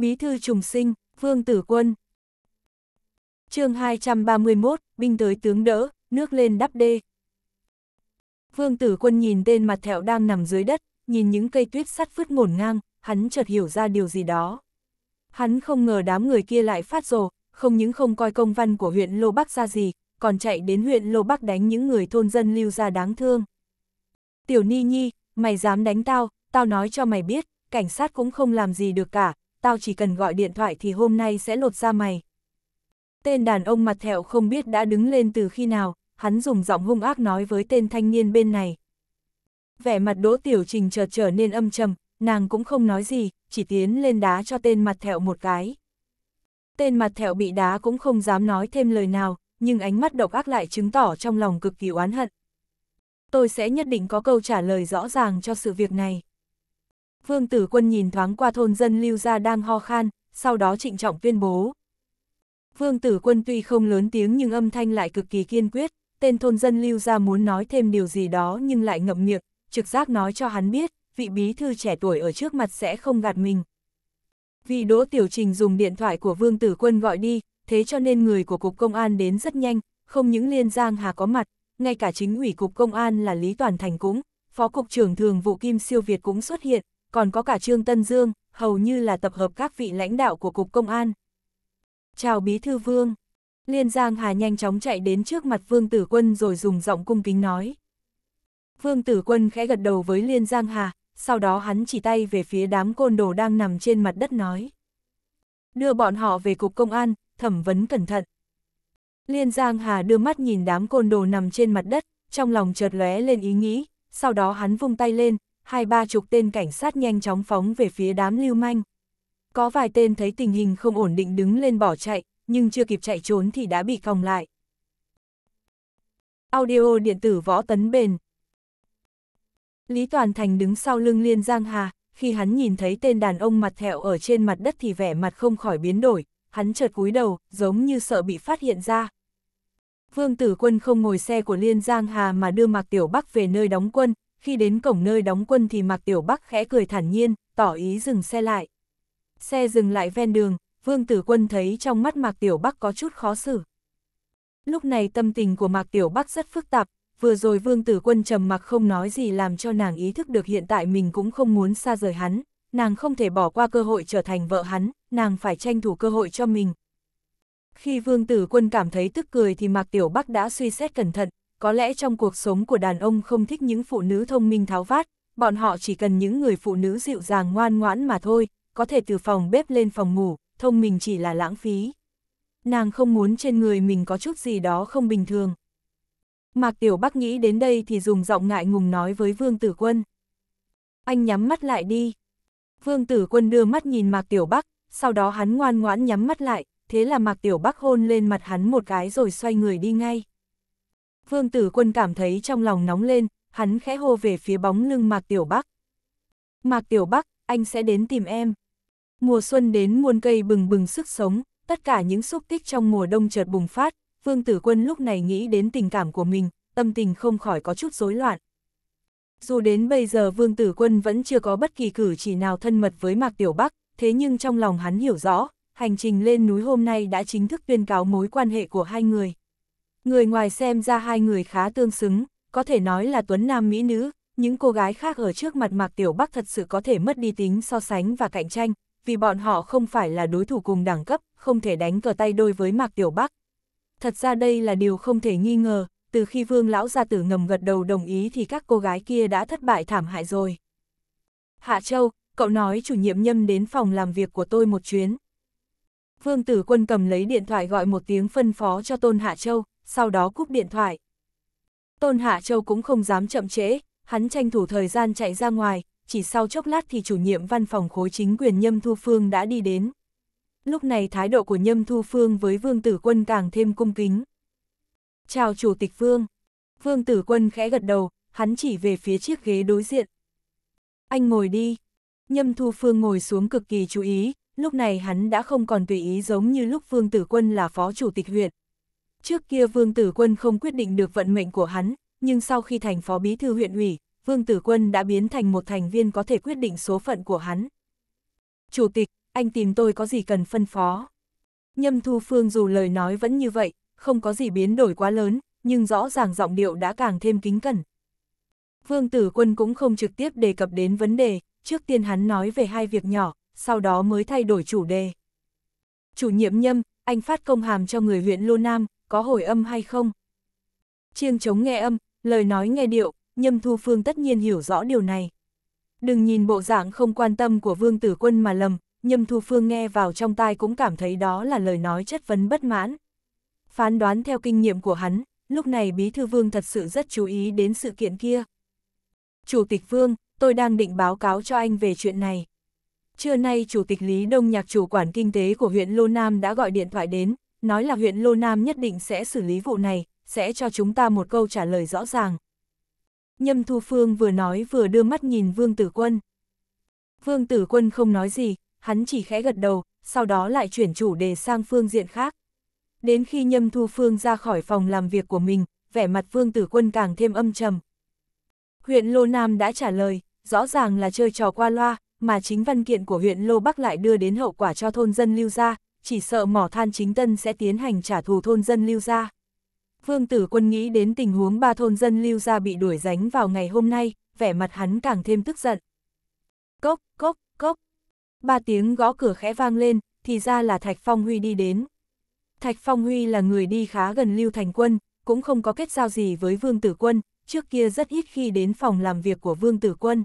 Bí thư trùng sinh, Vương Tử Quân. chương 231, binh tới tướng đỡ, nước lên đắp đê. Vương Tử Quân nhìn tên mặt thẹo đang nằm dưới đất, nhìn những cây tuyết sắt vứt ngổn ngang, hắn chợt hiểu ra điều gì đó. Hắn không ngờ đám người kia lại phát rồ, không những không coi công văn của huyện Lô Bắc ra gì, còn chạy đến huyện Lô Bắc đánh những người thôn dân lưu ra đáng thương. Tiểu Ni Nhi, mày dám đánh tao, tao nói cho mày biết, cảnh sát cũng không làm gì được cả, tao chỉ cần gọi điện thoại thì hôm nay sẽ lột ra mày. Tên đàn ông mặt thẹo không biết đã đứng lên từ khi nào, hắn dùng giọng hung ác nói với tên thanh niên bên này. Vẻ mặt đỗ tiểu trình chợt trở, nên âm trầm, nàng cũng không nói gì, chỉ tiến lên đá cho tên mặt thẹo một cái. Tên mặt thẹo bị đá cũng không dám nói thêm lời nào, nhưng ánh mắt độc ác lại chứng tỏ trong lòng cực kỳ oán hận. Tôi sẽ nhất định có câu trả lời rõ ràng cho sự việc này. Vương tử quân nhìn thoáng qua thôn dân lưu gia đang ho khan, sau đó trịnh trọng tuyên bố. Vương tử quân tuy không lớn tiếng nhưng âm thanh lại cực kỳ kiên quyết, tên thôn dân lưu gia muốn nói thêm điều gì đó nhưng lại ngậm miệng, trực giác nói cho hắn biết, vị bí thư trẻ tuổi ở trước mặt sẽ không gạt mình. Vì Đỗ Tiểu Trình dùng điện thoại của Vương Tử Quân gọi đi, thế cho nên người của Cục Công an đến rất nhanh, không những Liên Giang Hà có mặt, ngay cả chính ủy Cục Công an là Lý Toàn Thành cũng, Phó Cục trưởng Thường vụ Kim Siêu Việt cũng xuất hiện, còn có cả Trương Tân Dương, hầu như là tập hợp các vị lãnh đạo của Cục Công an. Chào Bí Thư Vương. Liên Giang Hà nhanh chóng chạy đến trước mặt Vương Tử Quân rồi dùng giọng cung kính nói. Vương Tử Quân khẽ gật đầu với Liên Giang Hà, sau đó hắn chỉ tay về phía đám côn đồ đang nằm trên mặt đất nói. Đưa bọn họ về Cục Công an, thẩm vấn cẩn thận. Liên Giang Hà đưa mắt nhìn đám côn đồ nằm trên mặt đất, trong lòng chợt lóe lên ý nghĩ, sau đó hắn vung tay lên, hai ba chục tên cảnh sát nhanh chóng phóng về phía đám lưu manh. Có vài tên thấy tình hình không ổn định đứng lên bỏ chạy, nhưng chưa kịp chạy trốn thì đã bị còng lại. Audio điện tử võ tấn bền Lý Toàn Thành đứng sau lưng Liên Giang Hà, khi hắn nhìn thấy tên đàn ông mặt thẹo ở trên mặt đất thì vẻ mặt không khỏi biến đổi, hắn chợt cúi đầu, giống như sợ bị phát hiện ra. Vương Tử Quân không ngồi xe của Liên Giang Hà mà đưa Mạc Tiểu Bắc về nơi đóng quân, khi đến cổng nơi đóng quân thì Mạc Tiểu Bắc khẽ cười thản nhiên, tỏ ý dừng xe lại. Xe dừng lại ven đường, Vương Tử Quân thấy trong mắt Mạc Tiểu Bắc có chút khó xử. Lúc này tâm tình của Mạc Tiểu Bắc rất phức tạp, vừa rồi Vương Tử Quân trầm mặc không nói gì làm cho nàng ý thức được hiện tại mình cũng không muốn xa rời hắn, nàng không thể bỏ qua cơ hội trở thành vợ hắn, nàng phải tranh thủ cơ hội cho mình. Khi Vương Tử Quân cảm thấy tức cười thì Mạc Tiểu Bắc đã suy xét cẩn thận, có lẽ trong cuộc sống của đàn ông không thích những phụ nữ thông minh tháo vát, bọn họ chỉ cần những người phụ nữ dịu dàng ngoan ngoãn mà thôi, có thể từ phòng bếp lên phòng ngủ, thông minh chỉ là lãng phí. Nàng không muốn trên người mình có chút gì đó không bình thường. Mạc Tiểu Bắc nghĩ đến đây thì dùng giọng ngại ngùng nói với Vương Tử Quân. Anh nhắm mắt lại đi. Vương Tử Quân đưa mắt nhìn Mạc Tiểu Bắc, sau đó hắn ngoan ngoãn nhắm mắt lại, thế là Mạc Tiểu Bắc hôn lên mặt hắn một cái rồi xoay người đi ngay. Vương Tử Quân cảm thấy trong lòng nóng lên, hắn khẽ hô về phía bóng lưng Mạc Tiểu Bắc. Mạc Tiểu Bắc, anh sẽ đến tìm em. Mùa xuân đến muôn cây bừng bừng sức sống, tất cả những xúc tích trong mùa đông chợt bùng phát, Vương Tử Quân lúc này nghĩ đến tình cảm của mình, tâm tình không khỏi có chút rối loạn. Dù đến bây giờ Vương Tử Quân vẫn chưa có bất kỳ cử chỉ nào thân mật với Mạc Tiểu Bắc, thế nhưng trong lòng hắn hiểu rõ, hành trình lên núi hôm nay đã chính thức tuyên cáo mối quan hệ của hai người. Người ngoài xem ra hai người khá tương xứng, có thể nói là tuấn nam mỹ nữ, những cô gái khác ở trước mặt Mạc Tiểu Bắc thật sự có thể mất đi tính so sánh và cạnh tranh, vì bọn họ không phải là đối thủ cùng đẳng cấp, không thể đánh cờ tay đôi với Mạc Tiểu Bắc. Thật ra đây là điều không thể nghi ngờ, từ khi Vương Lão Gia Tử ngầm gật đầu đồng ý thì các cô gái kia đã thất bại thảm hại rồi. Hạ Châu, cậu nói chủ nhiệm nhâm đến phòng làm việc của tôi một chuyến. Vương Tử Quân cầm lấy điện thoại gọi một tiếng phân phó cho Tôn Hạ Châu, sau đó cúp điện thoại. Tôn Hạ Châu cũng không dám chậm trễ, hắn tranh thủ thời gian chạy ra ngoài, chỉ sau chốc lát thì chủ nhiệm văn phòng khối chính quyền Nhâm Thu Phương đã đi đến. Lúc này thái độ của Nhâm Thu Phương với Vương Tử Quân càng thêm cung kính. Chào Chủ tịch Vương. Vương Tử Quân khẽ gật đầu, hắn chỉ về phía chiếc ghế đối diện. Anh ngồi đi. Nhâm Thu Phương ngồi xuống cực kỳ chú ý, lúc này hắn đã không còn tùy ý giống như lúc Vương Tử Quân là phó chủ tịch huyện, Trước kia Vương Tử Quân không quyết định được vận mệnh của hắn, nhưng sau khi thành phó bí thư huyện ủy, Vương Tử Quân đã biến thành một thành viên có thể quyết định số phận của hắn. Chủ tịch, anh tìm tôi có gì cần phân phó? Nhâm Thu Phương dù lời nói vẫn như vậy, không có gì biến đổi quá lớn, nhưng rõ ràng giọng điệu đã càng thêm kính cẩn. Vương Tử Quân cũng không trực tiếp đề cập đến vấn đề, trước tiên hắn nói về hai việc nhỏ, sau đó mới thay đổi chủ đề. Chủ nhiệm Nhâm, anh phát công hàm cho người huyện Lô Nam, có hồi âm hay không? Chiêng chống nghe âm, lời nói nghe điệu, Nhâm Thu Phương tất nhiên hiểu rõ điều này. Đừng nhìn bộ dạng không quan tâm của Vương Tử Quân mà lầm, Nhâm Thu Phương nghe vào trong tai cũng cảm thấy đó là lời nói chất vấn bất mãn. Phán đoán theo kinh nghiệm của hắn, lúc này Bí Thư Vương thật sự rất chú ý đến sự kiện kia. Chủ tịch Vương, tôi đang định báo cáo cho anh về chuyện này. Trưa nay Chủ tịch Lý Đông Nhạc chủ quản kinh tế của huyện Lô Nam đã gọi điện thoại đến, nói là huyện Lô Nam nhất định sẽ xử lý vụ này, sẽ cho chúng ta một câu trả lời rõ ràng. Nhâm Thu Phương vừa nói vừa đưa mắt nhìn Vương Tử Quân. Vương Tử Quân không nói gì, hắn chỉ khẽ gật đầu, sau đó lại chuyển chủ đề sang phương diện khác. Đến khi Nhâm Thu Phương ra khỏi phòng làm việc của mình, vẻ mặt Vương Tử Quân càng thêm âm trầm. Huyện Lô Nam đã trả lời, rõ ràng là chơi trò qua loa, mà chính văn kiện của huyện Lô Bắc lại đưa đến hậu quả cho thôn dân lưu ra, chỉ sợ mỏ than chính tân sẽ tiến hành trả thù thôn dân lưu gia. Vương tử quân nghĩ đến tình huống ba thôn dân lưu gia bị đuổi ránh vào ngày hôm nay, vẻ mặt hắn càng thêm tức giận. Cốc, cốc, cốc. Ba tiếng gõ cửa khẽ vang lên, thì ra là Thạch Phong Huy đi đến. Thạch Phong Huy là người đi khá gần Lưu Thành Quân, cũng không có kết giao gì với Vương Tử Quân, trước kia rất ít khi đến phòng làm việc của Vương Tử Quân.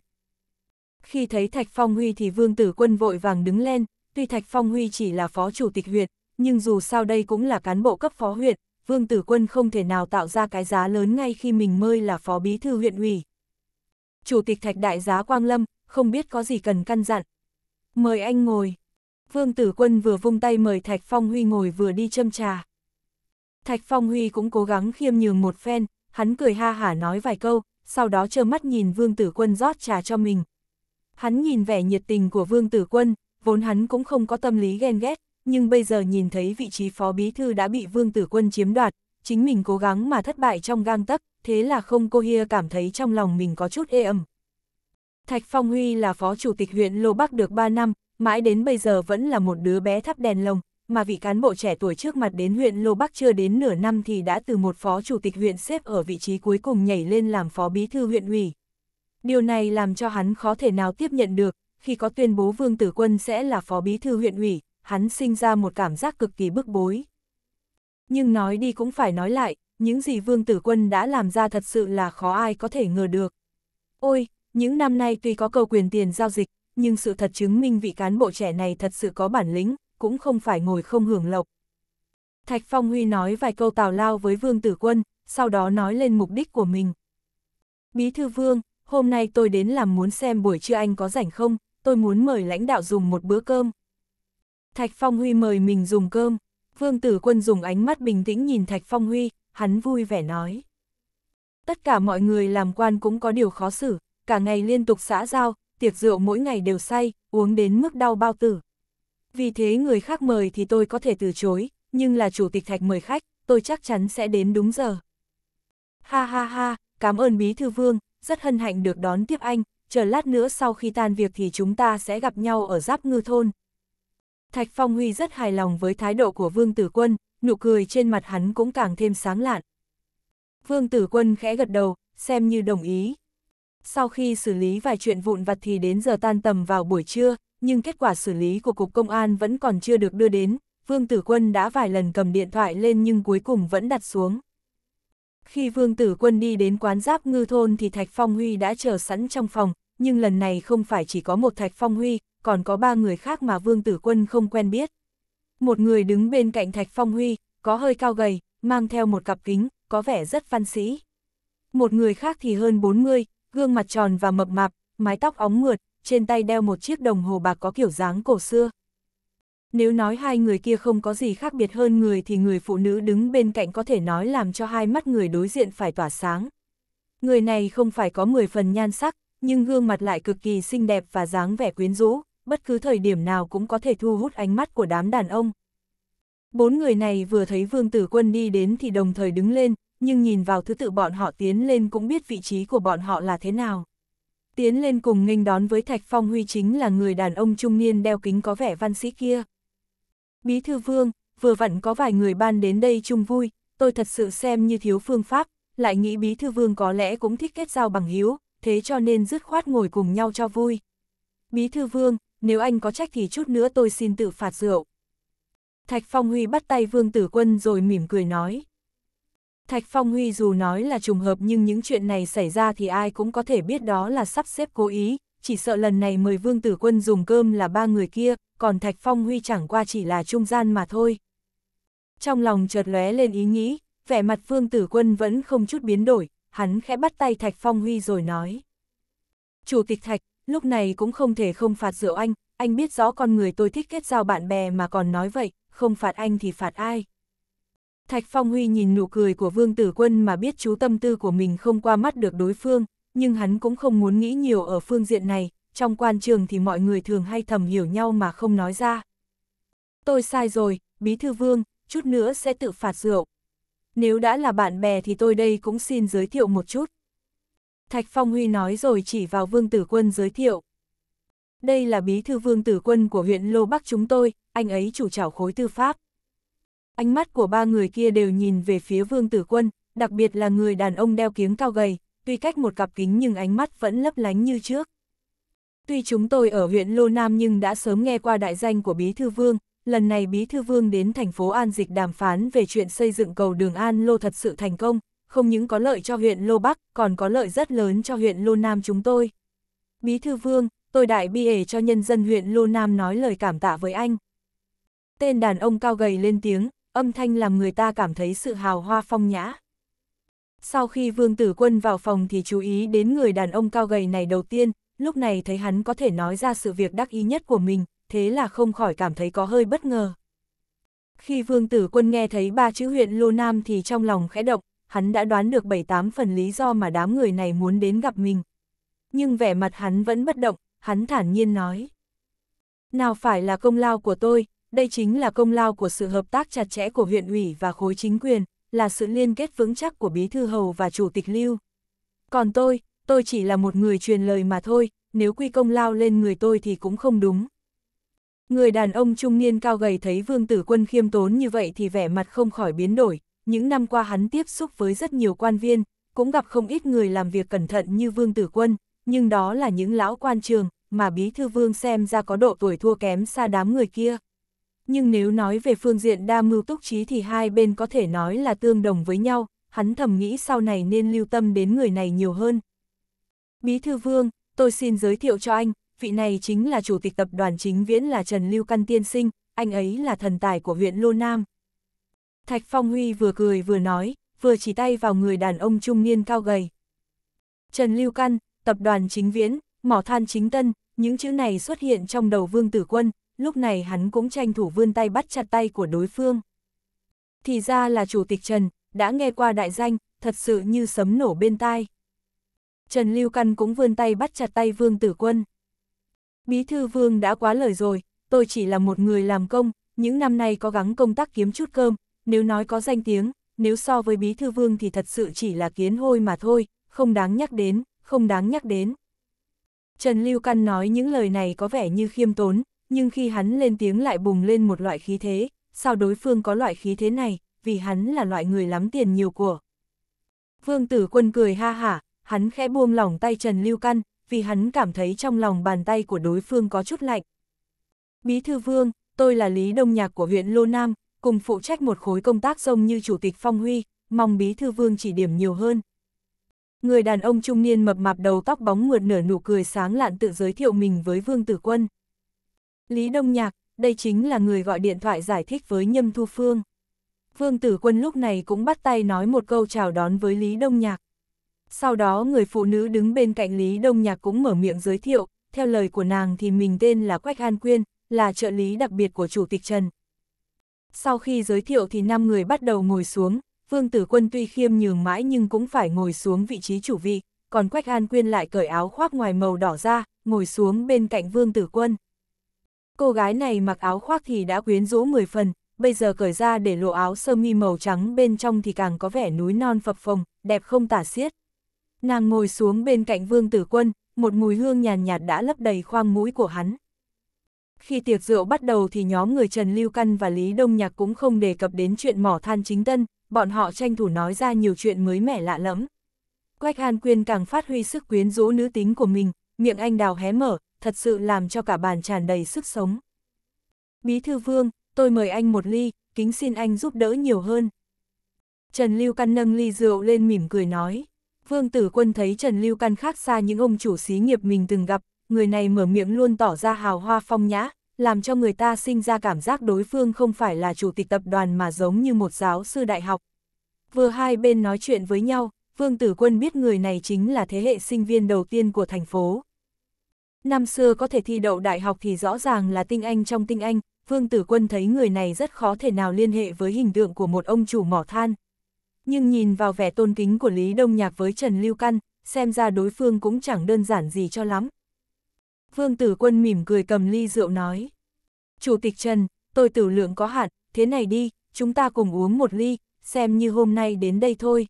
Khi thấy Thạch Phong Huy thì Vương Tử Quân vội vàng đứng lên, Tuy Thạch Phong Huy chỉ là phó chủ tịch huyện, nhưng dù sao đây cũng là cán bộ cấp phó huyện, Vương Tử Quân không thể nào tạo ra cái giá lớn ngay khi mình mới là phó bí thư huyện ủy. Chủ tịch Thạch Đại Giá Quang Lâm, không biết có gì cần căn dặn. Mời anh ngồi. Vương Tử Quân vừa vung tay mời Thạch Phong Huy ngồi vừa đi châm trà. Thạch Phong Huy cũng cố gắng khiêm nhường một phen, hắn cười ha hả nói vài câu, sau đó trơ mắt nhìn Vương Tử Quân rót trà cho mình. Hắn nhìn vẻ nhiệt tình của Vương Tử Quân, vốn hắn cũng không có tâm lý ghen ghét, nhưng bây giờ nhìn thấy vị trí phó bí thư đã bị Vương Tử Quân chiếm đoạt, chính mình cố gắng mà thất bại trong gang tấc, thế là không cô hia cảm thấy trong lòng mình có chút ê ẩm. Thạch Phong Huy là phó chủ tịch huyện Lô Bắc được 3 năm, mãi đến bây giờ vẫn là một đứa bé thắp đèn lồng, mà vị cán bộ trẻ tuổi trước mặt đến huyện Lô Bắc chưa đến nửa năm thì đã từ một phó chủ tịch huyện xếp ở vị trí cuối cùng nhảy lên làm phó bí thư huyện ủy. Điều này làm cho hắn khó thể nào tiếp nhận được, khi có tuyên bố Vương Tử Quân sẽ là phó bí thư huyện ủy, hắn sinh ra một cảm giác cực kỳ bức bối. Nhưng nói đi cũng phải nói lại, những gì Vương Tử Quân đã làm ra thật sự là khó ai có thể ngờ được. Ôi, những năm nay tuy có cầu quyền tiền giao dịch, nhưng sự thật chứng minh vị cán bộ trẻ này thật sự có bản lĩnh, cũng không phải ngồi không hưởng lộc. Thạch Phong Huy nói vài câu tào lao với Vương Tử Quân, sau đó nói lên mục đích của mình. Bí thư Vương, hôm nay tôi đến làm muốn xem buổi trưa anh có rảnh không, tôi muốn mời lãnh đạo dùng một bữa cơm. Thạch Phong Huy mời mình dùng cơm, Vương Tử Quân dùng ánh mắt bình tĩnh nhìn Thạch Phong Huy, hắn vui vẻ nói. Tất cả mọi người làm quan cũng có điều khó xử, cả ngày liên tục xã giao, tiệc rượu mỗi ngày đều say, uống đến mức đau bao tử. Vì thế người khác mời thì tôi có thể từ chối, nhưng là chủ tịch Thạch mời khách, tôi chắc chắn sẽ đến đúng giờ. Ha ha ha, cảm ơn Bí Thư Vương, rất hân hạnh được đón tiếp anh, chờ lát nữa sau khi tan việc thì chúng ta sẽ gặp nhau ở giáp ngư thôn. Thạch Phong Huy rất hài lòng với thái độ của Vương Tử Quân, nụ cười trên mặt hắn cũng càng thêm sáng lạn. Vương Tử Quân khẽ gật đầu, xem như đồng ý. Sau khi xử lý vài chuyện vụn vặt thì đến giờ tan tầm vào buổi trưa, nhưng kết quả xử lý của Cục Công an vẫn còn chưa được đưa đến. Vương Tử Quân đã vài lần cầm điện thoại lên nhưng cuối cùng vẫn đặt xuống. Khi Vương Tử Quân đi đến quán giáp ngư thôn thì Thạch Phong Huy đã chờ sẵn trong phòng, nhưng lần này không phải chỉ có một Thạch Phong Huy, còn có ba người khác mà Vương Tử Quân không quen biết. Một người đứng bên cạnh Thạch Phong Huy, có hơi cao gầy, mang theo một cặp kính, có vẻ rất văn sĩ. Một người khác thì hơn 40, gương mặt tròn và mập mạp, mái tóc óng mượt, trên tay đeo một chiếc đồng hồ bạc có kiểu dáng cổ xưa. Nếu nói hai người kia không có gì khác biệt hơn người thì người phụ nữ đứng bên cạnh có thể nói làm cho hai mắt người đối diện phải tỏa sáng. Người này không phải có 10 phần nhan sắc, nhưng gương mặt lại cực kỳ xinh đẹp và dáng vẻ quyến rũ, bất cứ thời điểm nào cũng có thể thu hút ánh mắt của đám đàn ông. Bốn người này vừa thấy Vương Tử Quân đi đến thì đồng thời đứng lên, nhưng nhìn vào thứ tự bọn họ tiến lên cũng biết vị trí của bọn họ là thế nào. Tiến lên cùng nghênh đón với Thạch Phong Huy chính là người đàn ông trung niên đeo kính có vẻ văn sĩ kia. Bí thư vương, vừa vặn có vài người ban đến đây chung vui, tôi thật sự xem như thiếu phương pháp, lại nghĩ bí thư vương có lẽ cũng thích kết giao bằng hiếu, thế cho nên dứt khoát ngồi cùng nhau cho vui. Bí thư vương, nếu anh có trách thì chút nữa tôi xin tự phạt rượu. Thạch Phong Huy bắt tay Vương Tử Quân rồi mỉm cười nói. Thạch Phong Huy dù nói là trùng hợp nhưng những chuyện này xảy ra thì ai cũng có thể biết đó là sắp xếp cố ý, chỉ sợ lần này mời Vương Tử Quân dùng cơm là ba người kia, còn Thạch Phong Huy chẳng qua chỉ là trung gian mà thôi. Trong lòng chợt lóe lên ý nghĩ, vẻ mặt Vương Tử Quân vẫn không chút biến đổi, hắn khẽ bắt tay Thạch Phong Huy rồi nói. Chủ tịch Thạch, lúc này cũng không thể không phạt rượu anh, anh biết rõ con người tôi thích kết giao bạn bè mà còn nói vậy, không phạt anh thì phạt ai. Thạch Phong Huy nhìn nụ cười của Vương Tử Quân mà biết chú tâm tư của mình không qua mắt được đối phương, nhưng hắn cũng không muốn nghĩ nhiều ở phương diện này, trong quan trường thì mọi người thường hay thầm hiểu nhau mà không nói ra. Tôi sai rồi, Bí Thư Vương, chút nữa sẽ tự phạt rượu. Nếu đã là bạn bè thì tôi đây cũng xin giới thiệu một chút. Thạch Phong Huy nói rồi chỉ vào Vương Tử Quân giới thiệu. Đây là Bí Thư Vương Tử Quân của huyện Lô Bắc chúng tôi, anh ấy chủ trảo khối tư pháp. Ánh mắt của ba người kia đều nhìn về phía Vương Tử Quân, đặc biệt là người đàn ông đeo kiếm cao gầy, tuy cách một cặp kính nhưng ánh mắt vẫn lấp lánh như trước. Tuy chúng tôi ở huyện Lô Nam nhưng đã sớm nghe qua đại danh của Bí Thư Vương, lần này Bí Thư Vương đến thành phố An Dịch đàm phán về chuyện xây dựng cầu đường An Lô thật sự thành công, không những có lợi cho huyện Lô Bắc, còn có lợi rất lớn cho huyện Lô Nam chúng tôi. Bí Thư Vương, tôi đại bi ể cho nhân dân huyện Lô Nam nói lời cảm tạ với anh. Tên đàn ông cao gầy lên tiếng, âm thanh làm người ta cảm thấy sự hào hoa phong nhã. Sau khi Vương Tử Quân vào phòng thì chú ý đến người đàn ông cao gầy này đầu tiên, lúc này thấy hắn có thể nói ra sự việc đắc ý nhất của mình, thế là không khỏi cảm thấy có hơi bất ngờ. Khi Vương Tử Quân nghe thấy ba chữ huyện Lô Nam thì trong lòng khẽ động, hắn đã đoán được 7-8 phần lý do mà đám người này muốn đến gặp mình. Nhưng vẻ mặt hắn vẫn bất động, hắn thản nhiên nói. Nào phải là công lao của tôi, đây chính là công lao của sự hợp tác chặt chẽ của huyện ủy và khối chính quyền, là sự liên kết vững chắc của Bí Thư Hầu và Chủ tịch Lưu. Còn tôi, tôi chỉ là một người truyền lời mà thôi, nếu quy công lao lên người tôi thì cũng không đúng. Người đàn ông trung niên cao gầy thấy Vương Tử Quân khiêm tốn như vậy thì vẻ mặt không khỏi biến đổi, những năm qua hắn tiếp xúc với rất nhiều quan viên, cũng gặp không ít người làm việc cẩn thận như Vương Tử Quân, nhưng đó là những lão quan trường, mà Bí Thư Vương xem ra có độ tuổi thua kém xa đám người kia nhưng nếu nói về phương diện đa mưu túc trí thì hai bên có thể nói là tương đồng với nhau, hắn thầm nghĩ sau này nên lưu tâm đến người này nhiều hơn. Bí thư vương, tôi xin giới thiệu cho anh, vị này chính là chủ tịch tập đoàn chính viễn là Trần Lưu Căn Tiên Sinh, anh ấy là thần tài của huyện Lô Nam. Thạch Phong Huy vừa cười vừa nói, vừa chỉ tay vào người đàn ông trung niên cao gầy. Trần Lưu Căn, tập đoàn chính viễn, mỏ than chính tân, những chữ này xuất hiện trong đầu Vương Tử Quân, lúc này hắn cũng tranh thủ vươn tay bắt chặt tay của đối phương. Thì ra là Chủ tịch Trần, đã nghe qua đại danh, thật sự như sấm nổ bên tai. Trần Lưu Căn cũng vươn tay bắt chặt tay Vương Tử Quân. Bí thư Vương đã quá lời rồi, tôi chỉ là một người làm công, những năm nay có gắng công tác kiếm chút cơm, nếu nói có danh tiếng, nếu so với Bí thư Vương thì thật sự chỉ là kiến hôi mà thôi, không đáng nhắc đến, không đáng nhắc đến. Trần Lưu Căn nói những lời này có vẻ như khiêm tốn, nhưng khi hắn lên tiếng lại bùng lên một loại khí thế, sao đối phương có loại khí thế này, vì hắn là loại người lắm tiền nhiều của. Vương tử quân cười ha hả, hắn khẽ buông lỏng tay Trần Lưu Căn, vì hắn cảm thấy trong lòng bàn tay của đối phương có chút lạnh. Bí thư vương, tôi là Lý Đông Nhạc của huyện Lô Nam, cùng phụ trách một khối công tác rông như Chủ tịch Phong Huy, mong bí thư vương chỉ điểm nhiều hơn. Người đàn ông trung niên mập mạp đầu tóc bóng mượt nở nụ cười sáng lạn tự giới thiệu mình với vương tử quân. Lý Đông Nhạc, đây chính là người gọi điện thoại giải thích với Nhâm Thu Phương. Vương Tử Quân lúc này cũng bắt tay nói một câu chào đón với Lý Đông Nhạc. Sau đó người phụ nữ đứng bên cạnh Lý Đông Nhạc cũng mở miệng giới thiệu, theo lời của nàng thì mình tên là Quách An Quyên, là trợ lý đặc biệt của Chủ tịch Trần. Sau khi giới thiệu thì năm người bắt đầu ngồi xuống, Vương Tử Quân tuy khiêm nhường mãi nhưng cũng phải ngồi xuống vị trí chủ vị, còn Quách An Quyên lại cởi áo khoác ngoài màu đỏ ra, ngồi xuống bên cạnh Vương Tử Quân. Cô gái này mặc áo khoác thì đã quyến rũ 10 phần, bây giờ cởi ra để lộ áo sơ mi màu trắng bên trong thì càng có vẻ núi non phập phồng, đẹp không tả xiết. Nàng ngồi xuống bên cạnh vương tử quân, một mùi hương nhàn nhạt đã lấp đầy khoang mũi của hắn. Khi tiệc rượu bắt đầu thì nhóm người Trần Lưu Căn và Lý Đông Nhạc cũng không đề cập đến chuyện mỏ than chính tân, bọn họ tranh thủ nói ra nhiều chuyện mới mẻ lạ lẫm. Quách Hàn Quyên càng phát huy sức quyến rũ nữ tính của mình, miệng anh đào hé mở, thật sự làm cho cả bàn tràn đầy sức sống. Bí thư vương, tôi mời anh một ly, kính xin anh giúp đỡ nhiều hơn. Trần Lưu Căn nâng ly rượu lên mỉm cười nói. Vương Tử Quân thấy Trần Lưu Căn khác xa những ông chủ xí nghiệp mình từng gặp, người này mở miệng luôn tỏ ra hào hoa phong nhã, làm cho người ta sinh ra cảm giác đối phương không phải là chủ tịch tập đoàn mà giống như một giáo sư đại học. Vừa hai bên nói chuyện với nhau, Vương Tử Quân biết người này chính là thế hệ sinh viên đầu tiên của thành phố. Năm xưa có thể thi đậu đại học thì rõ ràng là tinh anh trong tinh anh, Vương Tử Quân thấy người này rất khó thể nào liên hệ với hình tượng của một ông chủ mỏ than. Nhưng nhìn vào vẻ tôn kính của Lý Đông Nhạc với Trần Lưu Căn, xem ra đối phương cũng chẳng đơn giản gì cho lắm. Vương Tử Quân mỉm cười cầm ly rượu nói. Chủ tịch Trần, tôi tử lượng có hạn, thế này đi, chúng ta cùng uống một ly, xem như hôm nay đến đây thôi.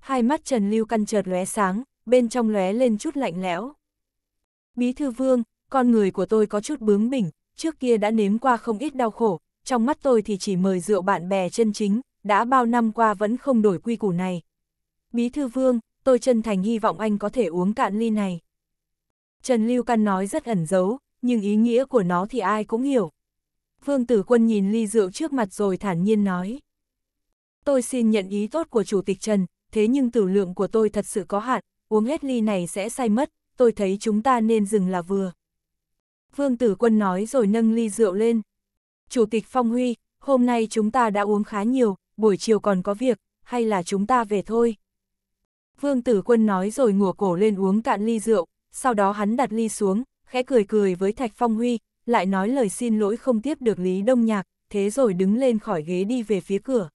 Hai mắt Trần Lưu Căn chợt lóe sáng, bên trong lóe lên chút lạnh lẽo. Bí thư vương, con người của tôi có chút bướng bỉnh, trước kia đã nếm qua không ít đau khổ, trong mắt tôi thì chỉ mời rượu bạn bè chân chính, đã bao năm qua vẫn không đổi quy củ này. Bí thư vương, tôi chân thành hy vọng anh có thể uống cạn ly này. Trần Lưu Căn nói rất ẩn giấu, nhưng ý nghĩa của nó thì ai cũng hiểu. Vương Tử Quân nhìn ly rượu trước mặt rồi thản nhiên nói. Tôi xin nhận ý tốt của Chủ tịch Trần, thế nhưng tử lượng của tôi thật sự có hạn, uống hết ly này sẽ say mất, tôi thấy chúng ta nên dừng là vừa. Vương Tử Quân nói rồi nâng ly rượu lên. Chủ tịch Phong Huy, hôm nay chúng ta đã uống khá nhiều, buổi chiều còn có việc, hay là chúng ta về thôi. Vương Tử Quân nói rồi ngửa cổ lên uống cạn ly rượu, sau đó hắn đặt ly xuống, khẽ cười cười với Thạch Phong Huy, lại nói lời xin lỗi không tiếp được Lý Đông Nhạc, thế rồi đứng lên khỏi ghế đi về phía cửa.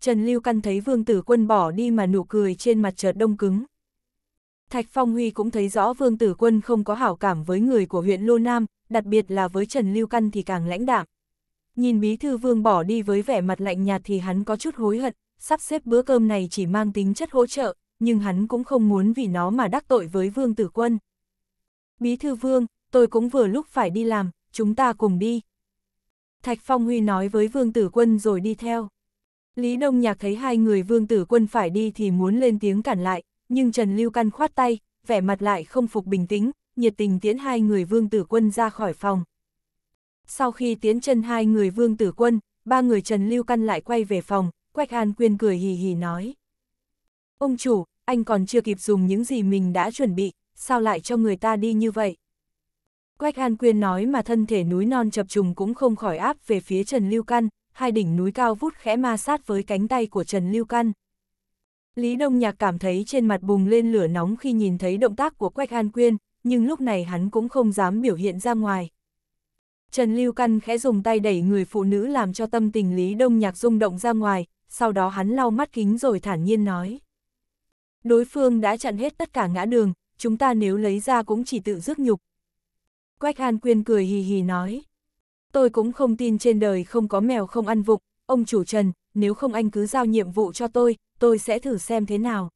Trần Lưu Căn thấy Vương Tử Quân bỏ đi mà nụ cười trên mặt chợt đông cứng. Thạch Phong Huy cũng thấy rõ Vương Tử Quân không có hảo cảm với người của huyện Lô Nam, đặc biệt là với Trần Lưu Căn thì càng lãnh đạm. Nhìn bí thư Vương bỏ đi với vẻ mặt lạnh nhạt thì hắn có chút hối hận, sắp xếp bữa cơm này chỉ mang tính chất hỗ trợ, nhưng hắn cũng không muốn vì nó mà đắc tội với Vương Tử Quân. Bí thư Vương, tôi cũng vừa lúc phải đi làm, chúng ta cùng đi. Thạch Phong Huy nói với Vương Tử Quân rồi đi theo. Lý Đông Nhạc thấy hai người Vương Tử Quân phải đi thì muốn lên tiếng cản lại, nhưng Trần Lưu Căn khoát tay, vẻ mặt lại không phục bình tĩnh, nhiệt tình tiến hai người vương tử quân ra khỏi phòng. Sau khi tiến chân hai người vương tử quân, ba người Trần Lưu Căn lại quay về phòng, Quách An Quyên cười hì hì nói. Ông chủ, anh còn chưa kịp dùng những gì mình đã chuẩn bị, sao lại cho người ta đi như vậy? Quách An Quyên nói mà thân thể núi non chập trùng cũng không khỏi áp về phía Trần Lưu Căn, hai đỉnh núi cao vút khẽ ma sát với cánh tay của Trần Lưu Căn. Lý Đông Nhạc cảm thấy trên mặt bùng lên lửa nóng khi nhìn thấy động tác của Quách An Quyên, nhưng lúc này hắn cũng không dám biểu hiện ra ngoài. Trần Lưu Căn khẽ dùng tay đẩy người phụ nữ làm cho tâm tình Lý Đông Nhạc rung động ra ngoài, sau đó hắn lau mắt kính rồi thản nhiên nói. Đối phương đã chặn hết tất cả ngã đường, chúng ta nếu lấy ra cũng chỉ tự rước nhục. Quách An Quyên cười hì hì nói. Tôi cũng không tin trên đời không có mèo không ăn vụng, ông chủ Trần, nếu không anh cứ giao nhiệm vụ cho tôi, tôi sẽ thử xem thế nào.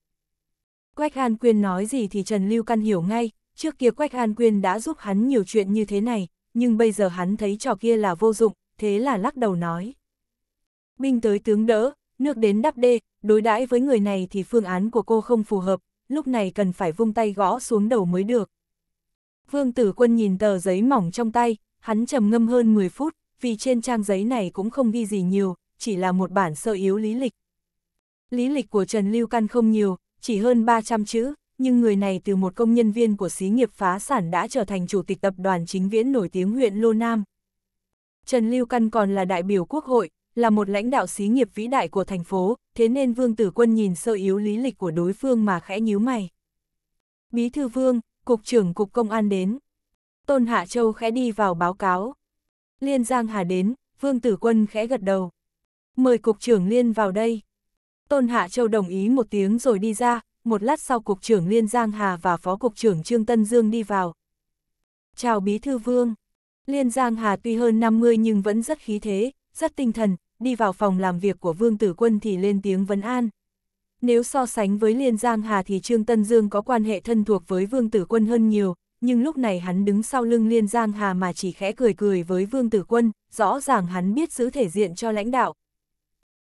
Quách An Quyên nói gì thì Trần Lưu Căn hiểu ngay, trước kia Quách An Quyên đã giúp hắn nhiều chuyện như thế này, nhưng bây giờ hắn thấy trò kia là vô dụng, thế là lắc đầu nói. Binh tới tướng đỡ, nước đến đắp đê, đối đãi với người này thì phương án của cô không phù hợp, lúc này cần phải vung tay gõ xuống đầu mới được. Vương Tử Quân nhìn tờ giấy mỏng trong tay, hắn trầm ngâm hơn 10 phút, vì trên trang giấy này cũng không ghi gì nhiều, chỉ là một bản sơ yếu lý lịch, Lý lịch của Trần Lưu Căn không nhiều, chỉ hơn 300 chữ, nhưng người này từ một công nhân viên của xí nghiệp phá sản đã trở thành chủ tịch tập đoàn chính viễn nổi tiếng huyện Lô Nam. Trần Lưu Căn còn là đại biểu quốc hội, là một lãnh đạo xí nghiệp vĩ đại của thành phố, thế nên Vương Tử Quân nhìn sơ yếu lý lịch của đối phương mà khẽ nhíu mày. Bí thư Vương, Cục trưởng Cục Công an đến. Tôn Hạ Châu khẽ đi vào báo cáo. Liên Giang Hà đến, Vương Tử Quân khẽ gật đầu. Mời Cục trưởng Liên vào đây. Tôn Hạ Châu đồng ý một tiếng rồi đi ra, một lát sau Cục trưởng Liên Giang Hà và Phó Cục trưởng Trương Tân Dương đi vào. Chào Bí Thư Vương. Liên Giang Hà tuy hơn 50 nhưng vẫn rất khí thế, rất tinh thần, đi vào phòng làm việc của Vương Tử Quân thì lên tiếng vấn an. Nếu so sánh với Liên Giang Hà thì Trương Tân Dương có quan hệ thân thuộc với Vương Tử Quân hơn nhiều, nhưng lúc này hắn đứng sau lưng Liên Giang Hà mà chỉ khẽ cười cười với Vương Tử Quân, rõ ràng hắn biết giữ thể diện cho lãnh đạo,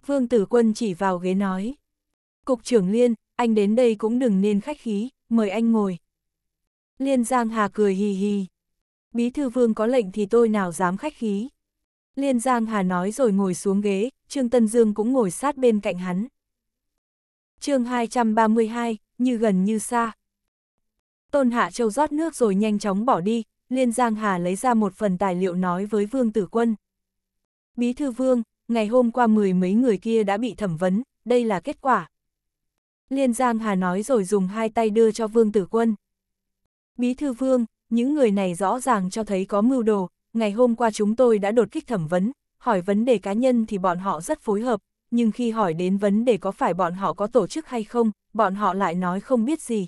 Vương Tử Quân chỉ vào ghế nói. Cục trưởng Liên, anh đến đây cũng đừng nên khách khí, mời anh ngồi. Liên Giang Hà cười hì hì. Bí thư vương có lệnh thì tôi nào dám khách khí. Liên Giang Hà nói rồi ngồi xuống ghế, Trương Tân Dương cũng ngồi sát bên cạnh hắn. chương 232, như gần như xa. Tôn Hạ Châu rót nước rồi nhanh chóng bỏ đi, Liên Giang Hà lấy ra một phần tài liệu nói với Vương Tử Quân. Bí thư vương, ngày hôm qua mười mấy người kia đã bị thẩm vấn, đây là kết quả. Liên Giang Hà nói rồi dùng hai tay đưa cho Vương Tử Quân. Bí thư Vương, những người này rõ ràng cho thấy có mưu đồ, ngày hôm qua chúng tôi đã đột kích thẩm vấn, hỏi vấn đề cá nhân thì bọn họ rất phối hợp, nhưng khi hỏi đến vấn đề có phải bọn họ có tổ chức hay không, bọn họ lại nói không biết gì.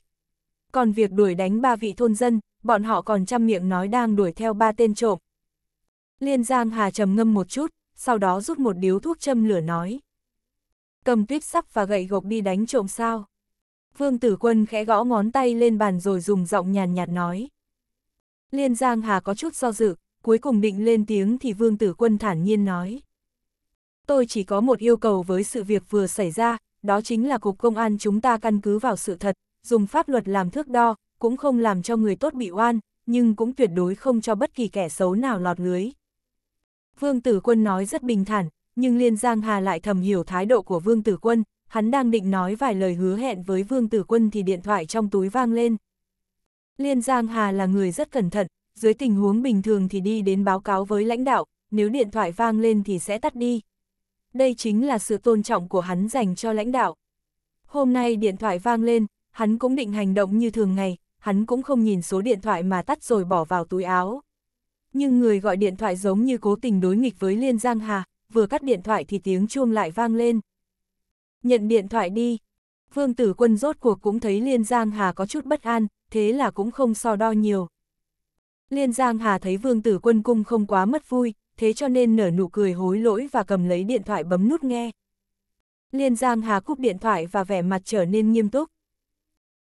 Còn việc đuổi đánh ba vị thôn dân, bọn họ còn chăm miệng nói đang đuổi theo ba tên trộm. Liên Giang Hà trầm ngâm một chút, sau đó rút một điếu thuốc châm lửa nói. Cầm tuyết sắc và gậy gộc đi đánh trộm sao. Vương Tử Quân khẽ gõ ngón tay lên bàn rồi dùng giọng nhàn nhạt, nhạt nói. Liên Giang Hà có chút do dự, cuối cùng định lên tiếng thì Vương Tử Quân thản nhiên nói. Tôi chỉ có một yêu cầu với sự việc vừa xảy ra, đó chính là Cục Công an chúng ta căn cứ vào sự thật, dùng pháp luật làm thước đo, cũng không làm cho người tốt bị oan, nhưng cũng tuyệt đối không cho bất kỳ kẻ xấu nào lọt lưới, Vương Tử Quân nói rất bình thản, nhưng Liên Giang Hà lại thầm hiểu thái độ của Vương Tử Quân, hắn đang định nói vài lời hứa hẹn với Vương Tử Quân thì điện thoại trong túi vang lên. Liên Giang Hà là người rất cẩn thận, dưới tình huống bình thường thì đi đến báo cáo với lãnh đạo, nếu điện thoại vang lên thì sẽ tắt đi. Đây chính là sự tôn trọng của hắn dành cho lãnh đạo. Hôm nay điện thoại vang lên, hắn cũng định hành động như thường ngày, hắn cũng không nhìn số điện thoại mà tắt rồi bỏ vào túi áo nhưng người gọi điện thoại giống như cố tình đối nghịch với Liên Giang Hà, vừa cắt điện thoại thì tiếng chuông lại vang lên. Nhận điện thoại đi. Vương Tử Quân rốt cuộc cũng thấy Liên Giang Hà có chút bất an, thế là cũng không so đo nhiều. Liên Giang Hà thấy Vương Tử Quân cung không quá mất vui, thế cho nên nở nụ cười hối lỗi và cầm lấy điện thoại bấm nút nghe. Liên Giang Hà cúp điện thoại và vẻ mặt trở nên nghiêm túc.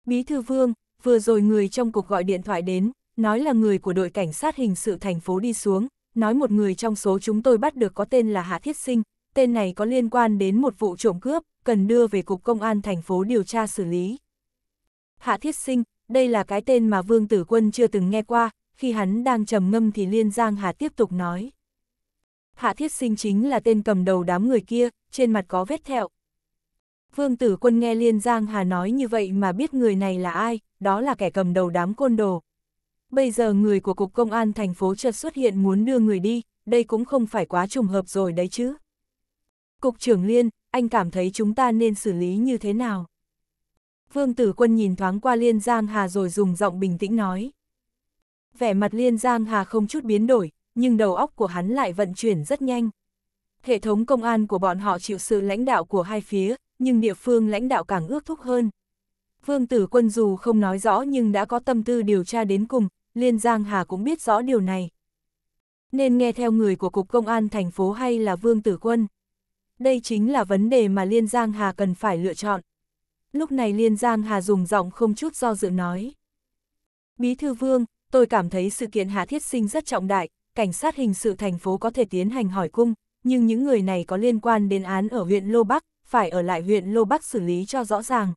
Bí thư Vương, vừa rồi người trong cuộc gọi điện thoại đến, nói là người của đội cảnh sát hình sự thành phố đi xuống, nói một người trong số chúng tôi bắt được có tên là Hạ Thiết Sinh, tên này có liên quan đến một vụ trộm cướp, cần đưa về Cục Công an thành phố điều tra xử lý. Hạ Thiết Sinh, đây là cái tên mà Vương Tử Quân chưa từng nghe qua, khi hắn đang trầm ngâm thì Liên Giang Hà tiếp tục nói. Hạ Thiết Sinh chính là tên cầm đầu đám người kia, trên mặt có vết thẹo. Vương Tử Quân nghe Liên Giang Hà nói như vậy mà biết người này là ai, đó là kẻ cầm đầu đám côn đồ bây giờ người của Cục Công an thành phố chợt xuất hiện muốn đưa người đi, đây cũng không phải quá trùng hợp rồi đấy chứ. Cục trưởng Liên, anh cảm thấy chúng ta nên xử lý như thế nào? Vương Tử Quân nhìn thoáng qua Liên Giang Hà rồi dùng giọng bình tĩnh nói. Vẻ mặt Liên Giang Hà không chút biến đổi, nhưng đầu óc của hắn lại vận chuyển rất nhanh. Hệ thống công an của bọn họ chịu sự lãnh đạo của hai phía, nhưng địa phương lãnh đạo càng ước thúc hơn. Vương Tử Quân dù không nói rõ nhưng đã có tâm tư điều tra đến cùng, Liên Giang Hà cũng biết rõ điều này. Nên nghe theo người của Cục Công an thành phố hay là Vương Tử Quân. Đây chính là vấn đề mà Liên Giang Hà cần phải lựa chọn. Lúc này Liên Giang Hà dùng giọng không chút do dự nói. Bí thư Vương, tôi cảm thấy sự kiện Hà Thiết Sinh rất trọng đại, cảnh sát hình sự thành phố có thể tiến hành hỏi cung, nhưng những người này có liên quan đến án ở huyện Lô Bắc, phải ở lại huyện Lô Bắc xử lý cho rõ ràng.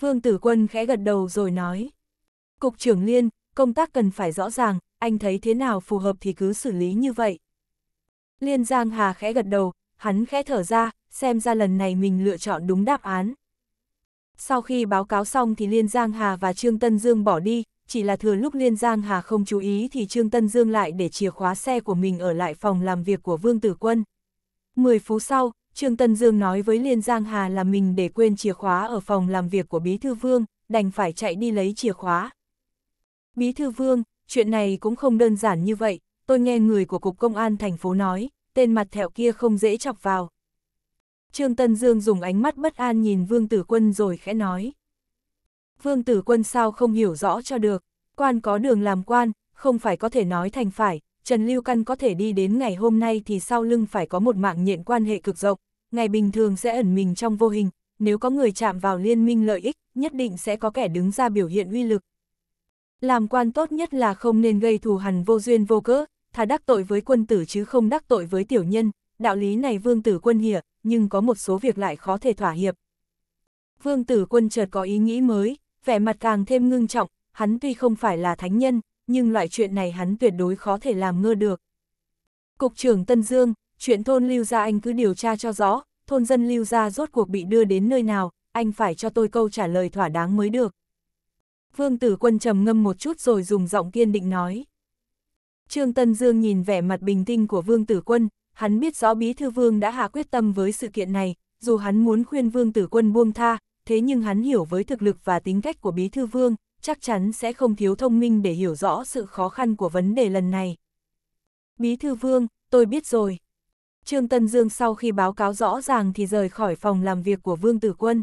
Vương Tử Quân khẽ gật đầu rồi nói. Cục trưởng Liên, công tác cần phải rõ ràng, anh thấy thế nào phù hợp thì cứ xử lý như vậy. Liên Giang Hà khẽ gật đầu, hắn khẽ thở ra, xem ra lần này mình lựa chọn đúng đáp án. Sau khi báo cáo xong thì Liên Giang Hà và Trương Tân Dương bỏ đi, chỉ là thừa lúc Liên Giang Hà không chú ý thì Trương Tân Dương lại để chìa khóa xe của mình ở lại phòng làm việc của Vương Tử Quân. Mười phút sau, Trương Tân Dương nói với Liên Giang Hà là mình để quên chìa khóa ở phòng làm việc của Bí Thư Vương, đành phải chạy đi lấy chìa khóa. Bí thư vương, chuyện này cũng không đơn giản như vậy, tôi nghe người của Cục Công an thành phố nói, tên mặt thẹo kia không dễ chọc vào. Trương Tân Dương dùng ánh mắt bất an nhìn Vương Tử Quân rồi khẽ nói. Vương Tử Quân sao không hiểu rõ cho được, quan có đường làm quan, không phải có thể nói thành phải, Trần Lưu Căn có thể đi đến ngày hôm nay thì sau lưng phải có một mạng nhện quan hệ cực rộng, ngày bình thường sẽ ẩn mình trong vô hình, nếu có người chạm vào liên minh lợi ích, nhất định sẽ có kẻ đứng ra biểu hiện uy lực, làm quan tốt nhất là không nên gây thù hằn vô duyên vô cớ, thà đắc tội với quân tử chứ không đắc tội với tiểu nhân, đạo lý này vương tử quân hiểu, nhưng có một số việc lại khó thể thỏa hiệp. Vương tử quân chợt có ý nghĩ mới, vẻ mặt càng thêm ngưng trọng, hắn tuy không phải là thánh nhân, nhưng loại chuyện này hắn tuyệt đối khó thể làm ngơ được. Cục trưởng Tân Dương, chuyện thôn Lưu Gia anh cứ điều tra cho rõ, thôn dân Lưu Gia rốt cuộc bị đưa đến nơi nào, anh phải cho tôi câu trả lời thỏa đáng mới được. Vương Tử Quân trầm ngâm một chút rồi dùng giọng kiên định nói. Trương Tân Dương nhìn vẻ mặt bình tĩnh của Vương Tử Quân, hắn biết rõ Bí Thư Vương đã hạ quyết tâm với sự kiện này, dù hắn muốn khuyên Vương Tử Quân buông tha, thế nhưng hắn hiểu với thực lực và tính cách của Bí Thư Vương, chắc chắn sẽ không thiếu thông minh để hiểu rõ sự khó khăn của vấn đề lần này. Bí Thư Vương, tôi biết rồi. Trương Tân Dương sau khi báo cáo rõ ràng thì rời khỏi phòng làm việc của Vương Tử Quân.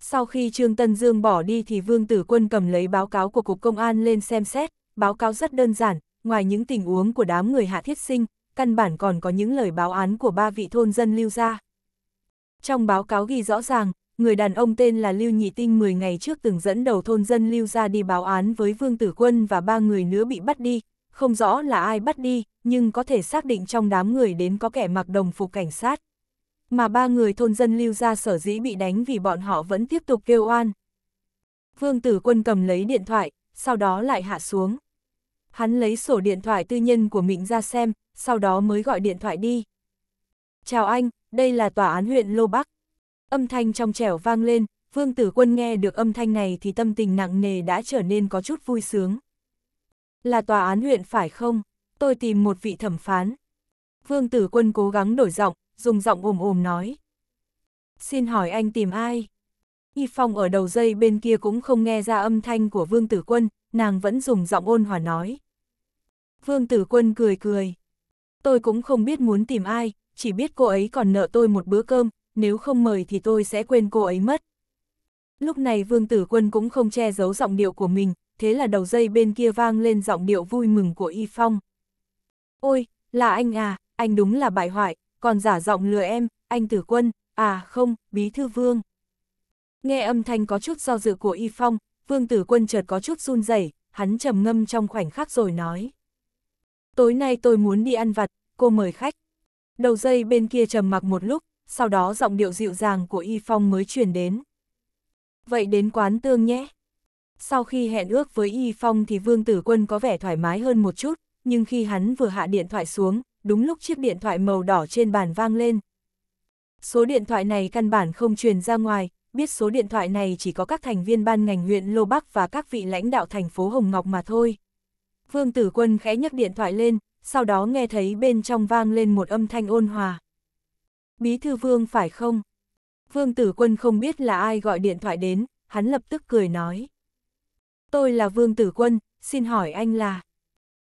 Sau khi Trương Tân Dương bỏ đi thì Vương Tử Quân cầm lấy báo cáo của Cục Công an lên xem xét, báo cáo rất đơn giản, ngoài những tình huống của đám người Hạ Thiết Sinh, căn bản còn có những lời báo án của ba vị thôn dân lưu ra. Trong báo cáo ghi rõ ràng, người đàn ông tên là Lưu Nhị Tinh 10 ngày trước từng dẫn đầu thôn dân lưu ra đi báo án với Vương Tử Quân và ba người nữa bị bắt đi, không rõ là ai bắt đi, nhưng có thể xác định trong đám người đến có kẻ mặc đồng phục cảnh sát mà ba người thôn dân lưu ra sở dĩ bị đánh vì bọn họ vẫn tiếp tục kêu oan. Vương tử quân cầm lấy điện thoại, sau đó lại hạ xuống. Hắn lấy sổ điện thoại tư nhân của mình ra xem, sau đó mới gọi điện thoại đi. Chào anh, đây là tòa án huyện Lô Bắc. Âm thanh trong trẻo vang lên, vương tử quân nghe được âm thanh này thì tâm tình nặng nề đã trở nên có chút vui sướng. Là tòa án huyện phải không? Tôi tìm một vị thẩm phán. Vương tử quân cố gắng đổi giọng, dùng giọng ồm ồm nói. Xin hỏi anh tìm ai? Y Phong ở đầu dây bên kia cũng không nghe ra âm thanh của Vương Tử Quân, nàng vẫn dùng giọng ôn hòa nói. Vương Tử Quân cười cười. Tôi cũng không biết muốn tìm ai, chỉ biết cô ấy còn nợ tôi một bữa cơm, nếu không mời thì tôi sẽ quên cô ấy mất. Lúc này Vương Tử Quân cũng không che giấu giọng điệu của mình, thế là đầu dây bên kia vang lên giọng điệu vui mừng của Y Phong. Ôi, là anh à, anh đúng là bại hoại, còn giả giọng lừa em, anh tử quân, à không, bí thư vương. Nghe âm thanh có chút do dự của Y Phong, vương tử quân chợt có chút run rẩy, hắn trầm ngâm trong khoảnh khắc rồi nói. Tối nay tôi muốn đi ăn vặt, cô mời khách. Đầu dây bên kia trầm mặc một lúc, sau đó giọng điệu dịu dàng của Y Phong mới truyền đến. Vậy đến quán tương nhé. Sau khi hẹn ước với Y Phong thì Vương Tử Quân có vẻ thoải mái hơn một chút, nhưng khi hắn vừa hạ điện thoại xuống, đúng lúc chiếc điện thoại màu đỏ trên bàn vang lên. Số điện thoại này căn bản không truyền ra ngoài, biết số điện thoại này chỉ có các thành viên ban ngành huyện Lô Bắc và các vị lãnh đạo thành phố Hồng Ngọc mà thôi. Vương Tử Quân khẽ nhấc điện thoại lên, sau đó nghe thấy bên trong vang lên một âm thanh ôn hòa. Bí thư Vương phải không? Vương Tử Quân không biết là ai gọi điện thoại đến, hắn lập tức cười nói. Tôi là Vương Tử Quân, xin hỏi anh là...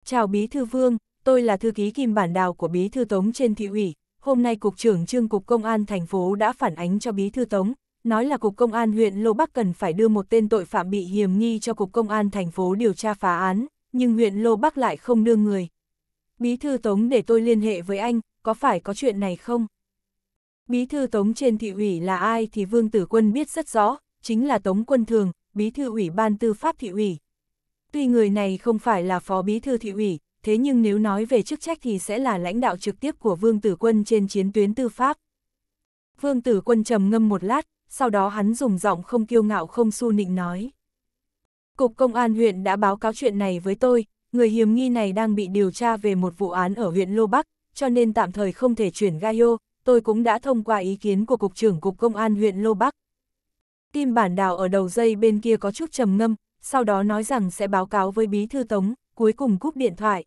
Chào Bí thư Vương, tôi là thư ký kim bản đào của Bí Thư Tống trên thị ủy, hôm nay Cục trưởng Trương Cục Công an thành phố đã phản ánh cho Bí Thư Tống, nói là Cục Công an huyện Lô Bắc cần phải đưa một tên tội phạm bị hiểm nghi cho Cục Công an thành phố điều tra phá án, nhưng huyện Lô Bắc lại không đưa người. Bí Thư Tống để tôi liên hệ với anh, có phải có chuyện này không? Bí Thư Tống trên thị ủy là ai thì Vương Tử Quân biết rất rõ, chính là Tống Quân Thường, Bí Thư ủy ban tư pháp thị ủy. Tuy người này không phải là Phó Bí Thư thị ủy, thế nhưng nếu nói về chức trách thì sẽ là lãnh đạo trực tiếp của Vương Tử Quân trên chiến tuyến tư pháp. Vương Tử Quân trầm ngâm một lát, sau đó hắn dùng giọng không kiêu ngạo không su nịnh nói. Cục Công an huyện đã báo cáo chuyện này với tôi, người hiểm nghi này đang bị điều tra về một vụ án ở huyện Lô Bắc, cho nên tạm thời không thể chuyển Gaio, tôi cũng đã thông qua ý kiến của Cục trưởng Cục Công an huyện Lô Bắc. Tim bản đào ở đầu dây bên kia có chút trầm ngâm, sau đó nói rằng sẽ báo cáo với Bí Thư Tống, cuối cùng cúp điện thoại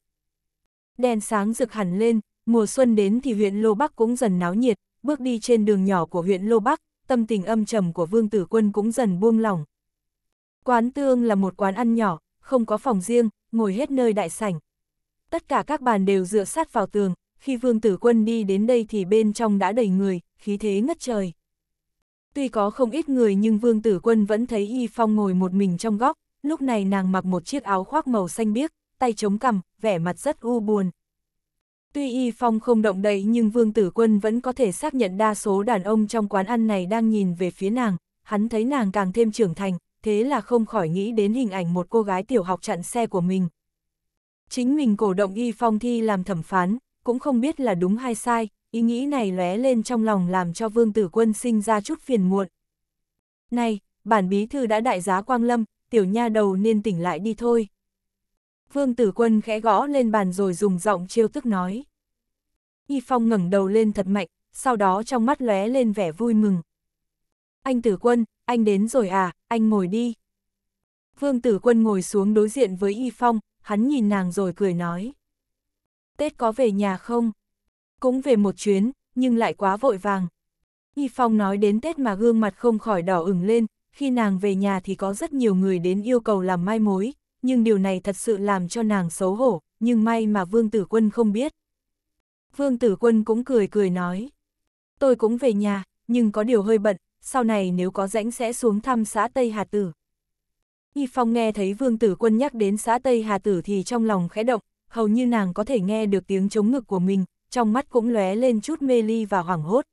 đèn sáng rực hẳn lên, mùa xuân đến thì huyện Lô Bắc cũng dần náo nhiệt, bước đi trên đường nhỏ của huyện Lô Bắc, tâm tình âm trầm của Vương Tử Quân cũng dần buông lỏng. Quán Tương là một quán ăn nhỏ, không có phòng riêng, ngồi hết nơi đại sảnh. Tất cả các bàn đều dựa sát vào tường, khi Vương Tử Quân đi đến đây thì bên trong đã đầy người, khí thế ngất trời. Tuy có không ít người nhưng Vương Tử Quân vẫn thấy Y Phong ngồi một mình trong góc, lúc này nàng mặc một chiếc áo khoác màu xanh biếc, tay chống cằm, vẻ mặt rất u buồn. Tuy Y Phong không động đậy nhưng Vương Tử Quân vẫn có thể xác nhận đa số đàn ông trong quán ăn này đang nhìn về phía nàng, hắn thấy nàng càng thêm trưởng thành, thế là không khỏi nghĩ đến hình ảnh một cô gái tiểu học chặn xe của mình. Chính mình cổ động Y Phong thi làm thẩm phán, cũng không biết là đúng hay sai, ý nghĩ này lóe lên trong lòng làm cho Vương Tử Quân sinh ra chút phiền muộn. Này, bản bí thư đã đại giá Quang Lâm, tiểu nha đầu nên tỉnh lại đi thôi. Vương Tử Quân khẽ gõ lên bàn rồi dùng giọng trêu tức nói. Y Phong ngẩng đầu lên thật mạnh, sau đó trong mắt lóe lên vẻ vui mừng. Anh Tử Quân, anh đến rồi à, anh ngồi đi. Vương Tử Quân ngồi xuống đối diện với Y Phong, hắn nhìn nàng rồi cười nói. Tết có về nhà không? Cũng về một chuyến, nhưng lại quá vội vàng. Y Phong nói đến Tết mà gương mặt không khỏi đỏ ửng lên, khi nàng về nhà thì có rất nhiều người đến yêu cầu làm mai mối, nhưng điều này thật sự làm cho nàng xấu hổ, nhưng may mà Vương Tử Quân không biết. Vương Tử Quân cũng cười cười nói, tôi cũng về nhà, nhưng có điều hơi bận, sau này nếu có rãnh sẽ xuống thăm xã Tây Hà Tử. Y Phong nghe thấy Vương Tử Quân nhắc đến xã Tây Hà Tử thì trong lòng khẽ động, hầu như nàng có thể nghe được tiếng chống ngực của mình, trong mắt cũng lóe lên chút mê ly và hoảng hốt.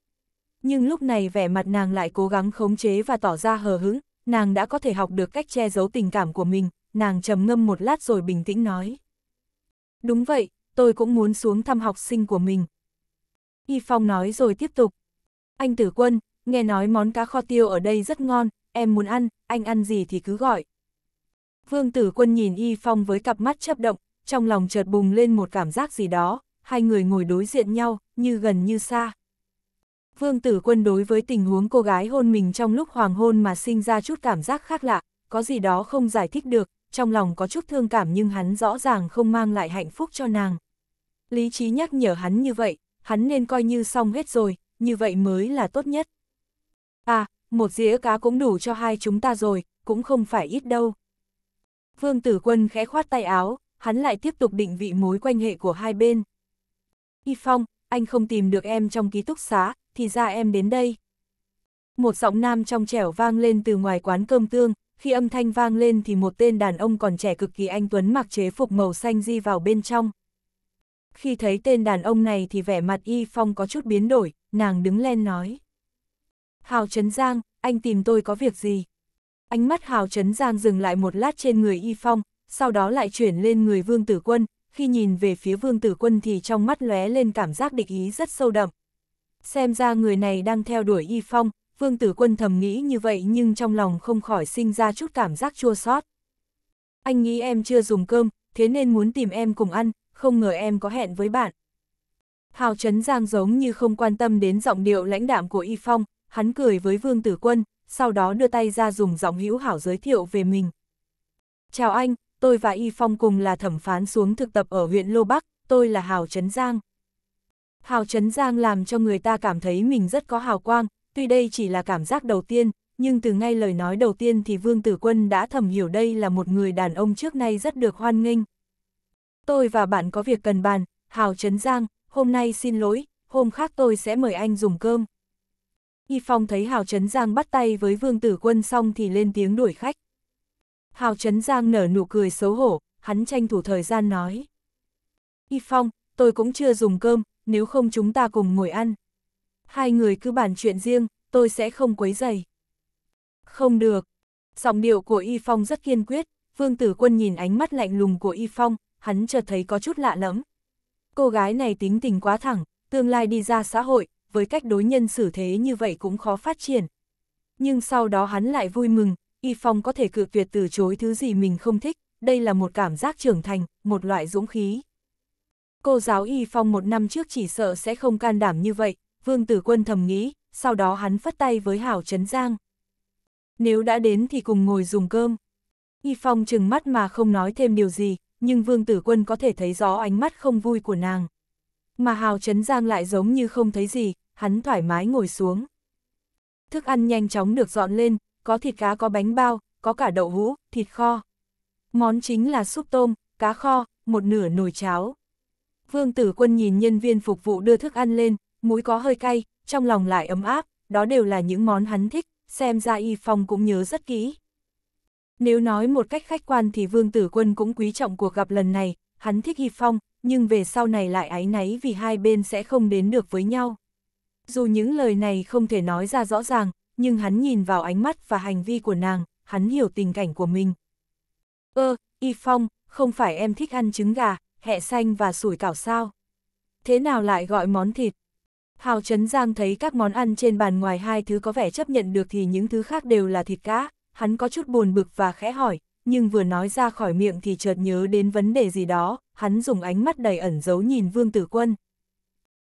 Nhưng lúc này vẻ mặt nàng lại cố gắng khống chế và tỏ ra hờ hững, nàng đã có thể học được cách che giấu tình cảm của mình, nàng trầm ngâm một lát rồi bình tĩnh nói. Đúng vậy, tôi cũng muốn xuống thăm học sinh của mình. Y Phong nói rồi tiếp tục. Anh Tử Quân, nghe nói món cá kho tiêu ở đây rất ngon, em muốn ăn, anh ăn gì thì cứ gọi. Vương Tử Quân nhìn Y Phong với cặp mắt chấp động, trong lòng chợt bùng lên một cảm giác gì đó, hai người ngồi đối diện nhau, như gần như xa. Vương Tử Quân đối với tình huống cô gái hôn mình trong lúc hoàng hôn mà sinh ra chút cảm giác khác lạ, có gì đó không giải thích được, trong lòng có chút thương cảm nhưng hắn rõ ràng không mang lại hạnh phúc cho nàng. Lý trí nhắc nhở hắn như vậy, hắn nên coi như xong hết rồi, như vậy mới là tốt nhất. À, một dĩa cá cũng đủ cho hai chúng ta rồi, cũng không phải ít đâu. Vương Tử Quân khẽ khoát tay áo, hắn lại tiếp tục định vị mối quan hệ của hai bên. Y Phong, anh không tìm được em trong ký túc xá, thì ra em đến đây. Một giọng nam trong trẻo vang lên từ ngoài quán cơm tương, khi âm thanh vang lên thì một tên đàn ông còn trẻ cực kỳ anh Tuấn mặc chế phục màu xanh di vào bên trong. Khi thấy tên đàn ông này thì vẻ mặt Y Phong có chút biến đổi, nàng đứng lên nói. Hào Trấn Giang, anh tìm tôi có việc gì? Ánh mắt Hào Trấn Giang dừng lại một lát trên người Y Phong, sau đó lại chuyển lên người Vương Tử Quân, khi nhìn về phía Vương Tử Quân thì trong mắt lóe lên cảm giác địch ý rất sâu đậm. Xem ra người này đang theo đuổi Y Phong, vương tử quân thầm nghĩ như vậy nhưng trong lòng không khỏi sinh ra chút cảm giác chua xót. Anh nghĩ em chưa dùng cơm, thế nên muốn tìm em cùng ăn, không ngờ em có hẹn với bạn. Hào Trấn Giang giống như không quan tâm đến giọng điệu lãnh đạm của Y Phong, hắn cười với Vương Tử Quân, sau đó đưa tay ra dùng giọng hữu hảo giới thiệu về mình. Chào anh, tôi và Y Phong cùng là thẩm phán xuống thực tập ở huyện Lô Bắc, tôi là Hào Trấn Giang. Hào Trấn Giang làm cho người ta cảm thấy mình rất có hào quang, Tuy đây chỉ là cảm giác đầu tiên, nhưng từ ngay lời nói đầu tiên thì Vương Tử Quân đã thầm hiểu đây là một người đàn ông trước nay rất được hoan nghênh. Tôi và bạn có việc cần bàn, Hào Trấn Giang, hôm nay xin lỗi, hôm khác tôi sẽ mời anh dùng cơm. Y Phong thấy Hào Trấn Giang bắt tay với Vương Tử Quân xong thì lên tiếng đuổi khách. Hào Trấn Giang nở nụ cười xấu hổ, hắn tranh thủ thời gian nói. Y Phong, tôi cũng chưa dùng cơm, nếu không chúng ta cùng ngồi ăn hai người cứ bàn chuyện riêng, tôi sẽ không quấy dày. Không được. Giọng điệu của Y Phong rất kiên quyết, Vương Tử Quân nhìn ánh mắt lạnh lùng của Y Phong, hắn chợt thấy có chút lạ lẫm. Cô gái này tính tình quá thẳng, tương lai đi ra xã hội, với cách đối nhân xử thế như vậy cũng khó phát triển. Nhưng sau đó hắn lại vui mừng, Y Phong có thể cự tuyệt từ chối thứ gì mình không thích, đây là một cảm giác trưởng thành, một loại dũng khí. Cô giáo Y Phong một năm trước chỉ sợ sẽ không can đảm như vậy, Vương Tử Quân thầm nghĩ, sau đó hắn phất tay với Hảo Trấn Giang. Nếu đã đến thì cùng ngồi dùng cơm. Y Phong chừng mắt mà không nói thêm điều gì, nhưng Vương Tử Quân có thể thấy rõ ánh mắt không vui của nàng. Mà Hào Trấn Giang lại giống như không thấy gì, hắn thoải mái ngồi xuống. Thức ăn nhanh chóng được dọn lên, có thịt cá có bánh bao, có cả đậu hũ, thịt kho. Món chính là súp tôm, cá kho, một nửa nồi cháo. Vương Tử Quân nhìn nhân viên phục vụ đưa thức ăn lên, mũi có hơi cay, trong lòng lại ấm áp, đó đều là những món hắn thích, xem ra Y Phong cũng nhớ rất kỹ. Nếu nói một cách khách quan thì Vương Tử Quân cũng quý trọng cuộc gặp lần này, hắn thích Y Phong, nhưng về sau này lại áy náy vì hai bên sẽ không đến được với nhau. Dù những lời này không thể nói ra rõ ràng, nhưng hắn nhìn vào ánh mắt và hành vi của nàng, hắn hiểu tình cảnh của mình. Ơ, Y Phong, không phải em thích ăn trứng gà, hẹ xanh và sủi cảo sao? Thế nào lại gọi món thịt? Hào Trấn Giang thấy các món ăn trên bàn ngoài hai thứ có vẻ chấp nhận được thì những thứ khác đều là thịt cá, hắn có chút buồn bực và khẽ hỏi, nhưng vừa nói ra khỏi miệng thì chợt nhớ đến vấn đề gì đó, hắn dùng ánh mắt đầy ẩn giấu nhìn Vương Tử Quân.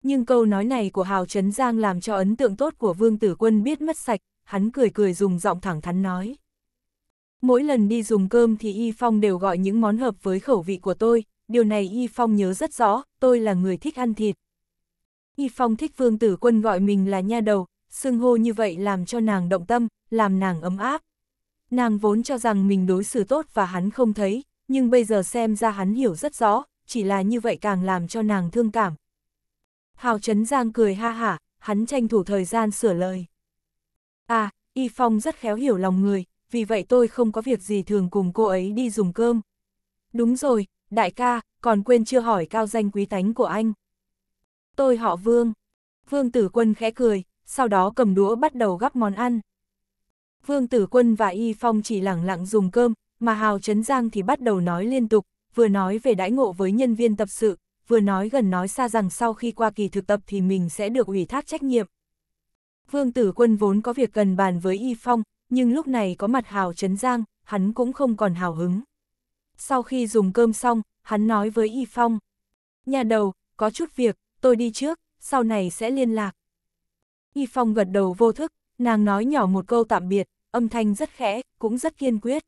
Nhưng câu nói này của Hào Trấn Giang làm cho ấn tượng tốt của Vương Tử Quân biết mất sạch, hắn cười cười dùng giọng thẳng thắn nói. Mỗi lần đi dùng cơm thì Y Phong đều gọi những món hợp với khẩu vị của tôi, điều này Y Phong nhớ rất rõ, tôi là người thích ăn thịt. Y Phong thích Vương Tử Quân gọi mình là nha đầu, xưng hô như vậy làm cho nàng động tâm, làm nàng ấm áp. Nàng vốn cho rằng mình đối xử tốt và hắn không thấy, nhưng bây giờ xem ra hắn hiểu rất rõ, chỉ là như vậy càng làm cho nàng thương cảm. Hào Trấn Giang cười ha hả, hắn tranh thủ thời gian sửa lời. À, Y Phong rất khéo hiểu lòng người, vì vậy tôi không có việc gì thường cùng cô ấy đi dùng cơm. Đúng rồi, đại ca, còn quên chưa hỏi cao danh quý tánh của anh. Tôi họ Vương. Vương Tử Quân khẽ cười, sau đó cầm đũa bắt đầu gắp món ăn. Vương Tử Quân và Y Phong chỉ lẳng lặng dùng cơm, mà Hào Trấn Giang thì bắt đầu nói liên tục, vừa nói về đãi ngộ với nhân viên tập sự, vừa nói gần nói xa rằng sau khi qua kỳ thực tập thì mình sẽ được ủy thác trách nhiệm. Vương Tử Quân vốn có việc cần bàn với Y Phong, nhưng lúc này có mặt Hào Trấn Giang, hắn cũng không còn hào hứng. Sau khi dùng cơm xong, hắn nói với Y Phong, nhà đầu, có chút việc, tôi đi trước, sau này sẽ liên lạc. Y Phong gật đầu vô thức, nàng nói nhỏ một câu tạm biệt, âm thanh rất khẽ, cũng rất kiên quyết.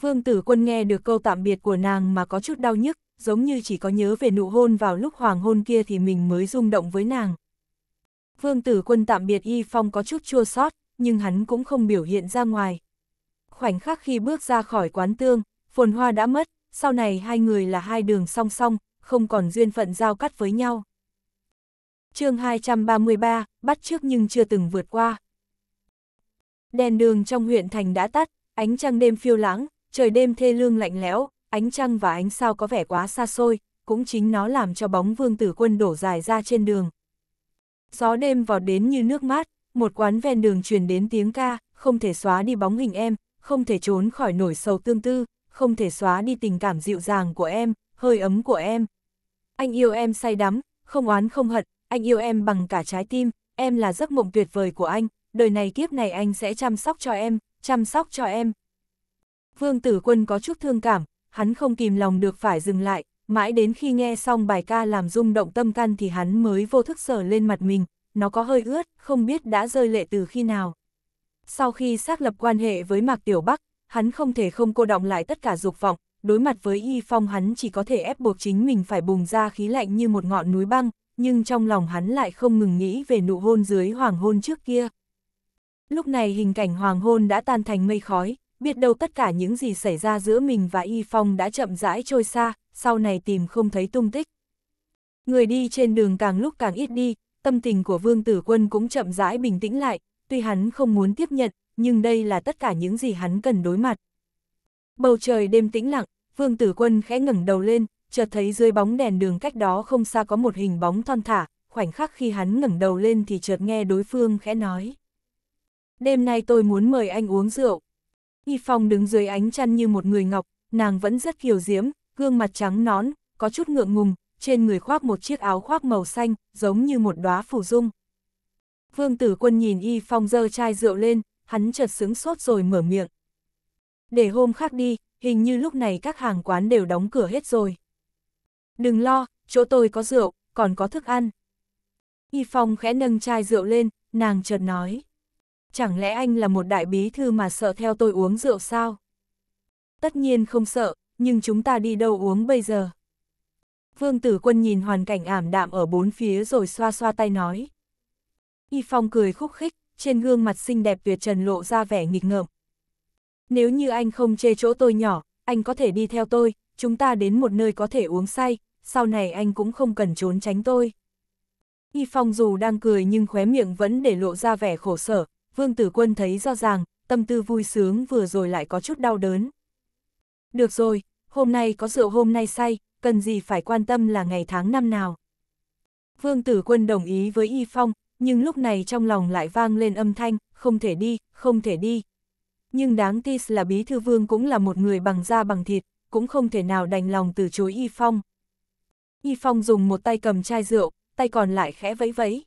Vương tử quân nghe được câu tạm biệt của nàng mà có chút đau nhức, giống như chỉ có nhớ về nụ hôn vào lúc hoàng hôn kia thì mình mới rung động với nàng. Vương tử quân tạm biệt Y Phong có chút chua sót, nhưng hắn cũng không biểu hiện ra ngoài. Khoảnh khắc khi bước ra khỏi quán tương, phồn hoa đã mất, sau này hai người là hai đường song song, không còn duyên phận giao cắt với nhau chương 233, bắt trước nhưng chưa từng vượt qua. Đèn đường trong huyện thành đã tắt, ánh trăng đêm phiêu lãng, trời đêm thê lương lạnh lẽo, ánh trăng và ánh sao có vẻ quá xa xôi, cũng chính nó làm cho bóng vương tử quân đổ dài ra trên đường. Gió đêm vọt đến như nước mát, một quán ven đường truyền đến tiếng ca, không thể xóa đi bóng hình em, không thể trốn khỏi nổi sầu tương tư, không thể xóa đi tình cảm dịu dàng của em, hơi ấm của em. Anh yêu em say đắm, không oán không hận, anh yêu em bằng cả trái tim, em là giấc mộng tuyệt vời của anh, đời này kiếp này anh sẽ chăm sóc cho em, chăm sóc cho em. Vương Tử Quân có chút thương cảm, hắn không kìm lòng được phải dừng lại, mãi đến khi nghe xong bài ca làm rung động tâm can thì hắn mới vô thức sờ lên mặt mình, nó có hơi ướt, không biết đã rơi lệ từ khi nào. Sau khi xác lập quan hệ với Mạc Tiểu Bắc, hắn không thể không cô động lại tất cả dục vọng, đối mặt với Y Phong hắn chỉ có thể ép buộc chính mình phải bùng ra khí lạnh như một ngọn núi băng, nhưng trong lòng hắn lại không ngừng nghĩ về nụ hôn dưới hoàng hôn trước kia. Lúc này hình cảnh hoàng hôn đã tan thành mây khói, biết đâu tất cả những gì xảy ra giữa mình và Y Phong đã chậm rãi trôi xa, sau này tìm không thấy tung tích. Người đi trên đường càng lúc càng ít đi, tâm tình của Vương Tử Quân cũng chậm rãi bình tĩnh lại, tuy hắn không muốn tiếp nhận, nhưng đây là tất cả những gì hắn cần đối mặt. Bầu trời đêm tĩnh lặng, Vương Tử Quân khẽ ngẩng đầu lên, chợt thấy dưới bóng đèn đường cách đó không xa có một hình bóng thon thả, khoảnh khắc khi hắn ngẩng đầu lên thì chợt nghe đối phương khẽ nói. Đêm nay tôi muốn mời anh uống rượu. Y Phong đứng dưới ánh chăn như một người ngọc, nàng vẫn rất kiều diễm, gương mặt trắng nón, có chút ngượng ngùng, trên người khoác một chiếc áo khoác màu xanh, giống như một đóa phủ dung. Vương tử quân nhìn Y Phong dơ chai rượu lên, hắn chợt sướng sốt rồi mở miệng. Để hôm khác đi, hình như lúc này các hàng quán đều đóng cửa hết rồi. Đừng lo, chỗ tôi có rượu, còn có thức ăn. Y Phong khẽ nâng chai rượu lên, nàng chợt nói. Chẳng lẽ anh là một đại bí thư mà sợ theo tôi uống rượu sao? Tất nhiên không sợ, nhưng chúng ta đi đâu uống bây giờ? Vương Tử Quân nhìn hoàn cảnh ảm đạm ở bốn phía rồi xoa xoa tay nói. Y Phong cười khúc khích, trên gương mặt xinh đẹp tuyệt trần lộ ra vẻ nghịch ngợm. Nếu như anh không chê chỗ tôi nhỏ, anh có thể đi theo tôi, chúng ta đến một nơi có thể uống say, sau này anh cũng không cần trốn tránh tôi. Y Phong dù đang cười nhưng khóe miệng vẫn để lộ ra vẻ khổ sở, Vương Tử Quân thấy rõ ràng, tâm tư vui sướng vừa rồi lại có chút đau đớn. Được rồi, hôm nay có rượu hôm nay say, cần gì phải quan tâm là ngày tháng năm nào. Vương Tử Quân đồng ý với Y Phong, nhưng lúc này trong lòng lại vang lên âm thanh, không thể đi, không thể đi. Nhưng đáng tiếc là Bí Thư Vương cũng là một người bằng da bằng thịt, cũng không thể nào đành lòng từ chối Y Phong. Y Phong dùng một tay cầm chai rượu, tay còn lại khẽ vẫy vẫy.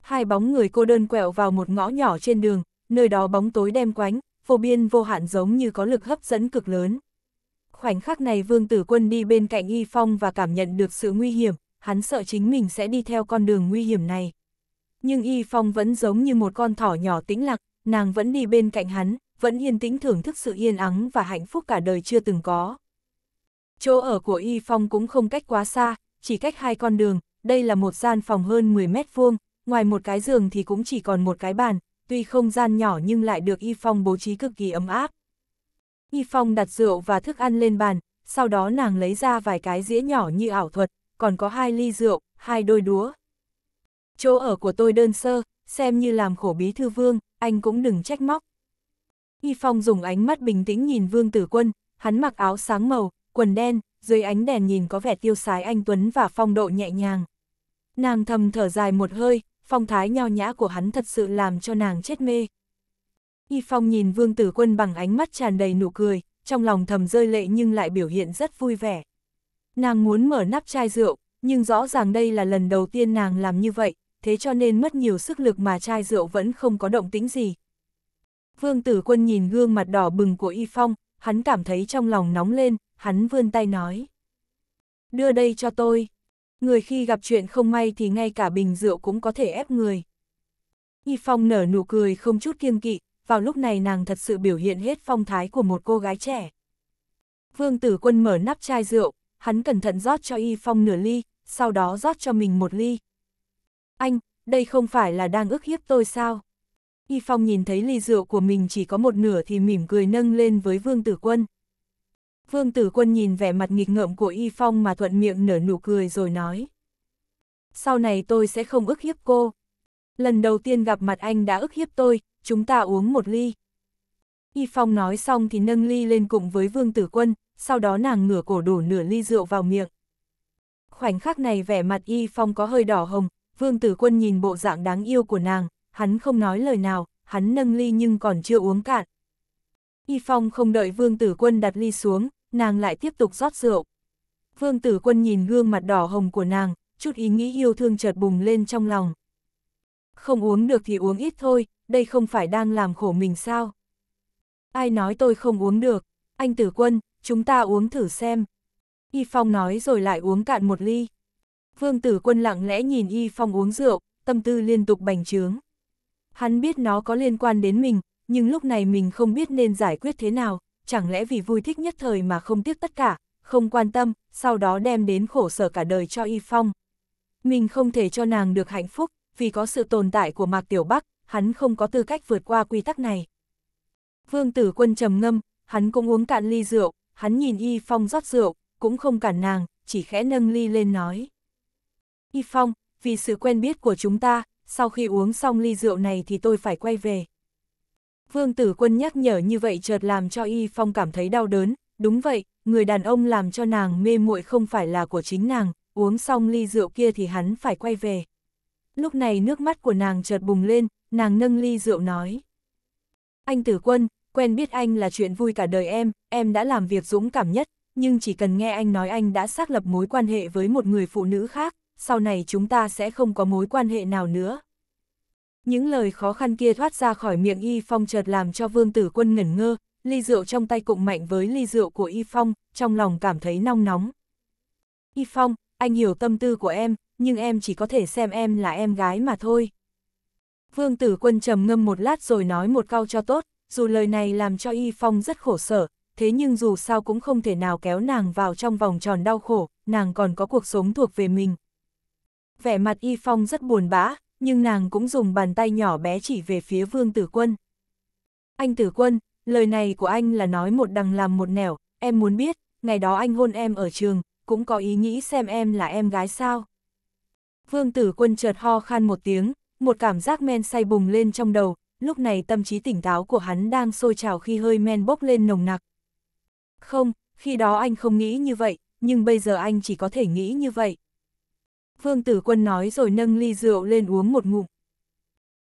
Hai bóng người cô đơn quẹo vào một ngõ nhỏ trên đường, nơi đó bóng tối đem quánh, vô biên vô hạn giống như có lực hấp dẫn cực lớn. Khoảnh khắc này Vương Tử Quân đi bên cạnh Y Phong và cảm nhận được sự nguy hiểm, hắn sợ chính mình sẽ đi theo con đường nguy hiểm này. Nhưng Y Phong vẫn giống như một con thỏ nhỏ tĩnh lặng, nàng vẫn đi bên cạnh hắn, vẫn yên tĩnh thưởng thức sự yên ắng và hạnh phúc cả đời chưa từng có. Chỗ ở của Y Phong cũng không cách quá xa, chỉ cách hai con đường, đây là một gian phòng hơn 10 mét vuông, ngoài một cái giường thì cũng chỉ còn một cái bàn, tuy không gian nhỏ nhưng lại được Y Phong bố trí cực kỳ ấm áp. Y Phong đặt rượu và thức ăn lên bàn, sau đó nàng lấy ra vài cái dĩa nhỏ như ảo thuật, còn có hai ly rượu, hai đôi đúa. Chỗ ở của tôi đơn sơ, xem như làm khổ bí thư vương, anh cũng đừng trách móc. Y Phong dùng ánh mắt bình tĩnh nhìn vương tử quân, hắn mặc áo sáng màu, quần đen, dưới ánh đèn nhìn có vẻ tiêu sái anh Tuấn và phong độ nhẹ nhàng. Nàng thầm thở dài một hơi, phong thái nho nhã của hắn thật sự làm cho nàng chết mê. Y Phong nhìn Vương Tử Quân bằng ánh mắt tràn đầy nụ cười, trong lòng thầm rơi lệ nhưng lại biểu hiện rất vui vẻ. Nàng muốn mở nắp chai rượu, nhưng rõ ràng đây là lần đầu tiên nàng làm như vậy, thế cho nên mất nhiều sức lực mà chai rượu vẫn không có động tĩnh gì. Vương Tử Quân nhìn gương mặt đỏ bừng của Y Phong, hắn cảm thấy trong lòng nóng lên, hắn vươn tay nói. Đưa đây cho tôi. Người khi gặp chuyện không may thì ngay cả bình rượu cũng có thể ép người. Y Phong nở nụ cười không chút kiêng kỵ, vào lúc này nàng thật sự biểu hiện hết phong thái của một cô gái trẻ. Vương tử quân mở nắp chai rượu, hắn cẩn thận rót cho Y Phong nửa ly, sau đó rót cho mình một ly. Anh, đây không phải là đang ức hiếp tôi sao? Y Phong nhìn thấy ly rượu của mình chỉ có một nửa thì mỉm cười nâng lên với Vương Tử Quân. Vương Tử Quân nhìn vẻ mặt nghịch ngợm của Y Phong mà thuận miệng nở nụ cười rồi nói. Sau này tôi sẽ không ức hiếp cô. Lần đầu tiên gặp mặt anh đã ức hiếp tôi, chúng ta uống một ly. Y Phong nói xong thì nâng ly lên cùng với Vương Tử Quân, sau đó nàng ngửa cổ đổ nửa ly rượu vào miệng. Khoảnh khắc này vẻ mặt Y Phong có hơi đỏ hồng, Vương Tử Quân nhìn bộ dạng đáng yêu của nàng, hắn không nói lời nào, hắn nâng ly nhưng còn chưa uống cạn. Y Phong không đợi Vương Tử Quân đặt ly xuống, nàng lại tiếp tục rót rượu. Vương tử quân nhìn gương mặt đỏ hồng của nàng, chút ý nghĩ yêu thương chợt bùng lên trong lòng. Không uống được thì uống ít thôi, đây không phải đang làm khổ mình sao? Ai nói tôi không uống được? Anh tử quân, chúng ta uống thử xem. Y Phong nói rồi lại uống cạn một ly. Vương tử quân lặng lẽ nhìn Y Phong uống rượu, tâm tư liên tục bành trướng. Hắn biết nó có liên quan đến mình, nhưng lúc này mình không biết nên giải quyết thế nào chẳng lẽ vì vui thích nhất thời mà không tiếc tất cả, không quan tâm, sau đó đem đến khổ sở cả đời cho Y Phong. Mình không thể cho nàng được hạnh phúc, vì có sự tồn tại của Mạc Tiểu Bắc, hắn không có tư cách vượt qua quy tắc này. Vương Tử Quân trầm ngâm, hắn cũng uống cạn ly rượu, hắn nhìn Y Phong rót rượu, cũng không cản nàng, chỉ khẽ nâng ly lên nói. Y Phong, vì sự quen biết của chúng ta, sau khi uống xong ly rượu này thì tôi phải quay về. Vương tử quân nhắc nhở như vậy chợt làm cho Y Phong cảm thấy đau đớn, đúng vậy, người đàn ông làm cho nàng mê muội không phải là của chính nàng, uống xong ly rượu kia thì hắn phải quay về. Lúc này nước mắt của nàng chợt bùng lên, nàng nâng ly rượu nói. Anh tử quân, quen biết anh là chuyện vui cả đời em, em đã làm việc dũng cảm nhất, nhưng chỉ cần nghe anh nói anh đã xác lập mối quan hệ với một người phụ nữ khác, sau này chúng ta sẽ không có mối quan hệ nào nữa. Những lời khó khăn kia thoát ra khỏi miệng Y Phong chợt làm cho Vương Tử Quân ngẩn ngơ, ly rượu trong tay cụng mạnh với ly rượu của Y Phong, trong lòng cảm thấy nong nóng. Y Phong, anh hiểu tâm tư của em, nhưng em chỉ có thể xem em là em gái mà thôi. Vương Tử Quân trầm ngâm một lát rồi nói một câu cho tốt, dù lời này làm cho Y Phong rất khổ sở, thế nhưng dù sao cũng không thể nào kéo nàng vào trong vòng tròn đau khổ, nàng còn có cuộc sống thuộc về mình. Vẻ mặt Y Phong rất buồn bã, nhưng nàng cũng dùng bàn tay nhỏ bé chỉ về phía Vương Tử Quân. Anh Tử Quân, lời này của anh là nói một đằng làm một nẻo, em muốn biết, ngày đó anh hôn em ở trường, cũng có ý nghĩ xem em là em gái sao. Vương Tử Quân chợt ho khan một tiếng, một cảm giác men say bùng lên trong đầu, lúc này tâm trí tỉnh táo của hắn đang sôi trào khi hơi men bốc lên nồng nặc. Không, khi đó anh không nghĩ như vậy, nhưng bây giờ anh chỉ có thể nghĩ như vậy. Vương Tử Quân nói rồi nâng ly rượu lên uống một ngụm.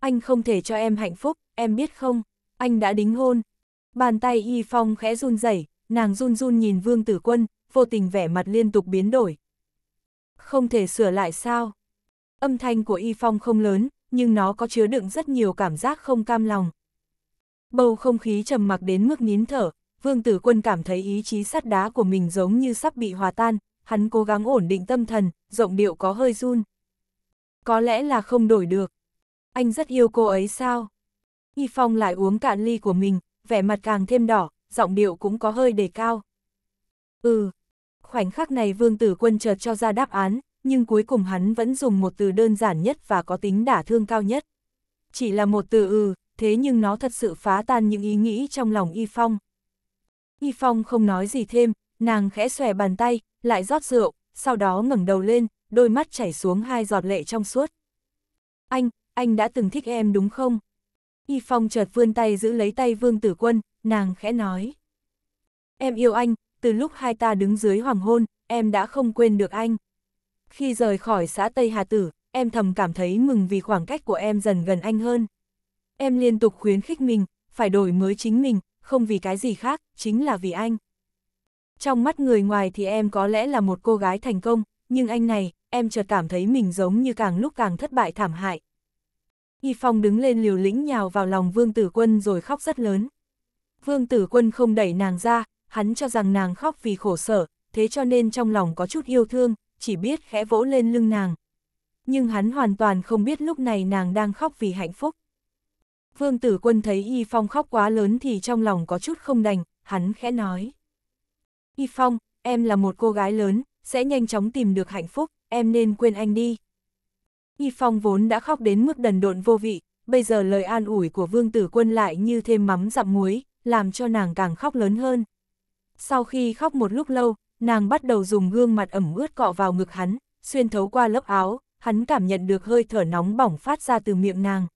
Anh không thể cho em hạnh phúc, em biết không, anh đã đính hôn. Bàn tay Y Phong khẽ run rẩy, nàng run run nhìn Vương Tử Quân, vô tình vẻ mặt liên tục biến đổi. Không thể sửa lại sao? Âm thanh của Y Phong không lớn, nhưng nó có chứa đựng rất nhiều cảm giác không cam lòng. Bầu không khí trầm mặc đến mức nín thở, Vương Tử Quân cảm thấy ý chí sắt đá của mình giống như sắp bị hòa tan, hắn cố gắng ổn định tâm thần, giọng điệu có hơi run. Có lẽ là không đổi được. Anh rất yêu cô ấy sao? Y Phong lại uống cạn ly của mình, vẻ mặt càng thêm đỏ, giọng điệu cũng có hơi đề cao. Ừ. Khoảnh khắc này Vương Tử Quân chợt cho ra đáp án, nhưng cuối cùng hắn vẫn dùng một từ đơn giản nhất và có tính đả thương cao nhất. Chỉ là một từ ừ, thế nhưng nó thật sự phá tan những ý nghĩ trong lòng Y Phong. Y Phong không nói gì thêm, nàng khẽ xòe bàn tay, lại rót rượu, sau đó ngẩng đầu lên, đôi mắt chảy xuống hai giọt lệ trong suốt. Anh, anh đã từng thích em đúng không? Y Phong chợt vươn tay giữ lấy tay Vương Tử Quân, nàng khẽ nói. Em yêu anh, từ lúc hai ta đứng dưới hoàng hôn, em đã không quên được anh. Khi rời khỏi xã Tây Hà Tử, em thầm cảm thấy mừng vì khoảng cách của em dần gần anh hơn. Em liên tục khuyến khích mình, phải đổi mới chính mình, không vì cái gì khác, chính là vì anh trong mắt người ngoài thì em có lẽ là một cô gái thành công, nhưng anh này, em chợt cảm thấy mình giống như càng lúc càng thất bại thảm hại. Y Phong đứng lên liều lĩnh nhào vào lòng Vương Tử Quân rồi khóc rất lớn. Vương Tử Quân không đẩy nàng ra, hắn cho rằng nàng khóc vì khổ sở, thế cho nên trong lòng có chút yêu thương, chỉ biết khẽ vỗ lên lưng nàng. Nhưng hắn hoàn toàn không biết lúc này nàng đang khóc vì hạnh phúc. Vương Tử Quân thấy Y Phong khóc quá lớn thì trong lòng có chút không đành, hắn khẽ nói. Y Phong, em là một cô gái lớn, sẽ nhanh chóng tìm được hạnh phúc, em nên quên anh đi. Y Phong vốn đã khóc đến mức đần độn vô vị, bây giờ lời an ủi của Vương Tử Quân lại như thêm mắm dặm muối, làm cho nàng càng khóc lớn hơn. Sau khi khóc một lúc lâu, nàng bắt đầu dùng gương mặt ẩm ướt cọ vào ngực hắn, xuyên thấu qua lớp áo, hắn cảm nhận được hơi thở nóng bỏng phát ra từ miệng nàng.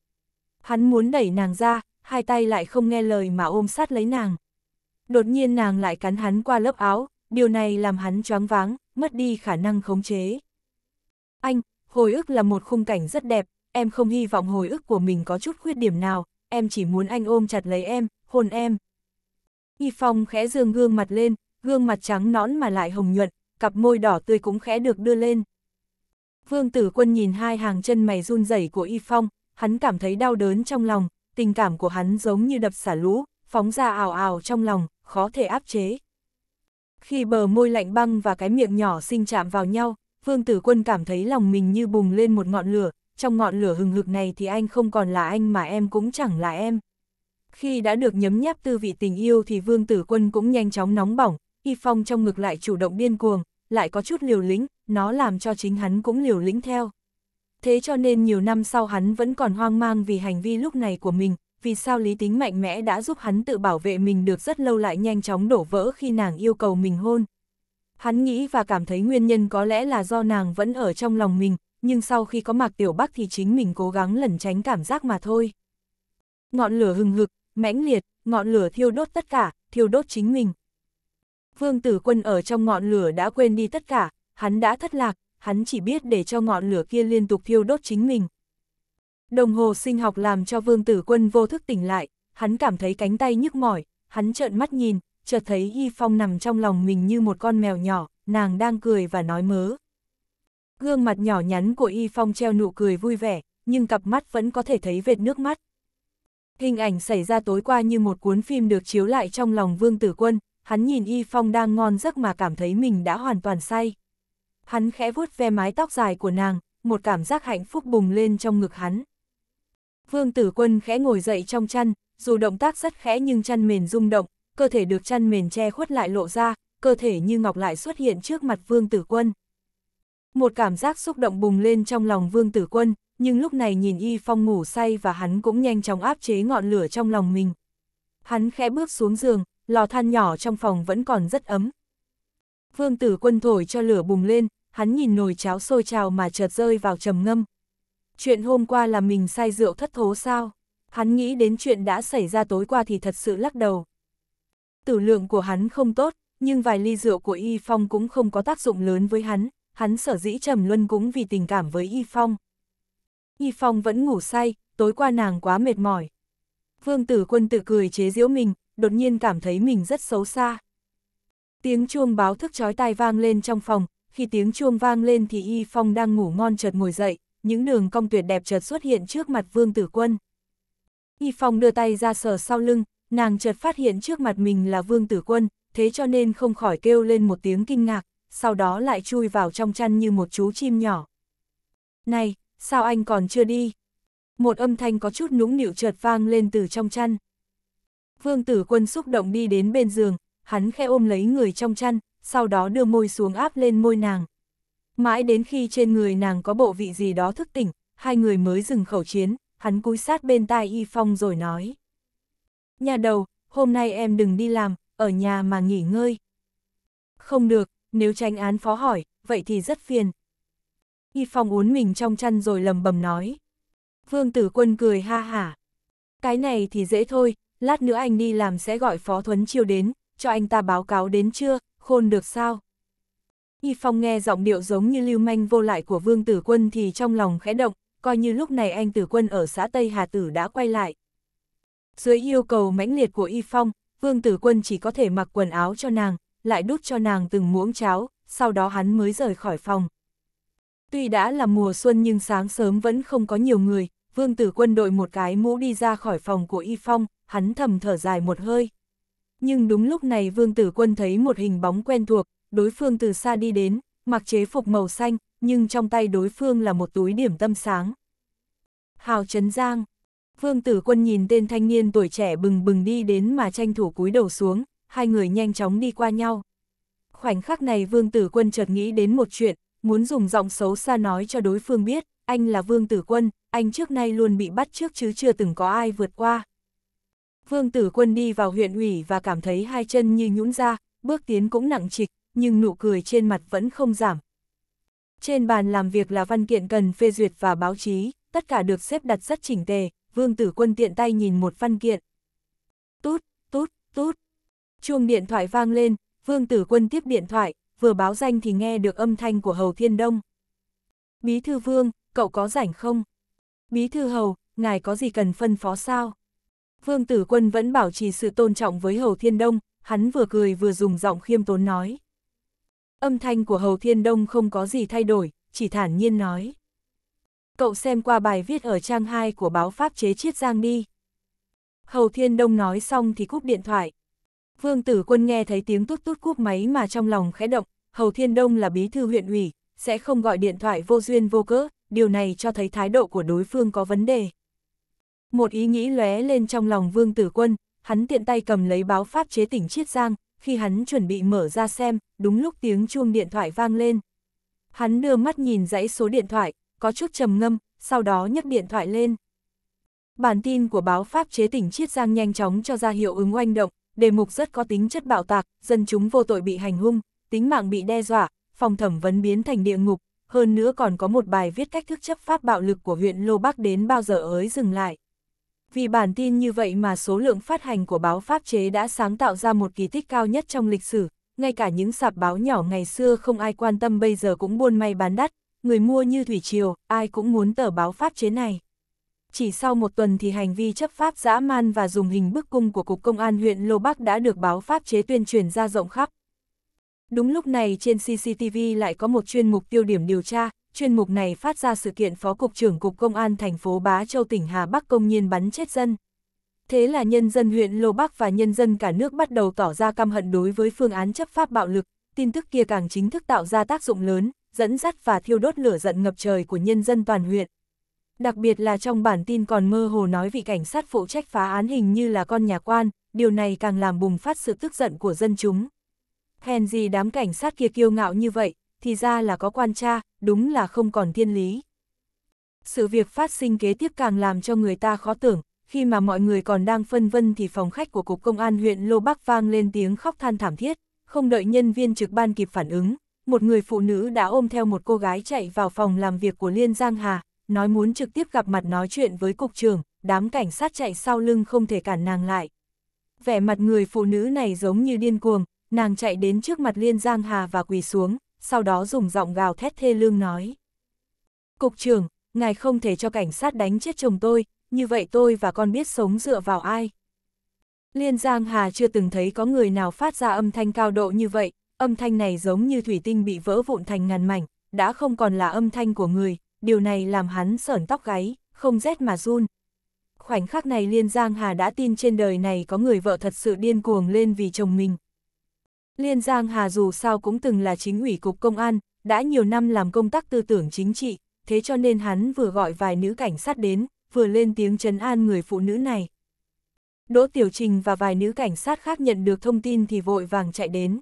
Hắn muốn đẩy nàng ra, hai tay lại không nghe lời mà ôm sát lấy nàng đột nhiên nàng lại cắn hắn qua lớp áo, điều này làm hắn choáng váng, mất đi khả năng khống chế. Anh, hồi ức là một khung cảnh rất đẹp, em không hy vọng hồi ức của mình có chút khuyết điểm nào, em chỉ muốn anh ôm chặt lấy em, hôn em. Y Phong khẽ dương gương mặt lên, gương mặt trắng nõn mà lại hồng nhuận, cặp môi đỏ tươi cũng khẽ được đưa lên. Vương Tử Quân nhìn hai hàng chân mày run rẩy của Y Phong, hắn cảm thấy đau đớn trong lòng, tình cảm của hắn giống như đập xả lũ, phóng ra ào ào trong lòng, khó thể áp chế. Khi bờ môi lạnh băng và cái miệng nhỏ xinh chạm vào nhau, Vương Tử Quân cảm thấy lòng mình như bùng lên một ngọn lửa, trong ngọn lửa hừng hực này thì anh không còn là anh mà em cũng chẳng là em. Khi đã được nhấm nháp tư vị tình yêu thì Vương Tử Quân cũng nhanh chóng nóng bỏng, Y Phong trong ngực lại chủ động điên cuồng, lại có chút liều lĩnh, nó làm cho chính hắn cũng liều lĩnh theo. Thế cho nên nhiều năm sau hắn vẫn còn hoang mang vì hành vi lúc này của mình, vì sao lý tính mạnh mẽ đã giúp hắn tự bảo vệ mình được rất lâu lại nhanh chóng đổ vỡ khi nàng yêu cầu mình hôn. Hắn nghĩ và cảm thấy nguyên nhân có lẽ là do nàng vẫn ở trong lòng mình, nhưng sau khi có Mạc Tiểu Bắc thì chính mình cố gắng lẩn tránh cảm giác mà thôi. Ngọn lửa hừng hực, mãnh liệt, ngọn lửa thiêu đốt tất cả, thiêu đốt chính mình. Vương Tử Quân ở trong ngọn lửa đã quên đi tất cả, hắn đã thất lạc, hắn chỉ biết để cho ngọn lửa kia liên tục thiêu đốt chính mình. Đồng hồ sinh học làm cho vương tử quân vô thức tỉnh lại, hắn cảm thấy cánh tay nhức mỏi, hắn trợn mắt nhìn, chợt thấy Y Phong nằm trong lòng mình như một con mèo nhỏ, nàng đang cười và nói mớ. Gương mặt nhỏ nhắn của Y Phong treo nụ cười vui vẻ, nhưng cặp mắt vẫn có thể thấy vệt nước mắt. Hình ảnh xảy ra tối qua như một cuốn phim được chiếu lại trong lòng Vương Tử Quân, hắn nhìn Y Phong đang ngon giấc mà cảm thấy mình đã hoàn toàn say. Hắn khẽ vuốt ve mái tóc dài của nàng, một cảm giác hạnh phúc bùng lên trong ngực hắn. Vương tử quân khẽ ngồi dậy trong chăn, dù động tác rất khẽ nhưng chăn mền rung động, cơ thể được chăn mền che khuất lại lộ ra, cơ thể như ngọc lại xuất hiện trước mặt vương tử quân. Một cảm giác xúc động bùng lên trong lòng vương tử quân, nhưng lúc này nhìn y phong ngủ say và hắn cũng nhanh chóng áp chế ngọn lửa trong lòng mình. Hắn khẽ bước xuống giường, lò than nhỏ trong phòng vẫn còn rất ấm. Vương tử quân thổi cho lửa bùng lên, hắn nhìn nồi cháo sôi trào mà chợt rơi vào trầm ngâm. Chuyện hôm qua là mình say rượu thất thố sao? Hắn nghĩ đến chuyện đã xảy ra tối qua thì thật sự lắc đầu. Tử lượng của hắn không tốt, nhưng vài ly rượu của Y Phong cũng không có tác dụng lớn với hắn, hắn sở dĩ trầm luân cũng vì tình cảm với Y Phong. Y Phong vẫn ngủ say, tối qua nàng quá mệt mỏi. Vương tử quân tự cười chế giễu mình, đột nhiên cảm thấy mình rất xấu xa. Tiếng chuông báo thức chói tai vang lên trong phòng, khi tiếng chuông vang lên thì Y Phong đang ngủ ngon chợt ngồi dậy, những đường cong tuyệt đẹp chợt xuất hiện trước mặt Vương Tử Quân. Y Phong đưa tay ra sờ sau lưng, nàng chợt phát hiện trước mặt mình là Vương Tử Quân, thế cho nên không khỏi kêu lên một tiếng kinh ngạc, sau đó lại chui vào trong chăn như một chú chim nhỏ. Này, sao anh còn chưa đi? Một âm thanh có chút nũng nịu chợt vang lên từ trong chăn. Vương Tử Quân xúc động đi đến bên giường, hắn khẽ ôm lấy người trong chăn, sau đó đưa môi xuống áp lên môi nàng, Mãi đến khi trên người nàng có bộ vị gì đó thức tỉnh, hai người mới dừng khẩu chiến, hắn cúi sát bên tai Y Phong rồi nói. Nhà đầu, hôm nay em đừng đi làm, ở nhà mà nghỉ ngơi. Không được, nếu tranh án phó hỏi, vậy thì rất phiền. Y Phong uốn mình trong chăn rồi lầm bầm nói. Vương tử quân cười ha hả. Cái này thì dễ thôi, lát nữa anh đi làm sẽ gọi phó thuấn chiêu đến, cho anh ta báo cáo đến chưa, khôn được sao? Y Phong nghe giọng điệu giống như lưu manh vô lại của Vương Tử Quân thì trong lòng khẽ động, coi như lúc này anh Tử Quân ở xã Tây Hà Tử đã quay lại. Dưới yêu cầu mãnh liệt của Y Phong, Vương Tử Quân chỉ có thể mặc quần áo cho nàng, lại đút cho nàng từng muỗng cháo, sau đó hắn mới rời khỏi phòng. Tuy đã là mùa xuân nhưng sáng sớm vẫn không có nhiều người, Vương Tử Quân đội một cái mũ đi ra khỏi phòng của Y Phong, hắn thầm thở dài một hơi. Nhưng đúng lúc này Vương Tử Quân thấy một hình bóng quen thuộc, đối phương từ xa đi đến, mặc chế phục màu xanh, nhưng trong tay đối phương là một túi điểm tâm sáng. Hào Trấn Giang Vương Tử Quân nhìn tên thanh niên tuổi trẻ bừng bừng đi đến mà tranh thủ cúi đầu xuống, hai người nhanh chóng đi qua nhau. Khoảnh khắc này Vương Tử Quân chợt nghĩ đến một chuyện, muốn dùng giọng xấu xa nói cho đối phương biết, anh là Vương Tử Quân, anh trước nay luôn bị bắt trước chứ chưa từng có ai vượt qua. Vương Tử Quân đi vào huyện ủy và cảm thấy hai chân như nhũn ra, bước tiến cũng nặng trịch, nhưng nụ cười trên mặt vẫn không giảm. Trên bàn làm việc là văn kiện cần phê duyệt và báo chí, tất cả được xếp đặt rất chỉnh tề, Vương Tử Quân tiện tay nhìn một văn kiện. Tút, tút, tút. Chuông điện thoại vang lên, Vương Tử Quân tiếp điện thoại, vừa báo danh thì nghe được âm thanh của Hầu Thiên Đông. Bí thư Vương, cậu có rảnh không? Bí thư Hầu, ngài có gì cần phân phó sao? Vương Tử Quân vẫn bảo trì sự tôn trọng với Hầu Thiên Đông, hắn vừa cười vừa dùng giọng khiêm tốn nói. Âm thanh của Hầu Thiên Đông không có gì thay đổi, chỉ thản nhiên nói. Cậu xem qua bài viết ở trang 2 của báo Pháp chế Chiết Giang đi. Hầu Thiên Đông nói xong thì cúp điện thoại. Vương Tử Quân nghe thấy tiếng tút tút cúp máy mà trong lòng khẽ động, Hầu Thiên Đông là bí thư huyện ủy, sẽ không gọi điện thoại vô duyên vô cớ, điều này cho thấy thái độ của đối phương có vấn đề. Một ý nghĩ lóe lên trong lòng Vương Tử Quân, hắn tiện tay cầm lấy báo pháp chế tỉnh Chiết Giang, khi hắn chuẩn bị mở ra xem, đúng lúc tiếng chuông điện thoại vang lên. Hắn đưa mắt nhìn dãy số điện thoại, có chút trầm ngâm, sau đó nhấc điện thoại lên. Bản tin của báo Pháp chế tỉnh Chiết Giang nhanh chóng cho ra hiệu ứng oanh động, đề mục rất có tính chất bạo tạc, dân chúng vô tội bị hành hung, tính mạng bị đe dọa, phòng thẩm vấn biến thành địa ngục, hơn nữa còn có một bài viết cách thức chấp pháp bạo lực của huyện Lô Bắc đến bao giờ ấy dừng lại. Vì bản tin như vậy mà số lượng phát hành của báo pháp chế đã sáng tạo ra một kỳ tích cao nhất trong lịch sử, ngay cả những sạp báo nhỏ ngày xưa không ai quan tâm bây giờ cũng buôn may bán đắt, người mua như thủy triều, ai cũng muốn tờ báo pháp chế này. Chỉ sau một tuần thì hành vi chấp pháp dã man và dùng hình bức cung của Cục Công an huyện Lô Bắc đã được báo pháp chế tuyên truyền ra rộng khắp. Đúng lúc này trên CCTV lại có một chuyên mục tiêu điểm điều tra, chuyên mục này phát ra sự kiện Phó Cục trưởng Cục Công an thành phố Bá Châu tỉnh Hà Bắc công nhiên bắn chết dân. Thế là nhân dân huyện Lô Bắc và nhân dân cả nước bắt đầu tỏ ra căm hận đối với phương án chấp pháp bạo lực, tin tức kia càng chính thức tạo ra tác dụng lớn, dẫn dắt và thiêu đốt lửa giận ngập trời của nhân dân toàn huyện. Đặc biệt là trong bản tin còn mơ hồ nói vị cảnh sát phụ trách phá án hình như là con nhà quan, điều này càng làm bùng phát sự tức giận của dân chúng. Hèn gì đám cảnh sát kia kiêu ngạo như vậy, thì ra là có quan tra, đúng là không còn thiên lý. Sự việc phát sinh kế tiếp càng làm cho người ta khó tưởng, khi mà mọi người còn đang phân vân thì phòng khách của Cục Công an huyện Lô Bắc vang lên tiếng khóc than thảm thiết, không đợi nhân viên trực ban kịp phản ứng, một người phụ nữ đã ôm theo một cô gái chạy vào phòng làm việc của Liên Giang Hà, nói muốn trực tiếp gặp mặt nói chuyện với cục trưởng, đám cảnh sát chạy sau lưng không thể cản nàng lại. Vẻ mặt người phụ nữ này giống như điên cuồng, nàng chạy đến trước mặt Liên Giang Hà và quỳ xuống, sau đó dùng giọng gào thét thê lương nói. Cục trưởng, ngài không thể cho cảnh sát đánh chết chồng tôi, như vậy tôi và con biết sống dựa vào ai. Liên Giang Hà chưa từng thấy có người nào phát ra âm thanh cao độ như vậy, âm thanh này giống như thủy tinh bị vỡ vụn thành ngàn mảnh, đã không còn là âm thanh của người, điều này làm hắn sởn tóc gáy, không rét mà run. Khoảnh khắc này Liên Giang Hà đã tin trên đời này có người vợ thật sự điên cuồng lên vì chồng mình. Liên Giang Hà dù sao cũng từng là chính ủy cục công an, đã nhiều năm làm công tác tư tưởng chính trị, thế cho nên hắn vừa gọi vài nữ cảnh sát đến, vừa lên tiếng trấn an người phụ nữ này. Đỗ Tiểu Trình và vài nữ cảnh sát khác nhận được thông tin thì vội vàng chạy đến.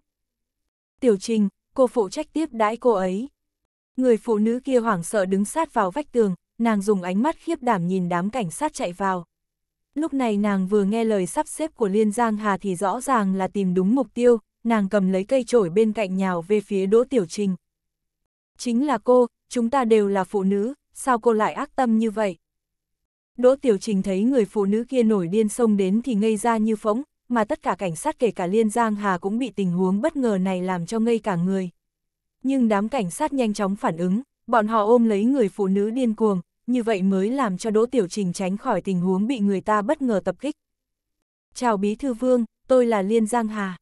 Tiểu Trình, cô phụ trách tiếp đãi cô ấy. Người phụ nữ kia hoảng sợ đứng sát vào vách tường, nàng dùng ánh mắt khiếp đảm nhìn đám cảnh sát chạy vào. Lúc này nàng vừa nghe lời sắp xếp của Liên Giang Hà thì rõ ràng là tìm đúng mục tiêu, nàng cầm lấy cây chổi bên cạnh nhào về phía Đỗ Tiểu Trình. Chính là cô, chúng ta đều là phụ nữ, sao cô lại ác tâm như vậy? Đỗ Tiểu Trình thấy người phụ nữ kia nổi điên xông đến thì ngây ra như phóng, mà tất cả cảnh sát kể cả Liên Giang Hà cũng bị tình huống bất ngờ này làm cho ngây cả người. Nhưng đám cảnh sát nhanh chóng phản ứng, bọn họ ôm lấy người phụ nữ điên cuồng, như vậy mới làm cho Đỗ Tiểu Trình tránh khỏi tình huống bị người ta bất ngờ tập kích. Chào Bí Thư Vương, tôi là Liên Giang Hà.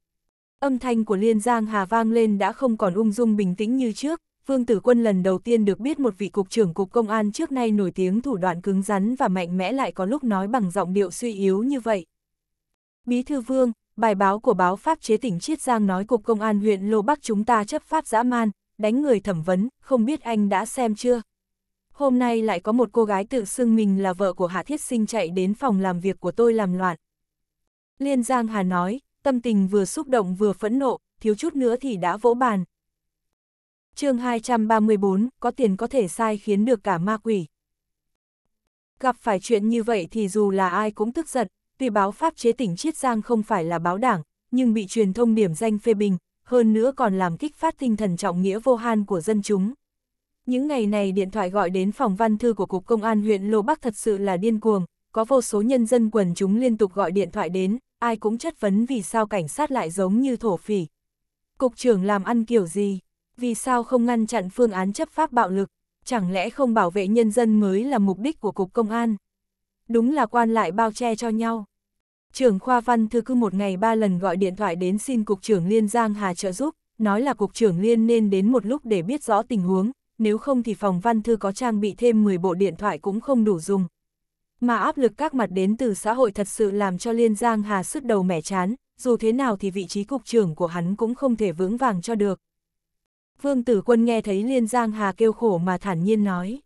Âm thanh của Liên Giang Hà vang lên đã không còn ung dung bình tĩnh như trước, Vương Tử Quân lần đầu tiên được biết một vị cục trưởng cục công an trước nay nổi tiếng thủ đoạn cứng rắn và mạnh mẽ lại có lúc nói bằng giọng điệu suy yếu như vậy. Bí thư Vương, bài báo của báo pháp chế tỉnh Chiết Giang nói cục công an huyện Lô Bắc chúng ta chấp pháp dã man, đánh người thẩm vấn, không biết anh đã xem chưa? Hôm nay lại có một cô gái tự xưng mình là vợ của Hà Thiết Sinh chạy đến phòng làm việc của tôi làm loạn. Liên Giang Hà nói, tâm tình vừa xúc động vừa phẫn nộ, thiếu chút nữa thì đã vỗ bàn. chương 234, có tiền có thể sai khiến được cả ma quỷ. Gặp phải chuyện như vậy thì dù là ai cũng tức giận, tuy báo pháp chế tỉnh Chiết Giang không phải là báo đảng, nhưng bị truyền thông điểm danh phê bình, hơn nữa còn làm kích phát tinh thần trọng nghĩa vô han của dân chúng. Những ngày này điện thoại gọi đến phòng văn thư của Cục Công an huyện Lô Bắc thật sự là điên cuồng, có vô số nhân dân quần chúng liên tục gọi điện thoại đến, ai cũng chất vấn vì sao cảnh sát lại giống như thổ phỉ. Cục trưởng làm ăn kiểu gì? Vì sao không ngăn chặn phương án chấp pháp bạo lực? Chẳng lẽ không bảo vệ nhân dân mới là mục đích của Cục Công an? Đúng là quan lại bao che cho nhau. Trưởng khoa văn thư cứ một ngày ba lần gọi điện thoại đến xin Cục trưởng Liên Giang Hà trợ giúp, nói là Cục trưởng Liên nên đến một lúc để biết rõ tình huống, nếu không thì phòng văn thư có trang bị thêm 10 bộ điện thoại cũng không đủ dùng, mà áp lực các mặt đến từ xã hội thật sự làm cho Liên Giang Hà sức đầu mẻ chán, dù thế nào thì vị trí cục trưởng của hắn cũng không thể vững vàng cho được. Vương Tử Quân nghe thấy Liên Giang Hà kêu khổ mà thản nhiên nói.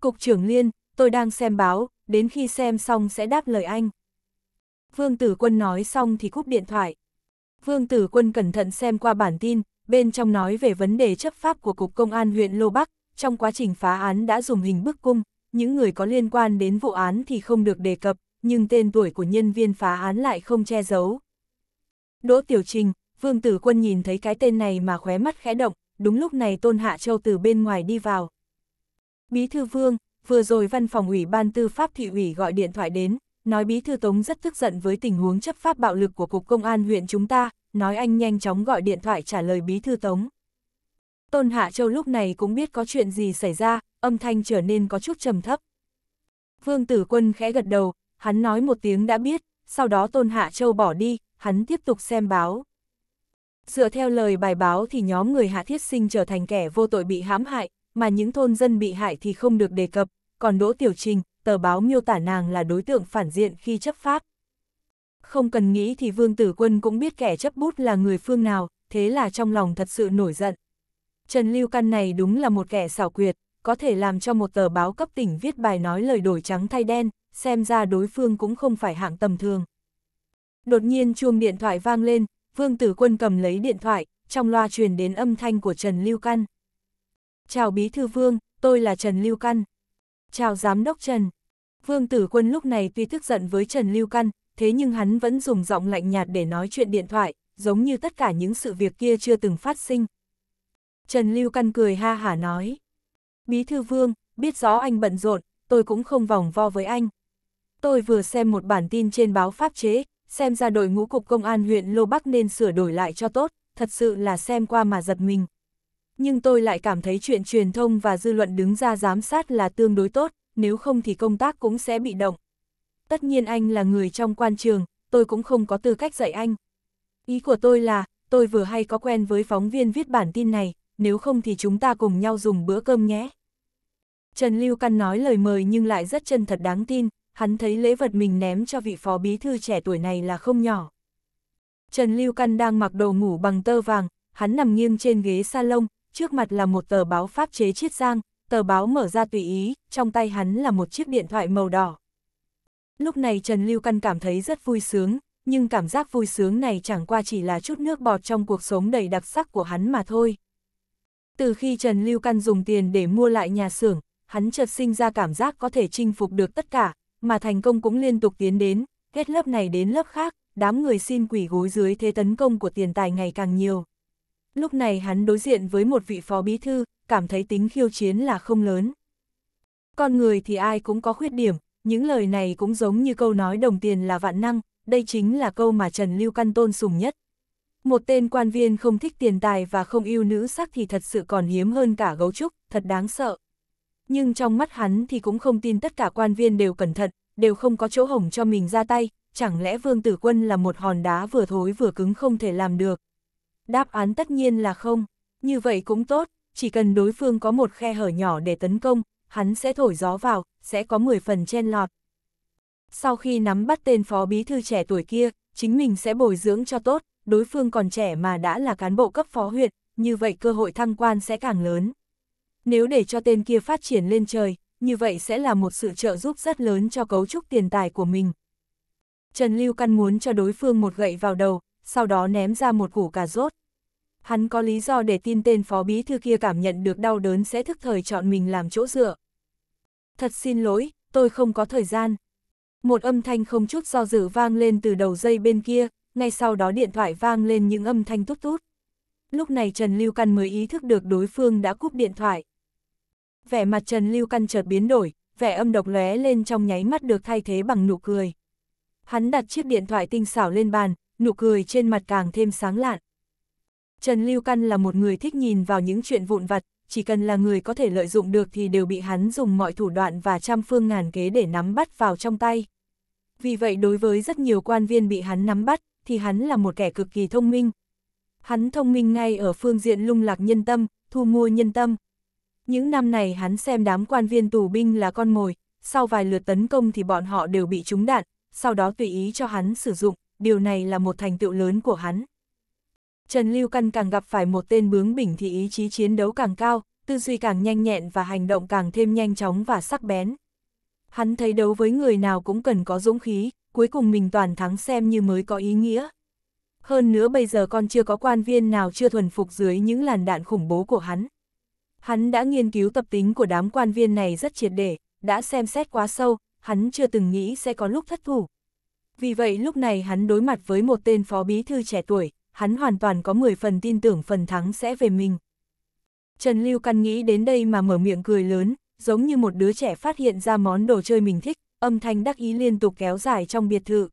Cục trưởng Liên, tôi đang xem báo, đến khi xem xong sẽ đáp lời anh. Vương Tử Quân nói xong thì cúp điện thoại. Vương Tử Quân cẩn thận xem qua bản tin, bên trong nói về vấn đề chấp pháp của Cục Công an huyện Lô Bắc, trong quá trình phá án đã dùng hình bức cung, những người có liên quan đến vụ án thì không được đề cập, nhưng tên tuổi của nhân viên phá án lại không che giấu. Đỗ Tiểu Trình, Vương Tử Quân nhìn thấy cái tên này mà khóe mắt khẽ động, đúng lúc này Tôn Hạ Châu từ bên ngoài đi vào. Bí thư Vương, vừa rồi văn phòng ủy ban tư pháp thị ủy gọi điện thoại đến, nói bí thư Tống rất tức giận với tình huống chấp pháp bạo lực của Cục Công an huyện chúng ta, nói anh nhanh chóng gọi điện thoại trả lời bí thư Tống. Tôn Hạ Châu lúc này cũng biết có chuyện gì xảy ra, âm thanh trở nên có chút trầm thấp. Vương Tử Quân khẽ gật đầu, hắn nói một tiếng đã biết, sau đó Tôn Hạ Châu bỏ đi, hắn tiếp tục xem báo. Dựa theo lời bài báo thì nhóm người Hạ Thiết Sinh trở thành kẻ vô tội bị hãm hại, mà những thôn dân bị hại thì không được đề cập, còn Đỗ Tiểu Trình, tờ báo miêu tả nàng là đối tượng phản diện khi chấp pháp. Không cần nghĩ thì Vương Tử Quân cũng biết kẻ chấp bút là người phương nào, thế là trong lòng thật sự nổi giận. Trần Lưu Căn này đúng là một kẻ xảo quyệt, có thể làm cho một tờ báo cấp tỉnh viết bài nói lời đổi trắng thay đen, xem ra đối phương cũng không phải hạng tầm thường. Đột nhiên chuông điện thoại vang lên, Vương Tử Quân cầm lấy điện thoại, trong loa truyền đến âm thanh của Trần Lưu Căn. Chào Bí Thư Vương, tôi là Trần Lưu Căn. Chào Giám đốc Trần. Vương Tử Quân lúc này tuy tức giận với Trần Lưu Căn, thế nhưng hắn vẫn dùng giọng lạnh nhạt để nói chuyện điện thoại, giống như tất cả những sự việc kia chưa từng phát sinh. Trần Lưu Căn cười ha hả nói. Bí thư vương, biết rõ anh bận rộn, tôi cũng không vòng vo với anh. Tôi vừa xem một bản tin trên báo pháp chế, xem ra đội ngũ cục công an huyện Lô Bắc nên sửa đổi lại cho tốt, thật sự là xem qua mà giật mình. Nhưng tôi lại cảm thấy chuyện truyền thông và dư luận đứng ra giám sát là tương đối tốt, nếu không thì công tác cũng sẽ bị động. Tất nhiên anh là người trong quan trường, tôi cũng không có tư cách dạy anh. Ý của tôi là, tôi vừa hay có quen với phóng viên viết bản tin này, nếu không thì chúng ta cùng nhau dùng bữa cơm nhé. Trần Lưu Căn nói lời mời nhưng lại rất chân thật đáng tin, hắn thấy lễ vật mình ném cho vị phó bí thư trẻ tuổi này là không nhỏ. Trần Lưu Căn đang mặc đồ ngủ bằng tơ vàng, hắn nằm nghiêng trên ghế salon, trước mặt là một tờ báo pháp chế chiết giang, tờ báo mở ra tùy ý, trong tay hắn là một chiếc điện thoại màu đỏ. Lúc này Trần Lưu Căn cảm thấy rất vui sướng, nhưng cảm giác vui sướng này chẳng qua chỉ là chút nước bọt trong cuộc sống đầy đặc sắc của hắn mà thôi. Từ khi Trần Lưu Căn dùng tiền để mua lại nhà xưởng, hắn chợt sinh ra cảm giác có thể chinh phục được tất cả, mà thành công cũng liên tục tiến đến, hết lớp này đến lớp khác, đám người xin quỷ gối dưới thế tấn công của tiền tài ngày càng nhiều. Lúc này hắn đối diện với một vị phó bí thư, cảm thấy tính khiêu chiến là không lớn. Con người thì ai cũng có khuyết điểm, những lời này cũng giống như câu nói đồng tiền là vạn năng, đây chính là câu mà Trần Lưu Căn tôn sùng nhất. Một tên quan viên không thích tiền tài và không yêu nữ sắc thì thật sự còn hiếm hơn cả gấu trúc, thật đáng sợ. Nhưng trong mắt hắn thì cũng không tin tất cả quan viên đều cẩn thận, đều không có chỗ hổng cho mình ra tay, chẳng lẽ Vương Tử Quân là một hòn đá vừa thối vừa cứng không thể làm được. Đáp án tất nhiên là không, như vậy cũng tốt, chỉ cần đối phương có một khe hở nhỏ để tấn công, hắn sẽ thổi gió vào, sẽ có 10 phần chen lọt. Sau khi nắm bắt tên phó bí thư trẻ tuổi kia, chính mình sẽ bồi dưỡng cho tốt, đối phương còn trẻ mà đã là cán bộ cấp phó huyện, như vậy cơ hội thăng quan sẽ càng lớn. Nếu để cho tên kia phát triển lên trời, như vậy sẽ là một sự trợ giúp rất lớn cho cấu trúc tiền tài của mình. Trần Lưu Căn muốn cho đối phương một gậy vào đầu, sau đó ném ra một củ cà rốt. Hắn có lý do để tin tên phó bí thư kia cảm nhận được đau đớn sẽ thức thời chọn mình làm chỗ dựa. Thật xin lỗi, tôi không có thời gian. Một âm thanh không chút do dự vang lên từ đầu dây bên kia, ngay sau đó điện thoại vang lên những âm thanh tút tút. Lúc này Trần Lưu Căn mới ý thức được đối phương đã cúp điện thoại. Vẻ mặt Trần Lưu Căn chợt biến đổi, vẻ âm độc lóe lên trong nháy mắt được thay thế bằng nụ cười. Hắn đặt chiếc điện thoại tinh xảo lên bàn, nụ cười trên mặt càng thêm sáng lạn. Trần Lưu Căn là một người thích nhìn vào những chuyện vụn vặt, chỉ cần là người có thể lợi dụng được thì đều bị hắn dùng mọi thủ đoạn và trăm phương ngàn kế để nắm bắt vào trong tay. Vì vậy đối với rất nhiều quan viên bị hắn nắm bắt, thì hắn là một kẻ cực kỳ thông minh. Hắn thông minh ngay ở phương diện lung lạc nhân tâm, thu mua nhân tâm. Những năm này hắn xem đám quan viên tù binh là con mồi, sau vài lượt tấn công thì bọn họ đều bị trúng đạn, sau đó tùy ý cho hắn sử dụng, điều này là một thành tựu lớn của hắn. Trần Lưu Căn càng gặp phải một tên bướng bỉnh thì ý chí chiến đấu càng cao, tư duy càng nhanh nhẹn và hành động càng thêm nhanh chóng và sắc bén. Hắn thấy đấu với người nào cũng cần có dũng khí, cuối cùng mình toàn thắng xem như mới có ý nghĩa. Hơn nữa bây giờ còn chưa có quan viên nào chưa thuần phục dưới những làn đạn khủng bố của hắn. Hắn đã nghiên cứu tập tính của đám quan viên này rất triệt để, đã xem xét quá sâu, hắn chưa từng nghĩ sẽ có lúc thất thủ. Vì vậy lúc này hắn đối mặt với một tên phó bí thư trẻ tuổi, hắn hoàn toàn có 10 phần tin tưởng phần thắng sẽ về mình. Trần Lưu Căn nghĩ đến đây mà mở miệng cười lớn, giống như một đứa trẻ phát hiện ra món đồ chơi mình thích, âm thanh đắc ý liên tục kéo dài trong biệt thự.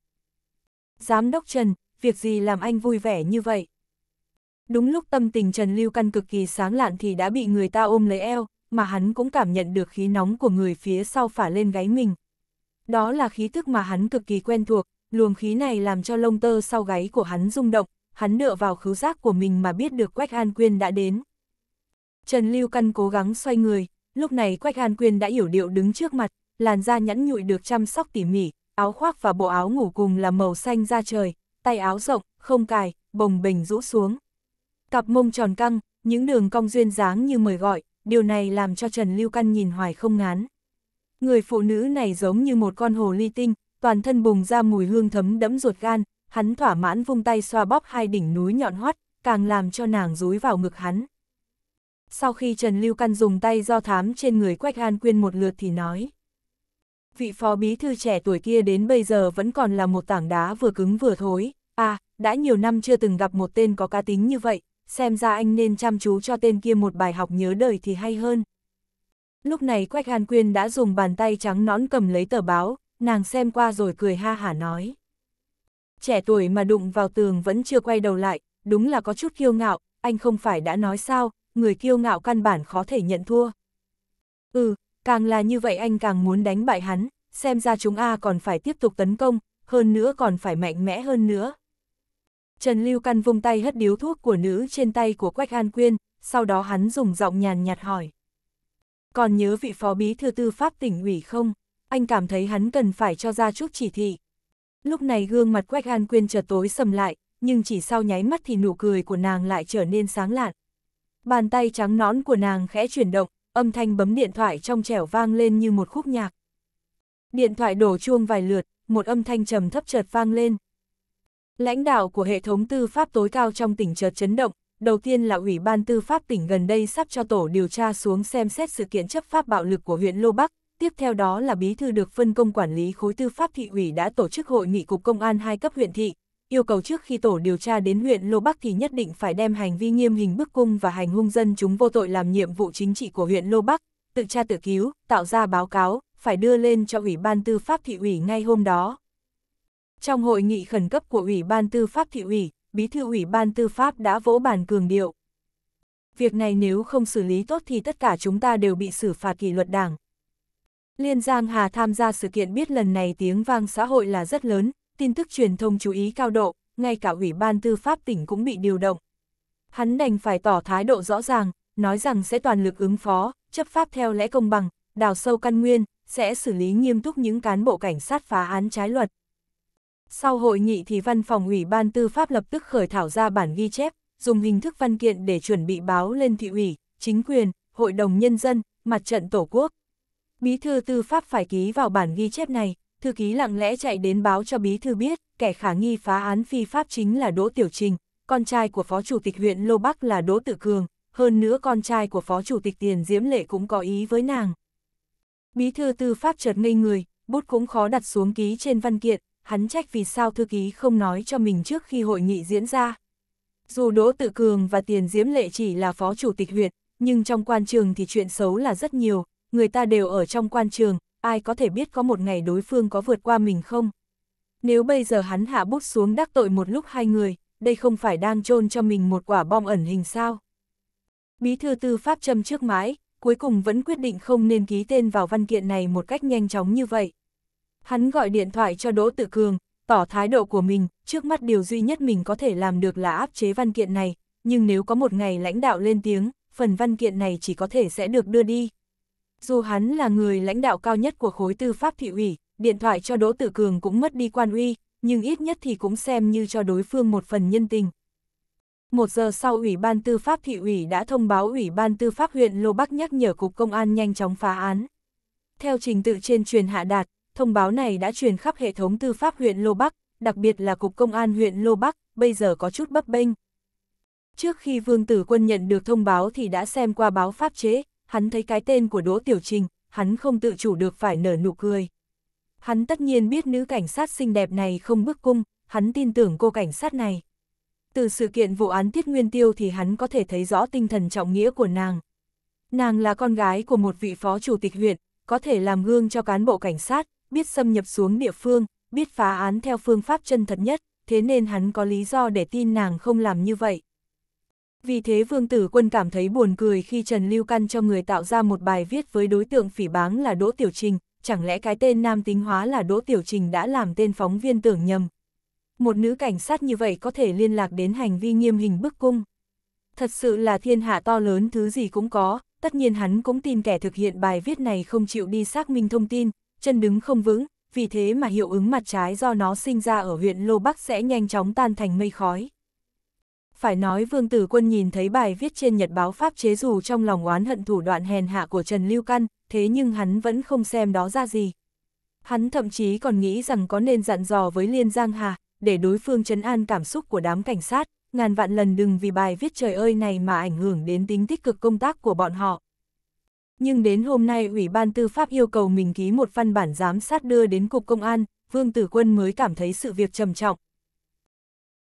Giám đốc Trần, việc gì làm anh vui vẻ như vậy? Đúng lúc tâm tình Trần Lưu Căn cực kỳ sáng lạn thì đã bị người ta ôm lấy eo, mà hắn cũng cảm nhận được khí nóng của người phía sau phả lên gáy mình. Đó là khí thức mà hắn cực kỳ quen thuộc, luồng khí này làm cho lông tơ sau gáy của hắn rung động, hắn nựa vào khứu giác của mình mà biết được Quách An Quyên đã đến. Trần Lưu Căn cố gắng xoay người, lúc này Quách An Quyên đã hiểu điệu đứng trước mặt, làn da nhẵn nhụi được chăm sóc tỉ mỉ, áo khoác và bộ áo ngủ cùng là màu xanh da trời, tay áo rộng, không cài, bồng bềnh rũ xuống. Cặp mông tròn căng, những đường cong duyên dáng như mời gọi, điều này làm cho Trần Lưu Căn nhìn hoài không ngán. Người phụ nữ này giống như một con hồ ly tinh, toàn thân bùng ra mùi hương thấm đẫm ruột gan, hắn thỏa mãn vung tay xoa bóp hai đỉnh núi nhọn hoắt, càng làm cho nàng rúi vào ngực hắn. Sau khi Trần Lưu Căn dùng tay do thám trên người Quách An Quyên một lượt thì nói vị phó bí thư trẻ tuổi kia đến bây giờ vẫn còn là một tảng đá vừa cứng vừa thối, à, đã nhiều năm chưa từng gặp một tên có cá tính như vậy, xem ra anh nên chăm chú cho tên kia một bài học nhớ đời thì hay hơn. Lúc này Quách Hàn Quyên đã dùng bàn tay trắng nõn cầm lấy tờ báo, nàng xem qua rồi cười ha hả nói. Trẻ tuổi mà đụng vào tường vẫn chưa quay đầu lại, đúng là có chút kiêu ngạo, anh không phải đã nói sao, người kiêu ngạo căn bản khó thể nhận thua. Ừ, càng là như vậy anh càng muốn đánh bại hắn, xem ra chúng A còn phải tiếp tục tấn công, hơn nữa còn phải mạnh mẽ hơn nữa. Trần Lưu Căn vung tay hất điếu thuốc của nữ trên tay của Quách An Quyên, sau đó hắn dùng giọng nhàn nhạt hỏi. Còn nhớ vị phó bí thư tư pháp tỉnh ủy không? Anh cảm thấy hắn cần phải cho ra chút chỉ thị. Lúc này gương mặt Quách An Quyên chợt tối sầm lại, nhưng chỉ sau nháy mắt thì nụ cười của nàng lại trở nên sáng lạn. Bàn tay trắng nõn của nàng khẽ chuyển động, âm thanh bấm điện thoại trong trẻo vang lên như một khúc nhạc. Điện thoại đổ chuông vài lượt, một âm thanh trầm thấp chợt vang lên. Lãnh đạo của hệ thống tư pháp tối cao trong tỉnh chợt chấn động, đầu tiên là Ủy ban Tư pháp tỉnh gần đây sắp cho tổ điều tra xuống xem xét sự kiện chấp pháp bạo lực của huyện Lô Bắc, tiếp theo đó là bí thư được phân công quản lý khối tư pháp thị ủy đã tổ chức hội nghị cục công an hai cấp huyện thị, yêu cầu trước khi tổ điều tra đến huyện Lô Bắc thì nhất định phải đem hành vi nghiêm hình bức cung và hành hung dân chúng vô tội làm nhiệm vụ chính trị của huyện Lô Bắc, tự tra tự cứu, tạo ra báo cáo, phải đưa lên cho Ủy ban Tư pháp thị ủy ngay hôm đó. Trong hội nghị khẩn cấp của Ủy ban Tư pháp thị ủy, Bí thư Ủy ban Tư pháp đã vỗ bàn cường điệu. Việc này nếu không xử lý tốt thì tất cả chúng ta đều bị xử phạt kỷ luật đảng. Liên Giang Hà tham gia sự kiện biết lần này tiếng vang xã hội là rất lớn, tin tức truyền thông chú ý cao độ, ngay cả Ủy ban Tư pháp tỉnh cũng bị điều động. Hắn đành phải tỏ thái độ rõ ràng, nói rằng sẽ toàn lực ứng phó, chấp pháp theo lẽ công bằng, đào sâu căn nguyên, sẽ xử lý nghiêm túc những cán bộ cảnh sát phá án trái luật. Sau hội nghị thì văn phòng Ủy ban Tư pháp lập tức khởi thảo ra bản ghi chép, dùng hình thức văn kiện để chuẩn bị báo lên thị ủy, chính quyền, hội đồng nhân dân, mặt trận tổ quốc. Bí thư tư pháp phải ký vào bản ghi chép này, thư ký lặng lẽ chạy đến báo cho bí thư biết, kẻ khả nghi phá án phi pháp chính là Đỗ Tiểu Trình, con trai của phó chủ tịch huyện Lô Bắc là Đỗ Tự Cường, hơn nữa con trai của phó chủ tịch Tiền Diễm Lệ cũng có ý với nàng. Bí thư tư pháp chợt ngây người, bút cũng khó đặt xuống ký trên văn kiện, hắn trách vì sao thư ký không nói cho mình trước khi hội nghị diễn ra. Dù Đỗ Tự Cường và Tiền Diễm Lệ chỉ là phó chủ tịch huyện, nhưng trong quan trường thì chuyện xấu là rất nhiều, người ta đều ở trong quan trường, ai có thể biết có một ngày đối phương có vượt qua mình không? Nếu bây giờ hắn hạ bút xuống đắc tội một lúc hai người, đây không phải đang chôn cho mình một quả bom ẩn hình sao? Bí thư tư pháp châm trước mãi, cuối cùng vẫn quyết định không nên ký tên vào văn kiện này một cách nhanh chóng như vậy. Hắn gọi điện thoại cho Đỗ Tự Cường, tỏ thái độ của mình, trước mắt điều duy nhất mình có thể làm được là áp chế văn kiện này, nhưng nếu có một ngày lãnh đạo lên tiếng, phần văn kiện này chỉ có thể sẽ được đưa đi. Dù hắn là người lãnh đạo cao nhất của khối tư pháp thị ủy, điện thoại cho Đỗ Tử Cường cũng mất đi quan uy, nhưng ít nhất thì cũng xem như cho đối phương một phần nhân tình. Một giờ sau Ủy ban Tư pháp thị ủy đã thông báo Ủy ban Tư pháp huyện Lô Bắc nhắc nhở Cục Công an nhanh chóng phá án. Theo trình tự trên truyền hạ đạt, thông báo này đã truyền khắp hệ thống tư pháp huyện Lô Bắc, đặc biệt là Cục Công an huyện Lô Bắc, bây giờ có chút bấp bênh. Trước khi Vương Tử Quân nhận được thông báo thì đã xem qua báo pháp chế, hắn thấy cái tên của Đỗ Tiểu Trình, hắn không tự chủ được phải nở nụ cười. Hắn tất nhiên biết nữ cảnh sát xinh đẹp này không bức cung, hắn tin tưởng cô cảnh sát này. Từ sự kiện vụ án Tiết Nguyên Tiêu thì hắn có thể thấy rõ tinh thần trọng nghĩa của nàng. Nàng là con gái của một vị phó chủ tịch huyện, có thể làm gương cho cán bộ cảnh sát, biết xâm nhập xuống địa phương, biết phá án theo phương pháp chân thật nhất, thế nên hắn có lý do để tin nàng không làm như vậy. Vì thế Vương Tử Quân cảm thấy buồn cười khi Trần Lưu Căn cho người tạo ra một bài viết với đối tượng phỉ báng là Đỗ Tiểu Trình, chẳng lẽ cái tên nam tính hóa là Đỗ Tiểu Trình đã làm tên phóng viên tưởng nhầm. Một nữ cảnh sát như vậy có thể liên lạc đến hành vi nghiêm hình bức cung. Thật sự là thiên hạ to lớn thứ gì cũng có, tất nhiên hắn cũng tin kẻ thực hiện bài viết này không chịu đi xác minh thông tin, chân đứng không vững, vì thế mà hiệu ứng mặt trái do nó sinh ra ở huyện Lô Bắc sẽ nhanh chóng tan thành mây khói. Phải nói Vương Tử Quân nhìn thấy bài viết trên Nhật báo Pháp chế dù trong lòng oán hận thủ đoạn hèn hạ của Trần Lưu Căn, thế nhưng hắn vẫn không xem đó ra gì. Hắn thậm chí còn nghĩ rằng có nên dặn dò với Liên Giang Hà, để đối phương chấn an cảm xúc của đám cảnh sát, ngàn vạn lần đừng vì bài viết trời ơi này mà ảnh hưởng đến tính tích cực công tác của bọn họ. Nhưng đến hôm nay Ủy ban Tư pháp yêu cầu mình ký một văn bản giám sát đưa đến Cục Công an, Vương Tử Quân mới cảm thấy sự việc trầm trọng.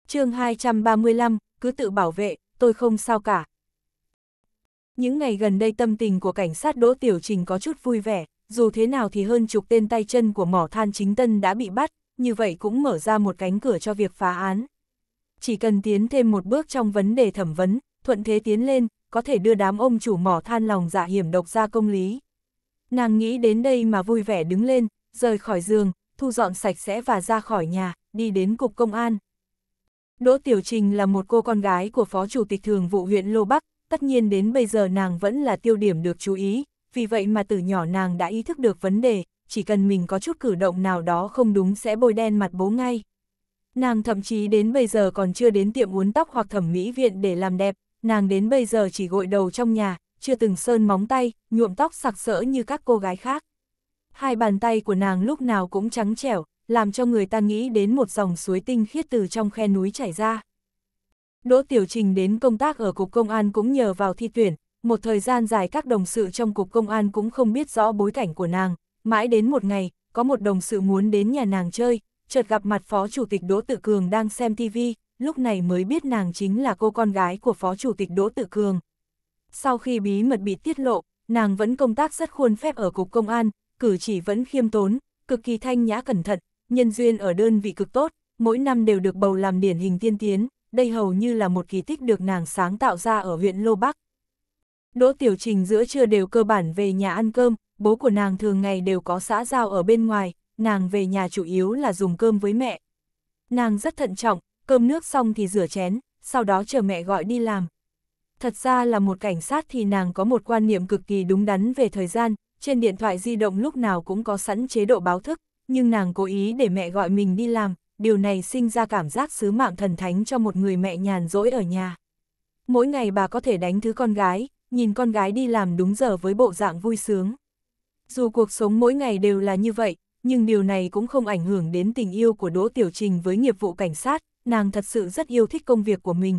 chương 235, cứ tự bảo vệ, tôi không sao cả. Những ngày gần đây tâm tình của cảnh sát Đỗ Tiểu Trình có chút vui vẻ, dù thế nào thì hơn chục tên tay chân của mỏ than chính tân đã bị bắt, như vậy cũng mở ra một cánh cửa cho việc phá án. Chỉ cần tiến thêm một bước trong vấn đề thẩm vấn, thuận thế tiến lên, có thể đưa đám ông chủ mỏ than lòng dạ hiểm độc ra công lý. Nàng nghĩ đến đây mà vui vẻ đứng lên, rời khỏi giường, thu dọn sạch sẽ và ra khỏi nhà, đi đến cục công an. Đỗ Tiểu Trình là một cô con gái của Phó Chủ tịch Thường vụ huyện Lô Bắc, tất nhiên đến bây giờ nàng vẫn là tiêu điểm được chú ý, vì vậy mà từ nhỏ nàng đã ý thức được vấn đề, chỉ cần mình có chút cử động nào đó không đúng sẽ bôi đen mặt bố ngay. Nàng thậm chí đến bây giờ còn chưa đến tiệm uốn tóc hoặc thẩm mỹ viện để làm đẹp, nàng đến bây giờ chỉ gội đầu trong nhà, chưa từng sơn móng tay, nhuộm tóc sặc sỡ như các cô gái khác. Hai bàn tay của nàng lúc nào cũng trắng trẻo, làm cho người ta nghĩ đến một dòng suối tinh khiết từ trong khe núi chảy ra. Đỗ Tiểu Trình đến công tác ở Cục Công an cũng nhờ vào thi tuyển, một thời gian dài các đồng sự trong Cục Công an cũng không biết rõ bối cảnh của nàng, mãi đến một ngày, có một đồng sự muốn đến nhà nàng chơi, chợt gặp mặt Phó Chủ tịch Đỗ Tự Cường đang xem TV, lúc này mới biết nàng chính là cô con gái của Phó Chủ tịch Đỗ Tự Cường. Sau khi bí mật bị tiết lộ, nàng vẫn công tác rất khuôn phép ở Cục Công an, cử chỉ vẫn khiêm tốn, cực kỳ thanh nhã cẩn thận, nhân duyên ở đơn vị cực tốt, mỗi năm đều được bầu làm điển hình tiên tiến, đây hầu như là một kỳ tích được nàng sáng tạo ra ở huyện Lô Bắc. Đỗ Tiểu Trình giữa trưa đều cơ bản về nhà ăn cơm, bố của nàng thường ngày đều có xã giao ở bên ngoài, nàng về nhà chủ yếu là dùng cơm với mẹ. Nàng rất thận trọng, cơm nước xong thì rửa chén, sau đó chờ mẹ gọi đi làm. Thật ra là một cảnh sát thì nàng có một quan niệm cực kỳ đúng đắn về thời gian, trên điện thoại di động lúc nào cũng có sẵn chế độ báo thức, nhưng nàng cố ý để mẹ gọi mình đi làm, điều này sinh ra cảm giác sứ mạng thần thánh cho một người mẹ nhàn rỗi ở nhà. Mỗi ngày bà có thể đánh thứ con gái, nhìn con gái đi làm đúng giờ với bộ dạng vui sướng. Dù cuộc sống mỗi ngày đều là như vậy, nhưng điều này cũng không ảnh hưởng đến tình yêu của Đỗ Tiểu Trình với nghiệp vụ cảnh sát, nàng thật sự rất yêu thích công việc của mình.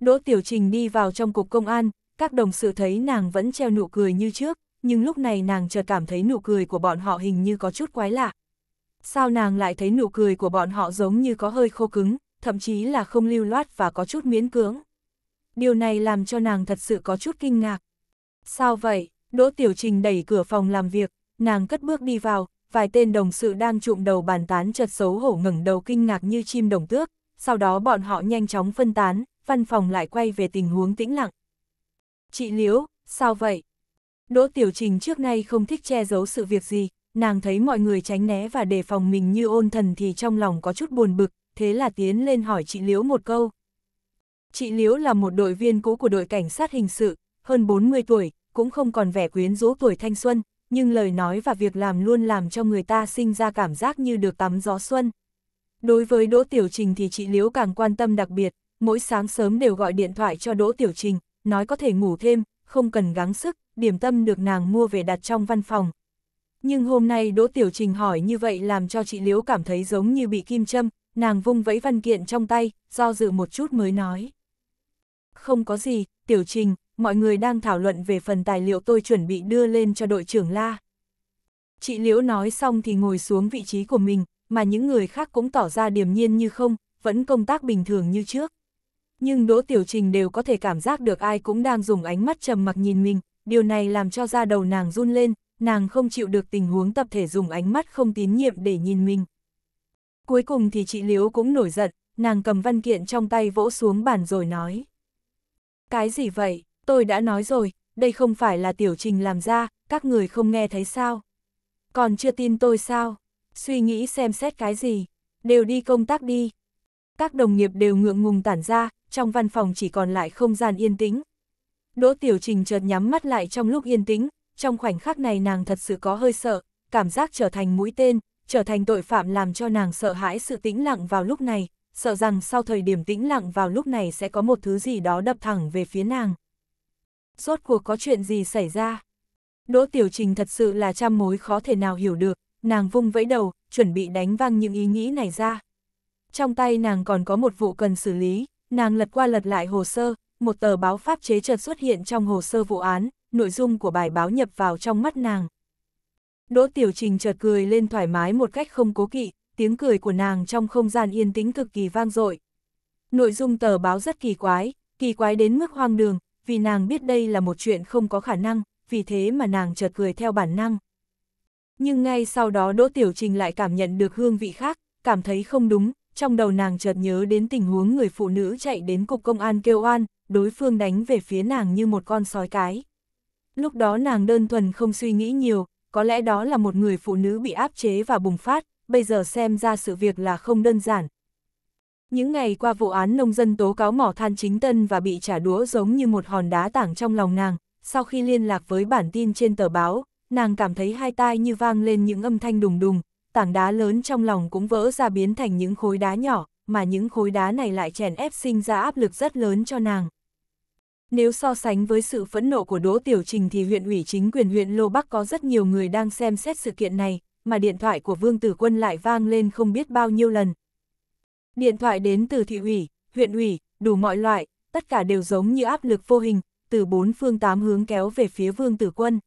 Đỗ Tiểu Trình đi vào trong cục công an, các đồng sự thấy nàng vẫn treo nụ cười như trước, nhưng lúc này nàng chợt cảm thấy nụ cười của bọn họ hình như có chút quái lạ. Sao nàng lại thấy nụ cười của bọn họ giống như có hơi khô cứng, thậm chí là không lưu loát và có chút miễn cưỡng. Điều này làm cho nàng thật sự có chút kinh ngạc. Sao vậy? Đỗ Tiểu Trình đẩy cửa phòng làm việc, nàng cất bước đi vào, vài tên đồng sự đang trụm đầu bàn tán chợt xấu hổ ngẩng đầu kinh ngạc như chim đồng tước, sau đó bọn họ nhanh chóng phân tán, văn phòng lại quay về tình huống tĩnh lặng. Chị Liễu, sao vậy? Đỗ Tiểu Trình trước nay không thích che giấu sự việc gì, nàng thấy mọi người tránh né và đề phòng mình như ôn thần thì trong lòng có chút buồn bực, thế là tiến lên hỏi chị Liễu một câu. Chị Liễu là một đội viên cũ của đội cảnh sát hình sự, hơn 40 tuổi, cũng không còn vẻ quyến rũ tuổi thanh xuân, nhưng lời nói và việc làm luôn làm cho người ta sinh ra cảm giác như được tắm gió xuân. Đối với Đỗ Tiểu Trình thì chị Liễu càng quan tâm đặc biệt, mỗi sáng sớm đều gọi điện thoại cho Đỗ Tiểu Trình, nói có thể ngủ thêm, không cần gắng sức, điểm tâm được nàng mua về đặt trong văn phòng. Nhưng hôm nay Đỗ Tiểu Trình hỏi như vậy làm cho chị Liễu cảm thấy giống như bị kim châm, nàng vung vẫy văn kiện trong tay, do dự một chút mới nói. Không có gì, Tiểu Trình, mọi người đang thảo luận về phần tài liệu tôi chuẩn bị đưa lên cho đội trưởng La. Chị Liễu nói xong thì ngồi xuống vị trí của mình, mà những người khác cũng tỏ ra điềm nhiên như không, vẫn công tác bình thường như trước. Nhưng Đỗ Tiểu Trình đều có thể cảm giác được ai cũng đang dùng ánh mắt trầm mặc nhìn mình, điều này làm cho da đầu nàng run lên, nàng không chịu được tình huống tập thể dùng ánh mắt không tín nhiệm để nhìn mình. Cuối cùng thì chị Liễu cũng nổi giận, nàng cầm văn kiện trong tay vỗ xuống bàn rồi nói. Cái gì vậy, tôi đã nói rồi, đây không phải là tiểu trình làm ra, các người không nghe thấy sao? Còn chưa tin tôi sao? Suy nghĩ xem xét cái gì? Đều đi công tác đi. Các đồng nghiệp đều ngượng ngùng tản ra, trong văn phòng chỉ còn lại không gian yên tĩnh, Đỗ Tiểu Trình chợt nhắm mắt lại trong lúc yên tĩnh, trong khoảnh khắc này nàng thật sự có hơi sợ, cảm giác trở thành mũi tên, trở thành tội phạm làm cho nàng sợ hãi sự tĩnh lặng vào lúc này, sợ rằng sau thời điểm tĩnh lặng vào lúc này sẽ có một thứ gì đó đập thẳng về phía nàng. Rốt cuộc có chuyện gì xảy ra? Đỗ Tiểu Trình thật sự là trăm mối khó thể nào hiểu được, nàng vung vẫy đầu, chuẩn bị đánh văng những ý nghĩ này ra. Trong tay nàng còn có một vụ cần xử lý, nàng lật qua lật lại hồ sơ, một tờ báo pháp chế chợt xuất hiện trong hồ sơ vụ án, nội dung của bài báo nhập vào trong mắt nàng. Đỗ Tiểu Trình chợt cười lên thoải mái một cách không cố kỵ, tiếng cười của nàng trong không gian yên tĩnh cực kỳ vang dội. Nội dung tờ báo rất kỳ quái, kỳ quái đến mức hoang đường, vì nàng biết đây là một chuyện không có khả năng, vì thế mà nàng chợt cười theo bản năng. Nhưng ngay sau đó Đỗ Tiểu Trình lại cảm nhận được hương vị khác, cảm thấy không đúng, trong đầu nàng chợt nhớ đến tình huống người phụ nữ chạy đến cục công an kêu oan, đối phương đánh về phía nàng như một con sói cái. Lúc đó nàng đơn thuần không suy nghĩ nhiều, có lẽ đó là một người phụ nữ bị áp chế và bùng phát, bây giờ xem ra sự việc là không đơn giản. Những ngày qua vụ án nông dân tố cáo mỏ than chính tân và bị trả đũa giống như một hòn đá tảng trong lòng nàng, sau khi liên lạc với bản tin trên tờ báo, nàng cảm thấy hai tai như vang lên những âm thanh đùng đùng, tảng đá lớn trong lòng cũng vỡ ra biến thành những khối đá nhỏ, mà những khối đá này lại chèn ép sinh ra áp lực rất lớn cho nàng. Nếu so sánh với sự phẫn nộ của Đỗ Tiểu Trình thì huyện ủy chính quyền huyện Lô Bắc có rất nhiều người đang xem xét sự kiện này, mà điện thoại của Vương Tử Quân lại vang lên không biết bao nhiêu lần. Điện thoại đến từ thị ủy, huyện ủy, đủ mọi loại, tất cả đều giống như áp lực vô hình, từ bốn phương tám hướng kéo về phía Vương Tử Quân.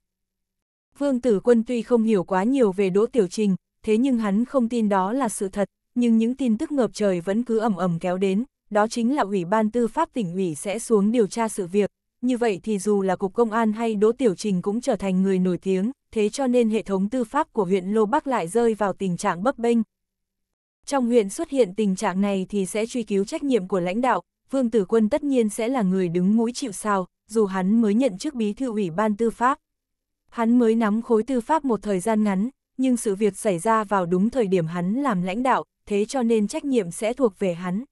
Vương Tử Quân tuy không hiểu quá nhiều về Đỗ Tiểu Trình, thế nhưng hắn không tin đó là sự thật, nhưng những tin tức ngập trời vẫn cứ ẩm ẩm kéo đến, đó chính là Ủy ban Tư pháp tỉnh ủy sẽ xuống điều tra sự việc. Như vậy thì dù là Cục Công an hay Đỗ Tiểu Trình cũng trở thành người nổi tiếng, thế cho nên hệ thống tư pháp của huyện Lô Bắc lại rơi vào tình trạng bấp bênh. Trong huyện xuất hiện tình trạng này thì sẽ truy cứu trách nhiệm của lãnh đạo, Vương Tử Quân tất nhiên sẽ là người đứng mũi chịu sào dù hắn mới nhận chức bí thư ủy ban tư pháp. Hắn mới nắm khối tư pháp một thời gian ngắn, nhưng sự việc xảy ra vào đúng thời điểm hắn làm lãnh đạo, thế cho nên trách nhiệm sẽ thuộc về hắn.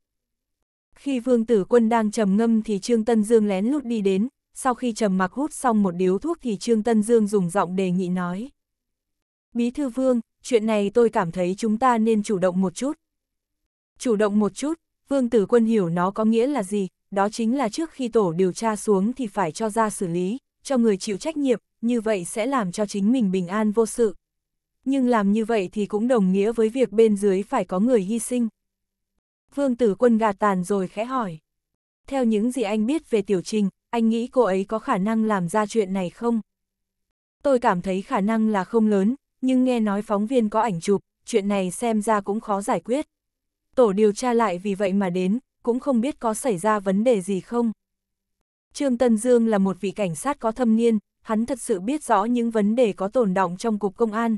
Khi Vương Tử Quân đang trầm ngâm thì Trương Tân Dương lén lút đi đến, sau khi trầm mặc hút xong một điếu thuốc thì Trương Tân Dương dùng giọng đề nghị nói. Bí thư Vương, chuyện này tôi cảm thấy chúng ta nên chủ động một chút. Chủ động một chút, Vương Tử Quân hiểu nó có nghĩa là gì, đó chính là trước khi tổ điều tra xuống thì phải cho ra xử lý, cho người chịu trách nhiệm, như vậy sẽ làm cho chính mình bình an vô sự. Nhưng làm như vậy thì cũng đồng nghĩa với việc bên dưới phải có người hy sinh. Vương tử quân gạt tàn rồi khẽ hỏi. Theo những gì anh biết về tiểu trình, anh nghĩ cô ấy có khả năng làm ra chuyện này không? Tôi cảm thấy khả năng là không lớn, nhưng nghe nói phóng viên có ảnh chụp, chuyện này xem ra cũng khó giải quyết. Tổ điều tra lại vì vậy mà đến, cũng không biết có xảy ra vấn đề gì không. Trương Tân Dương là một vị cảnh sát có thâm niên, hắn thật sự biết rõ những vấn đề có tồn động trong cục công an.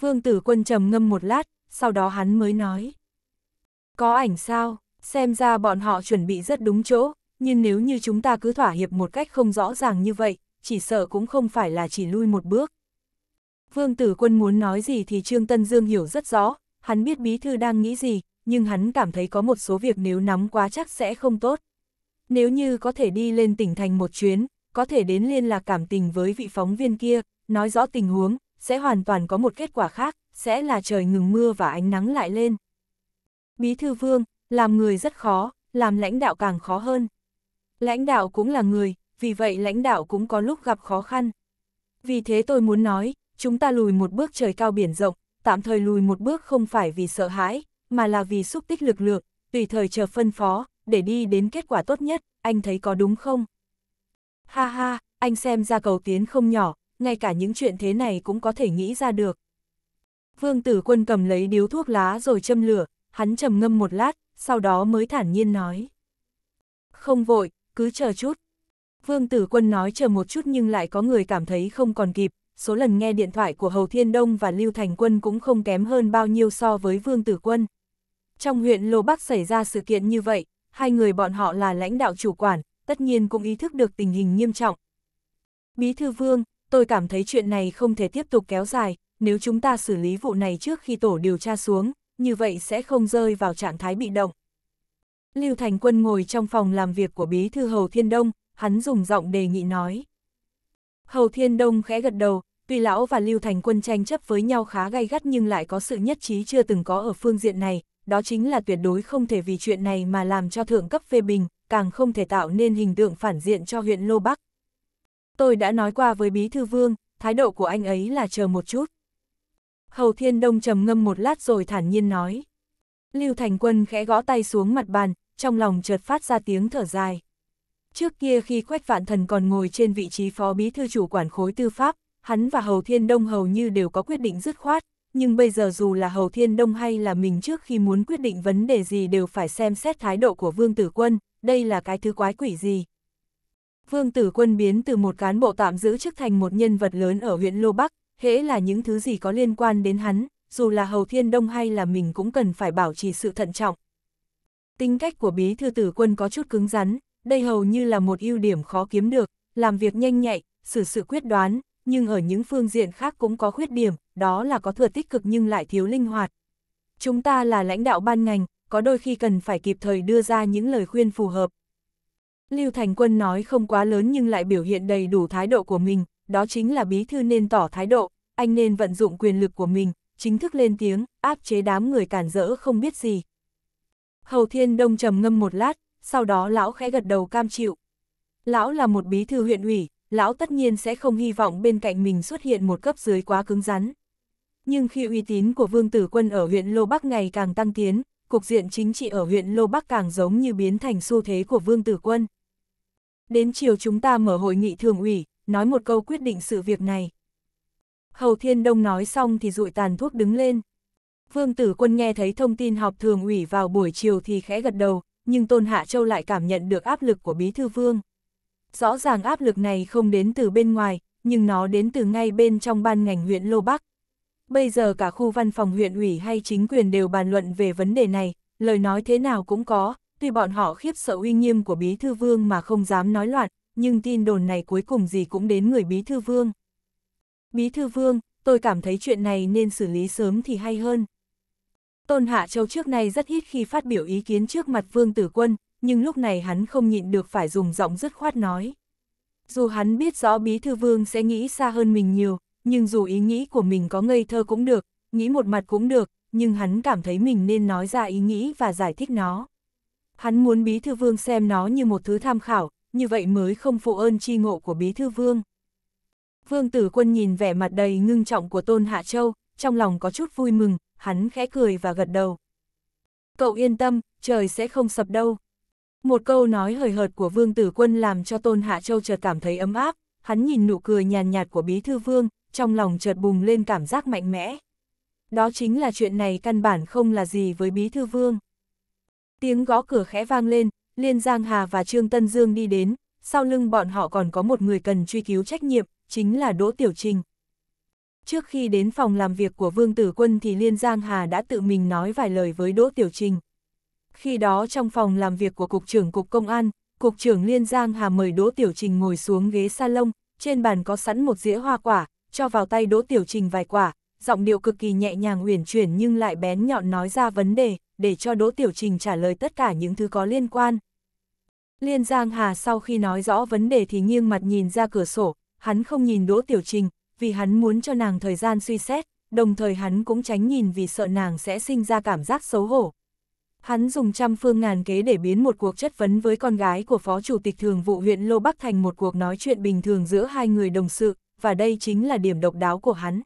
Vương Tử Quân trầm ngâm một lát, sau đó hắn mới nói. Có ảnh sao, xem ra bọn họ chuẩn bị rất đúng chỗ, nhưng nếu như chúng ta cứ thỏa hiệp một cách không rõ ràng như vậy, chỉ sợ cũng không phải là chỉ lui một bước. Vương Tử Quân muốn nói gì thì Trương Tân Dương hiểu rất rõ, hắn biết bí thư đang nghĩ gì, nhưng hắn cảm thấy có một số việc nếu nắm quá chắc sẽ không tốt. Nếu như có thể đi lên tỉnh thành một chuyến, có thể đến liên lạc cảm tình với vị phóng viên kia, nói rõ tình huống, sẽ hoàn toàn có một kết quả khác, sẽ là trời ngừng mưa và ánh nắng lại lên. Bí thư vương, làm người rất khó, làm lãnh đạo càng khó hơn. Lãnh đạo cũng là người, vì vậy lãnh đạo cũng có lúc gặp khó khăn. Vì thế tôi muốn nói, chúng ta lùi một bước trời cao biển rộng, tạm thời lùi một bước không phải vì sợ hãi, mà là vì xúc tích lực lượng, tùy thời chờ phân phó, để đi đến kết quả tốt nhất, anh thấy có đúng không? Ha ha, anh xem ra cầu tiến không nhỏ, ngay cả những chuyện thế này cũng có thể nghĩ ra được. Vương tử quân cầm lấy điếu thuốc lá rồi châm lửa, hắn trầm ngâm một lát, sau đó mới thản nhiên nói. Không vội, cứ chờ chút. Vương Tử Quân nói chờ một chút nhưng lại có người cảm thấy không còn kịp, số lần nghe điện thoại của Hầu Thiên Đông và Lưu Thành Quân cũng không kém hơn bao nhiêu so với Vương Tử Quân. Trong huyện Lô Bắc xảy ra sự kiện như vậy, hai người bọn họ là lãnh đạo chủ quản, tất nhiên cũng ý thức được tình hình nghiêm trọng. Bí thư Vương, tôi cảm thấy chuyện này không thể tiếp tục kéo dài, nếu chúng ta xử lý vụ này trước khi tổ điều tra xuống, như vậy sẽ không rơi vào trạng thái bị động. Lưu Thành Quân ngồi trong phòng làm việc của bí thư Hầu Thiên Đông, hắn dùng giọng đề nghị nói. Hầu Thiên Đông khẽ gật đầu, tuy lão và Lưu Thành Quân tranh chấp với nhau khá gay gắt nhưng lại có sự nhất trí chưa từng có ở phương diện này, đó chính là tuyệt đối không thể vì chuyện này mà làm cho thượng cấp phê bình, càng không thể tạo nên hình tượng phản diện cho huyện Lô Bắc. Tôi đã nói qua với Bí Thư Vương, thái độ của anh ấy là chờ một chút. Hầu Thiên Đông trầm ngâm một lát rồi thản nhiên nói. Lưu Thành Quân khẽ gõ tay xuống mặt bàn, trong lòng chợt phát ra tiếng thở dài. Trước kia khi Quách Vạn Thần còn ngồi trên vị trí phó bí thư chủ quản khối tư pháp, hắn và Hầu Thiên Đông hầu như đều có quyết định dứt khoát, nhưng bây giờ dù là Hầu Thiên Đông hay là mình trước khi muốn quyết định vấn đề gì đều phải xem xét thái độ của Vương Tử Quân, đây là cái thứ quái quỷ gì. Vương Tử Quân biến từ một cán bộ tạm giữ chức thành một nhân vật lớn ở huyện Lô Bắc, hễ là những thứ gì có liên quan đến hắn, dù là Hầu Thiên Đông hay là mình cũng cần phải bảo trì sự thận trọng. Tính cách của bí thư tử quân có chút cứng rắn, đây hầu như là một ưu điểm khó kiếm được, làm việc nhanh nhạy, xử sự, sự quyết đoán, nhưng ở những phương diện khác cũng có khuyết điểm, đó là có thừa tích cực nhưng lại thiếu linh hoạt. Chúng ta là lãnh đạo ban ngành, có đôi khi cần phải kịp thời đưa ra những lời khuyên phù hợp. Lưu Thành Quân nói không quá lớn nhưng lại biểu hiện đầy đủ thái độ của mình, đó chính là bí thư nên tỏ thái độ, anh nên vận dụng quyền lực của mình, chính thức lên tiếng, áp chế đám người cản rỡ không biết gì. Hầu Thiên Đông trầm ngâm một lát, sau đó lão khẽ gật đầu cam chịu. Lão là một bí thư huyện ủy, lão tất nhiên sẽ không hy vọng bên cạnh mình xuất hiện một cấp dưới quá cứng rắn. Nhưng khi uy tín của Vương Tử Quân ở huyện Lô Bắc ngày càng tăng tiến, cục diện chính trị ở huyện Lô Bắc càng giống như biến thành xu thế của Vương Tử Quân. Đến chiều chúng ta mở hội nghị thường ủy, nói một câu quyết định sự việc này. Hầu Thiên Đông nói xong thì rụi tàn thuốc đứng lên. Vương Tử Quân nghe thấy thông tin họp thường ủy vào buổi chiều thì khẽ gật đầu, nhưng Tôn Hạ Châu lại cảm nhận được áp lực của Bí Thư Vương. Rõ ràng áp lực này không đến từ bên ngoài, nhưng nó đến từ ngay bên trong ban ngành huyện Lô Bắc. Bây giờ cả khu văn phòng huyện ủy hay chính quyền đều bàn luận về vấn đề này, lời nói thế nào cũng có, tuy bọn họ khiếp sợ uy nghiêm của Bí Thư Vương mà không dám nói loạn, nhưng tin đồn này cuối cùng gì cũng đến người Bí Thư Vương. Bí Thư Vương, tôi cảm thấy chuyện này nên xử lý sớm thì hay hơn. Tôn Hạ Châu trước nay rất ít khi phát biểu ý kiến trước mặt Vương Tử Quân, nhưng lúc này hắn không nhịn được phải dùng giọng dứt khoát nói. Dù hắn biết rõ Bí Thư Vương sẽ nghĩ xa hơn mình nhiều, nhưng dù ý nghĩ của mình có ngây thơ cũng được, nghĩ một mặt cũng được, nhưng hắn cảm thấy mình nên nói ra ý nghĩ và giải thích nó. Hắn muốn Bí Thư Vương xem nó như một thứ tham khảo, như vậy mới không phụ ơn chi ngộ của Bí Thư Vương. Vương Tử Quân nhìn vẻ mặt đầy ngưng trọng của Tôn Hạ Châu, trong lòng có chút vui mừng, hắn khẽ cười và gật đầu. Cậu yên tâm, trời sẽ không sập đâu. Một câu nói hời hợt của Vương Tử Quân làm cho Tôn Hạ Châu chợt cảm thấy ấm áp, hắn nhìn nụ cười nhàn nhạt của Bí Thư Vương, trong lòng chợt bùng lên cảm giác mạnh mẽ. Đó chính là chuyện này căn bản không là gì với Bí Thư Vương. Tiếng gõ cửa khẽ vang lên, Liên Giang Hà và Trương Tân Dương đi đến, sau lưng bọn họ còn có một người cần truy cứu trách nhiệm, chính là Đỗ Tiểu Trình. Trước khi đến phòng làm việc của Vương Tử Quân thì Liên Giang Hà đã tự mình nói vài lời với Đỗ Tiểu Trình. Khi đó trong phòng làm việc của Cục trưởng Cục Công an, Cục trưởng Liên Giang Hà mời Đỗ Tiểu Trình ngồi xuống ghế salon, trên bàn có sẵn một dĩa hoa quả, cho vào tay Đỗ Tiểu Trình vài quả, giọng điệu cực kỳ nhẹ nhàng uyển chuyển nhưng lại bén nhọn nói ra vấn đề để cho Đỗ Tiểu Trình trả lời tất cả những thứ có liên quan. Liên Giang Hà sau khi nói rõ vấn đề thì nghiêng mặt nhìn ra cửa sổ, hắn không nhìn Đỗ Tiểu Trình, vì hắn muốn cho nàng thời gian suy xét, đồng thời hắn cũng tránh nhìn vì sợ nàng sẽ sinh ra cảm giác xấu hổ. Hắn dùng trăm phương ngàn kế để biến một cuộc chất vấn với con gái của Phó Chủ tịch Thường vụ huyện Lô Bắc thành một cuộc nói chuyện bình thường giữa hai người đồng sự, và đây chính là điểm độc đáo của hắn.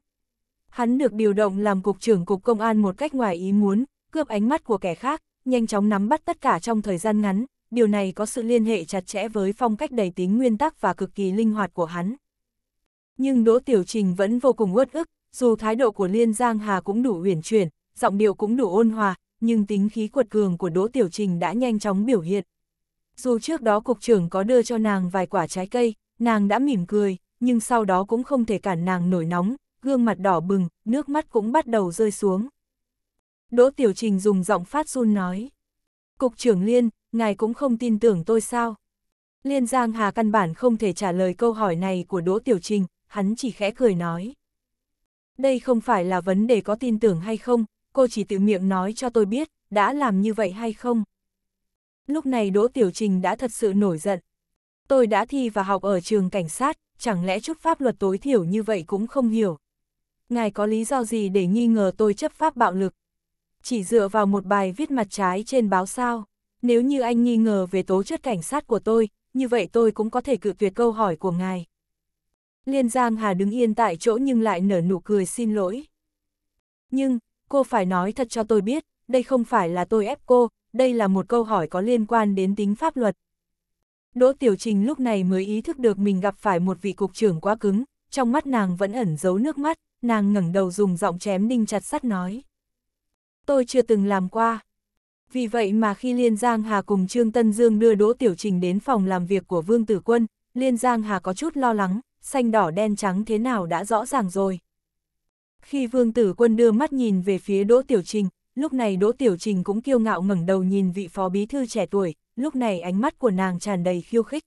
Hắn được điều động làm Cục trưởng Cục Công an một cách ngoài ý muốn, cướp ánh mắt của kẻ khác, nhanh chóng nắm bắt tất cả trong thời gian ngắn, điều này có sự liên hệ chặt chẽ với phong cách đầy tính nguyên tắc và cực kỳ linh hoạt của hắn. Nhưng Đỗ Tiểu Trình vẫn vô cùng uất ức, dù thái độ của Liên Giang Hà cũng đủ uyển chuyển, giọng điệu cũng đủ ôn hòa, nhưng tính khí quật cường của Đỗ Tiểu Trình đã nhanh chóng biểu hiện. Dù trước đó cục trưởng có đưa cho nàng vài quả trái cây, nàng đã mỉm cười, nhưng sau đó cũng không thể cản nàng nổi nóng, gương mặt đỏ bừng, nước mắt cũng bắt đầu rơi xuống. Đỗ Tiểu Trình dùng giọng phát run nói. Cục trưởng Liên, ngài cũng không tin tưởng tôi sao? Liên Giang Hà căn bản không thể trả lời câu hỏi này của Đỗ Tiểu Trình, hắn chỉ khẽ cười nói. Đây không phải là vấn đề có tin tưởng hay không, cô chỉ tự miệng nói cho tôi biết, đã làm như vậy hay không. Lúc này Đỗ Tiểu Trình đã thật sự nổi giận. Tôi đã thi và học ở trường cảnh sát, chẳng lẽ chút pháp luật tối thiểu như vậy cũng không hiểu. Ngài có lý do gì để nghi ngờ tôi chấp pháp bạo lực? chỉ dựa vào một bài viết mặt trái trên báo sao. Nếu như anh nghi ngờ về tố chất cảnh sát của tôi, như vậy tôi cũng có thể cự tuyệt câu hỏi của ngài. Liên Giang Hà đứng yên tại chỗ nhưng lại nở nụ cười xin lỗi. Nhưng, cô phải nói thật cho tôi biết, đây không phải là tôi ép cô, đây là một câu hỏi có liên quan đến tính pháp luật. Đỗ Tiểu Trình lúc này mới ý thức được mình gặp phải một vị cục trưởng quá cứng, trong mắt nàng vẫn ẩn giấu nước mắt, nàng ngẩng đầu dùng giọng chém đinh chặt sắt nói. Tôi chưa từng làm qua. Vì vậy mà khi Liên Giang Hà cùng Trương Tân Dương đưa Đỗ Tiểu Trình đến phòng làm việc của Vương Tử Quân, Liên Giang Hà có chút lo lắng, xanh đỏ đen trắng thế nào đã rõ ràng rồi. Khi Vương Tử Quân đưa mắt nhìn về phía Đỗ Tiểu Trình, lúc này Đỗ Tiểu Trình cũng kiêu ngạo ngẩng đầu nhìn vị phó bí thư trẻ tuổi, lúc này ánh mắt của nàng tràn đầy khiêu khích.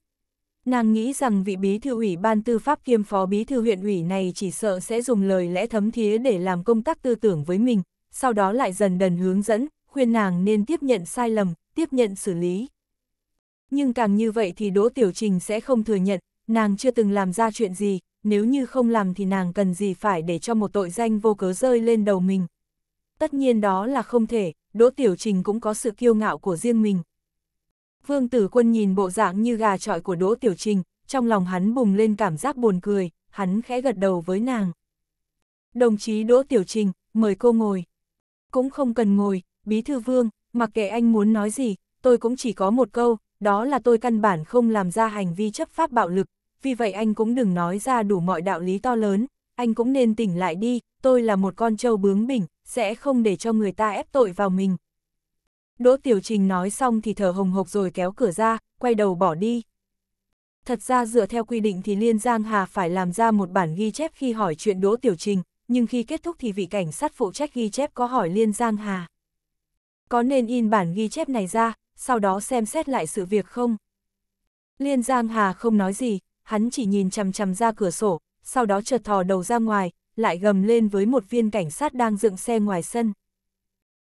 Nàng nghĩ rằng vị bí thư ủy ban tư pháp kiêm phó bí thư huyện ủy này chỉ sợ sẽ dùng lời lẽ thấm thía để làm công tác tư tưởng với mình, sau đó lại dần dần hướng dẫn, khuyên nàng nên tiếp nhận sai lầm, tiếp nhận xử lý. Nhưng càng như vậy thì Đỗ Tiểu Trình sẽ không thừa nhận, nàng chưa từng làm ra chuyện gì, nếu như không làm thì nàng cần gì phải để cho một tội danh vô cớ rơi lên đầu mình. Tất nhiên đó là không thể, Đỗ Tiểu Trình cũng có sự kiêu ngạo của riêng mình. Vương Tử Quân nhìn bộ dạng như gà trọi của Đỗ Tiểu Trình, trong lòng hắn bùng lên cảm giác buồn cười, hắn khẽ gật đầu với nàng. Đồng chí Đỗ Tiểu Trình, mời cô ngồi cũng không cần ngồi, bí thư vương, mặc kệ anh muốn nói gì, tôi cũng chỉ có một câu, đó là tôi căn bản không làm ra hành vi chấp pháp bạo lực, vì vậy anh cũng đừng nói ra đủ mọi đạo lý to lớn, anh cũng nên tỉnh lại đi, tôi là một con trâu bướng bỉnh, sẽ không để cho người ta ép tội vào mình. Đỗ Tiểu Trình nói xong thì thở hồng hộc rồi kéo cửa ra, quay đầu bỏ đi. Thật ra dựa theo quy định thì Liên Giang Hà phải làm ra một bản ghi chép khi hỏi chuyện Đỗ Tiểu Trình, nhưng khi kết thúc thì vị cảnh sát phụ trách ghi chép có hỏi Liên Giang Hà. Có nên in bản ghi chép này ra, sau đó xem xét lại sự việc không? Liên Giang Hà không nói gì, hắn chỉ nhìn chằm chằm ra cửa sổ, sau đó chợt thò đầu ra ngoài, lại gầm lên với một viên cảnh sát đang dựng xe ngoài sân.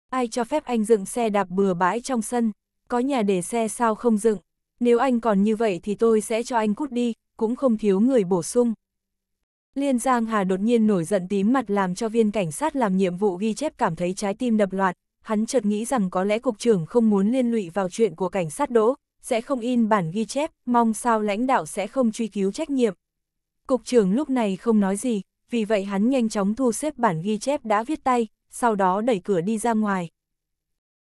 Ai cho phép anh dựng xe đạp bừa bãi trong sân, có nhà để xe sao không dựng, nếu anh còn như vậy thì tôi sẽ cho anh cút đi, cũng không thiếu người bổ sung. Liên Giang Hà đột nhiên nổi giận tím mặt làm cho viên cảnh sát làm nhiệm vụ ghi chép cảm thấy trái tim đập loạn, hắn chợt nghĩ rằng có lẽ cục trưởng không muốn liên lụy vào chuyện của cảnh sát đỗ, sẽ không in bản ghi chép, mong sao lãnh đạo sẽ không truy cứu trách nhiệm. Cục trưởng lúc này không nói gì, vì vậy hắn nhanh chóng thu xếp bản ghi chép đã viết tay, sau đó đẩy cửa đi ra ngoài.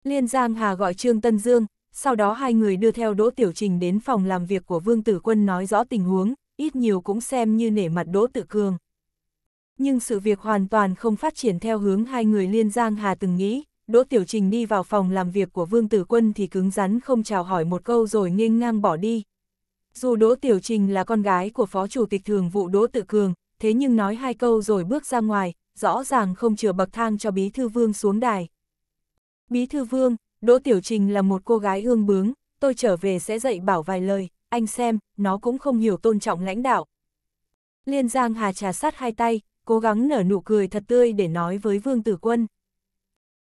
Liên Giang Hà gọi Trương Tân Dương, sau đó hai người đưa theo Đỗ Tiểu Trình đến phòng làm việc của Vương Tử Quân nói rõ tình huống, ít nhiều cũng xem như nể mặt Đỗ Tự Cường. Nhưng sự việc hoàn toàn không phát triển theo hướng hai người liên giang hà từng nghĩ, Đỗ Tiểu Trình đi vào phòng làm việc của Vương Tử Quân thì cứng rắn không chào hỏi một câu rồi nghênh ngang bỏ đi. Dù Đỗ Tiểu Trình là con gái của Phó Chủ tịch Thường vụ Đỗ Tự Cường, thế nhưng nói hai câu rồi bước ra ngoài, rõ ràng không chừa bậc thang cho Bí Thư Vương xuống đài. Bí Thư Vương, Đỗ Tiểu Trình là một cô gái ương bướng, tôi trở về sẽ dạy bảo vài lời anh xem, nó cũng không hiểu tôn trọng lãnh đạo. Liên Giang Hà trà sát hai tay, cố gắng nở nụ cười thật tươi để nói với Vương Tử Quân.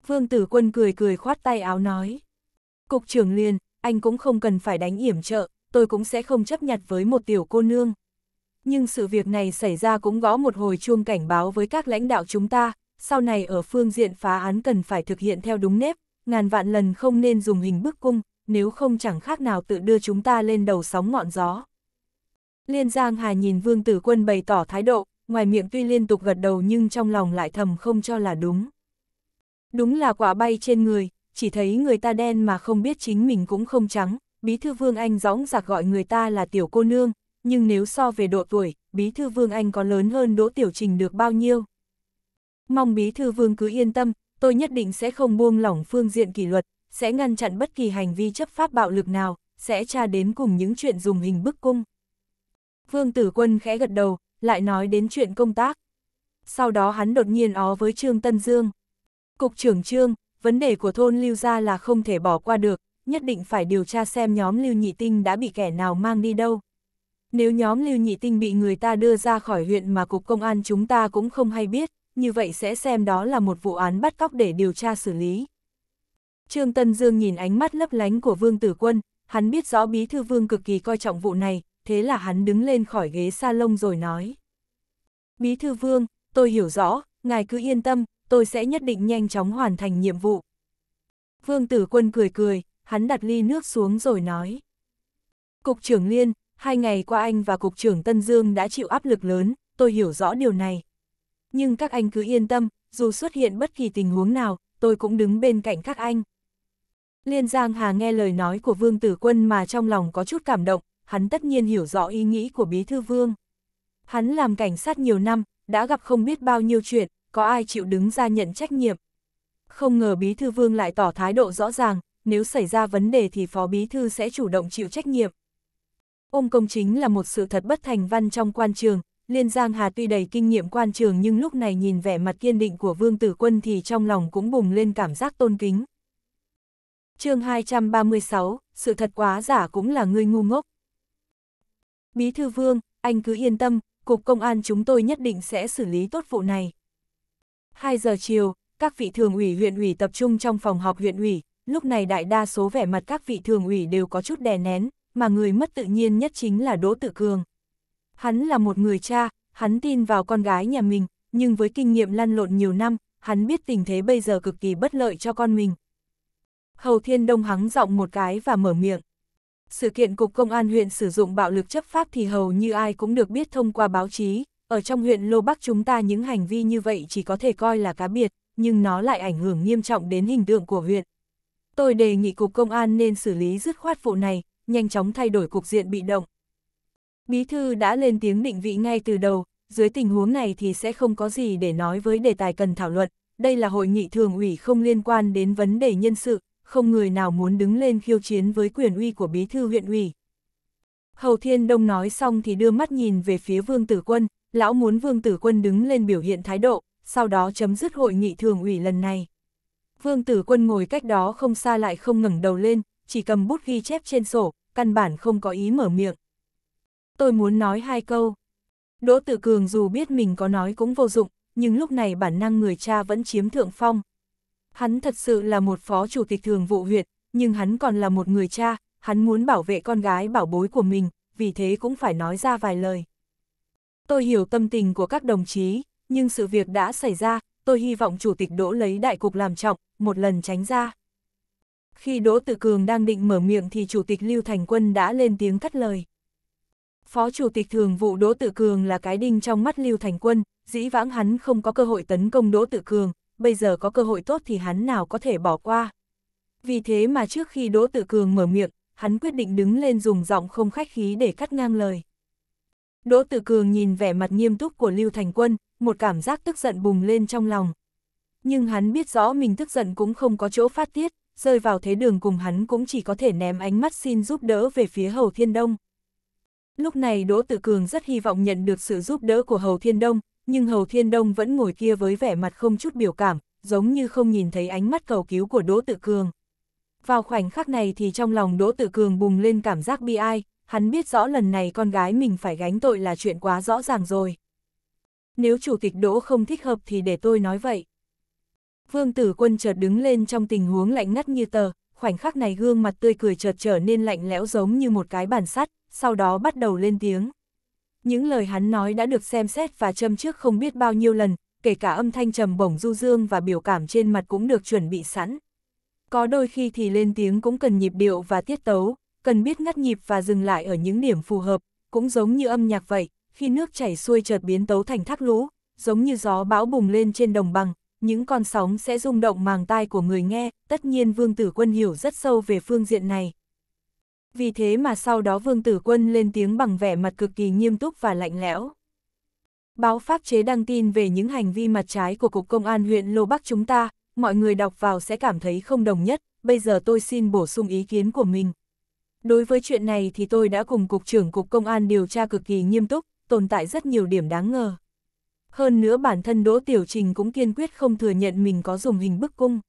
Vương Tử Quân cười cười khoát tay áo nói. Cục trưởng liền, anh cũng không cần phải đánh yểm trợ, tôi cũng sẽ không chấp nhặt với một tiểu cô nương. Nhưng sự việc này xảy ra cũng gõ một hồi chuông cảnh báo với các lãnh đạo chúng ta, sau này ở phương diện phá án cần phải thực hiện theo đúng nếp, ngàn vạn lần không nên dùng hình bức cung, nếu không chẳng khác nào tự đưa chúng ta lên đầu sóng ngọn gió. Liên Giang Hà nhìn Vương Tử Quân bày tỏ thái độ, ngoài miệng tuy liên tục gật đầu nhưng trong lòng lại thầm không cho là đúng. Đúng là quả bay trên người, chỉ thấy người ta đen mà không biết chính mình cũng không trắng, Bí Thư Vương Anh dõng giặc gọi người ta là tiểu cô nương, nhưng nếu so về độ tuổi, Bí Thư Vương Anh có lớn hơn Đỗ Tiểu Trình được bao nhiêu. Mong Bí Thư Vương cứ yên tâm, tôi nhất định sẽ không buông lỏng phương diện kỷ luật, sẽ ngăn chặn bất kỳ hành vi chấp pháp bạo lực nào, sẽ tra đến cùng những chuyện dùng hình bức cung. Vương Tử Quân khẽ gật đầu, lại nói đến chuyện công tác. Sau đó hắn đột nhiên ó với Trương Tân Dương. Cục trưởng Trương, vấn đề của thôn Lưu Gia là không thể bỏ qua được, nhất định phải điều tra xem nhóm Lưu Nhị Tinh đã bị kẻ nào mang đi đâu. Nếu nhóm Lưu Nhị Tinh bị người ta đưa ra khỏi huyện mà Cục Công an chúng ta cũng không hay biết, như vậy sẽ xem đó là một vụ án bắt cóc để điều tra xử lý. Trương Tân Dương nhìn ánh mắt lấp lánh của Vương Tử Quân, hắn biết rõ bí thư Vương cực kỳ coi trọng vụ này, thế là hắn đứng lên khỏi ghế sa lông rồi nói. Bí thư Vương, tôi hiểu rõ, ngài cứ yên tâm, tôi sẽ nhất định nhanh chóng hoàn thành nhiệm vụ. Vương Tử Quân cười cười, hắn đặt ly nước xuống rồi nói. Cục trưởng Liên, hai ngày qua anh và Cục trưởng Tân Dương đã chịu áp lực lớn, tôi hiểu rõ điều này. Nhưng các anh cứ yên tâm, dù xuất hiện bất kỳ tình huống nào, tôi cũng đứng bên cạnh các anh. Liên Giang Hà nghe lời nói của Vương Tử Quân mà trong lòng có chút cảm động, hắn tất nhiên hiểu rõ ý nghĩ của Bí Thư Vương. Hắn làm cảnh sát nhiều năm, đã gặp không biết bao nhiêu chuyện, có ai chịu đứng ra nhận trách nhiệm. Không ngờ Bí Thư Vương lại tỏ thái độ rõ ràng, nếu xảy ra vấn đề thì Phó Bí Thư sẽ chủ động chịu trách nhiệm. Ôm công chính là một sự thật bất thành văn trong quan trường, Liên Giang Hà tuy đầy kinh nghiệm quan trường nhưng lúc này nhìn vẻ mặt kiên định của Vương Tử Quân thì trong lòng cũng bùng lên cảm giác tôn kính chương 236, sự thật quá giả cũng là người ngu ngốc. Bí thư vương, anh cứ yên tâm, Cục Công an chúng tôi nhất định sẽ xử lý tốt vụ này. 2 giờ chiều, các vị thường ủy huyện ủy tập trung trong phòng họp huyện ủy, lúc này đại đa số vẻ mặt các vị thường ủy đều có chút đè nén, mà người mất tự nhiên nhất chính là Đỗ Tự Cường. Hắn là một người cha, hắn tin vào con gái nhà mình, nhưng với kinh nghiệm lăn lộn nhiều năm, hắn biết tình thế bây giờ cực kỳ bất lợi cho con mình, Hầu Thiên Đông hắng giọng một cái và mở miệng. Sự kiện Cục Công an huyện sử dụng bạo lực chấp pháp thì hầu như ai cũng được biết thông qua báo chí, ở trong huyện Lô Bắc chúng ta những hành vi như vậy chỉ có thể coi là cá biệt, nhưng nó lại ảnh hưởng nghiêm trọng đến hình tượng của huyện. Tôi đề nghị Cục Công an nên xử lý dứt khoát vụ này, nhanh chóng thay đổi cục diện bị động. Bí thư đã lên tiếng định vị ngay từ đầu, dưới tình huống này thì sẽ không có gì để nói với đề tài cần thảo luận, đây là hội nghị thường ủy không liên quan đến vấn đề nhân sự, không người nào muốn đứng lên khiêu chiến với quyền uy của bí thư huyện ủy. Hầu Thiên Đông nói xong thì đưa mắt nhìn về phía Vương Tử Quân, lão muốn Vương Tử Quân đứng lên biểu hiện thái độ, sau đó chấm dứt hội nghị thường ủy lần này. Vương Tử Quân ngồi cách đó không xa lại không ngẩng đầu lên, chỉ cầm bút ghi chép trên sổ, căn bản không có ý mở miệng. Tôi muốn nói hai câu. Đỗ Tử Cường dù biết mình có nói cũng vô dụng, nhưng lúc này bản năng người cha vẫn chiếm thượng phong. Hắn thật sự là một phó chủ tịch thường vụ huyện, nhưng hắn còn là một người cha, hắn muốn bảo vệ con gái bảo bối của mình, vì thế cũng phải nói ra vài lời. Tôi hiểu tâm tình của các đồng chí, nhưng sự việc đã xảy ra, tôi hy vọng chủ tịch Đỗ lấy đại cục làm trọng, một lần tránh ra. Khi Đỗ Tự Cường đang định mở miệng thì chủ tịch Lưu Thành Quân đã lên tiếng cắt lời. Phó chủ tịch thường vụ Đỗ Tự Cường là cái đinh trong mắt Lưu Thành Quân, dĩ vãng hắn không có cơ hội tấn công Đỗ Tự Cường, bây giờ có cơ hội tốt thì hắn nào có thể bỏ qua. Vì thế mà trước khi Đỗ Tự Cường mở miệng, hắn quyết định đứng lên dùng giọng không khách khí để cắt ngang lời. Đỗ Tử Cường nhìn vẻ mặt nghiêm túc của Lưu Thành Quân, một cảm giác tức giận bùng lên trong lòng. Nhưng hắn biết rõ mình tức giận cũng không có chỗ phát tiết, rơi vào thế đường cùng hắn cũng chỉ có thể ném ánh mắt xin giúp đỡ về phía Hầu Thiên Đông. Lúc này Đỗ Tử Cường rất hy vọng nhận được sự giúp đỡ của Hầu Thiên Đông, nhưng Hầu Thiên Đông vẫn ngồi kia với vẻ mặt không chút biểu cảm, giống như không nhìn thấy ánh mắt cầu cứu của Đỗ Tự Cường. Vào khoảnh khắc này thì trong lòng Đỗ Tự Cường bùng lên cảm giác bi ai, hắn biết rõ lần này con gái mình phải gánh tội là chuyện quá rõ ràng rồi. Nếu Chủ tịch Đỗ không thích hợp thì để tôi nói vậy. Vương Tử Quân chợt đứng lên trong tình huống lạnh ngắt như tờ, khoảnh khắc này gương mặt tươi cười chợt trở nên lạnh lẽo giống như một cái bàn sắt, sau đó bắt đầu lên tiếng. Những lời hắn nói đã được xem xét và châm trước không biết bao nhiêu lần, kể cả âm thanh trầm bổng du dương và biểu cảm trên mặt cũng được chuẩn bị sẵn. Có đôi khi thì lên tiếng cũng cần nhịp điệu và tiết tấu, cần biết ngắt nhịp và dừng lại ở những điểm phù hợp, cũng giống như âm nhạc vậy, khi nước chảy xuôi chợt biến tấu thành thác lũ, giống như gió bão bùng lên trên đồng bằng, những con sóng sẽ rung động màng tai của người nghe, tất nhiên Vương Tử Quân hiểu rất sâu về phương diện này vì thế mà sau đó Vương Tử Quân lên tiếng bằng vẻ mặt cực kỳ nghiêm túc và lạnh lẽo. Báo Pháp chế đăng tin về những hành vi mặt trái của Cục Công an huyện Lô Bắc chúng ta, mọi người đọc vào sẽ cảm thấy không đồng nhất, bây giờ tôi xin bổ sung ý kiến của mình. Đối với chuyện này thì tôi đã cùng Cục trưởng Cục Công an điều tra cực kỳ nghiêm túc, tồn tại rất nhiều điểm đáng ngờ. Hơn nữa bản thân Đỗ Tiểu Trình cũng kiên quyết không thừa nhận mình có dùng hình bức cung.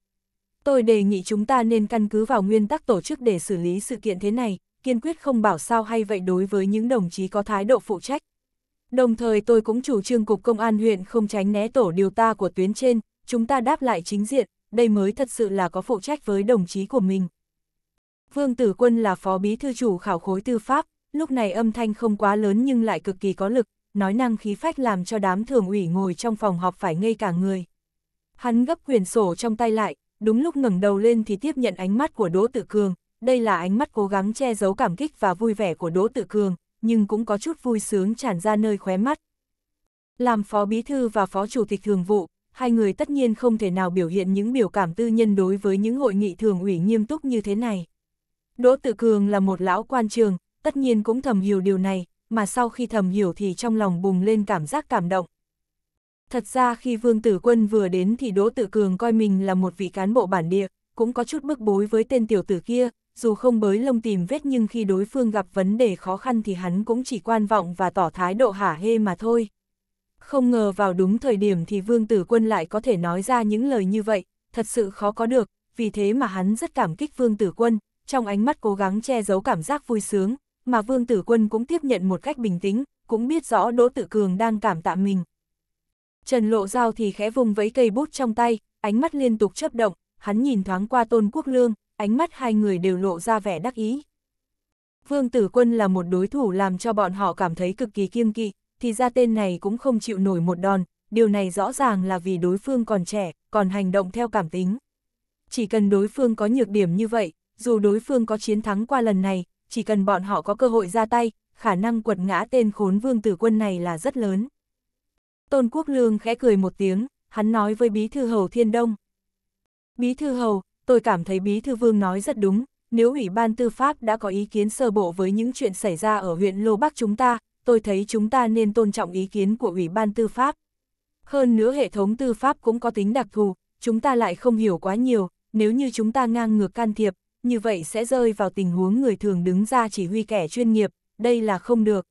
Tôi đề nghị chúng ta nên căn cứ vào nguyên tắc tổ chức để xử lý sự kiện thế này, kiên quyết không bảo sao hay vậy đối với những đồng chí có thái độ phụ trách. Đồng thời tôi cũng chủ trương Cục Công an huyện không tránh né tổ điều ta của tuyến trên, chúng ta đáp lại chính diện, đây mới thật sự là có phụ trách với đồng chí của mình. Vương Tử Quân là phó bí thư chủ khảo khối tư pháp, lúc này âm thanh không quá lớn nhưng lại cực kỳ có lực, nói năng khí phách làm cho đám thường ủy ngồi trong phòng họp phải ngây cả người. Hắn gấp quyền sổ trong tay lại, đúng lúc ngẩng đầu lên thì tiếp nhận ánh mắt của Đỗ Tử Cường, đây là ánh mắt cố gắng che giấu cảm kích và vui vẻ của Đỗ Tử Cường, nhưng cũng có chút vui sướng tràn ra nơi khóe mắt. Làm phó bí thư và phó chủ tịch thường vụ, hai người tất nhiên không thể nào biểu hiện những biểu cảm tư nhân đối với những hội nghị thường ủy nghiêm túc như thế này. Đỗ Tử Cường là một lão quan trường, tất nhiên cũng thầm hiểu điều này, mà sau khi thầm hiểu thì trong lòng bùng lên cảm giác cảm động, Thật ra khi Vương Tử Quân vừa đến thì Đỗ Tự Cường coi mình là một vị cán bộ bản địa, cũng có chút bức bối với tên tiểu tử kia, dù không bới lông tìm vết nhưng khi đối phương gặp vấn đề khó khăn thì hắn cũng chỉ quan vọng và tỏ thái độ hả hê mà thôi. Không ngờ vào đúng thời điểm thì Vương Tử Quân lại có thể nói ra những lời như vậy, thật sự khó có được, vì thế mà hắn rất cảm kích Vương Tử Quân, trong ánh mắt cố gắng che giấu cảm giác vui sướng, mà Vương Tử Quân cũng tiếp nhận một cách bình tĩnh, cũng biết rõ Đỗ Tử Cường đang cảm tạ mình. Trần Lộ Giao thì khẽ vùng với cây bút trong tay, ánh mắt liên tục chấp động, hắn nhìn thoáng qua Tôn Quốc Lương, ánh mắt hai người đều lộ ra vẻ đắc ý. Vương Tử Quân là một đối thủ làm cho bọn họ cảm thấy cực kỳ kiêng kỵ, thì ra tên này cũng không chịu nổi một đòn, điều này rõ ràng là vì đối phương còn trẻ, còn hành động theo cảm tính. Chỉ cần đối phương có nhược điểm như vậy, dù đối phương có chiến thắng qua lần này, chỉ cần bọn họ có cơ hội ra tay, khả năng quật ngã tên khốn Vương Tử Quân này là rất lớn. Tôn Quốc Lương khẽ cười một tiếng, hắn nói với Bí Thư Hầu Thiên Đông. Bí Thư Hầu, tôi cảm thấy Bí Thư Vương nói rất đúng, nếu Ủy ban Tư pháp đã có ý kiến sơ bộ với những chuyện xảy ra ở huyện Lô Bắc chúng ta, tôi thấy chúng ta nên tôn trọng ý kiến của Ủy ban Tư pháp. Hơn nữa hệ thống tư pháp cũng có tính đặc thù, chúng ta lại không hiểu quá nhiều, nếu như chúng ta ngang ngược can thiệp, như vậy sẽ rơi vào tình huống người thường đứng ra chỉ huy kẻ chuyên nghiệp, đây là không được.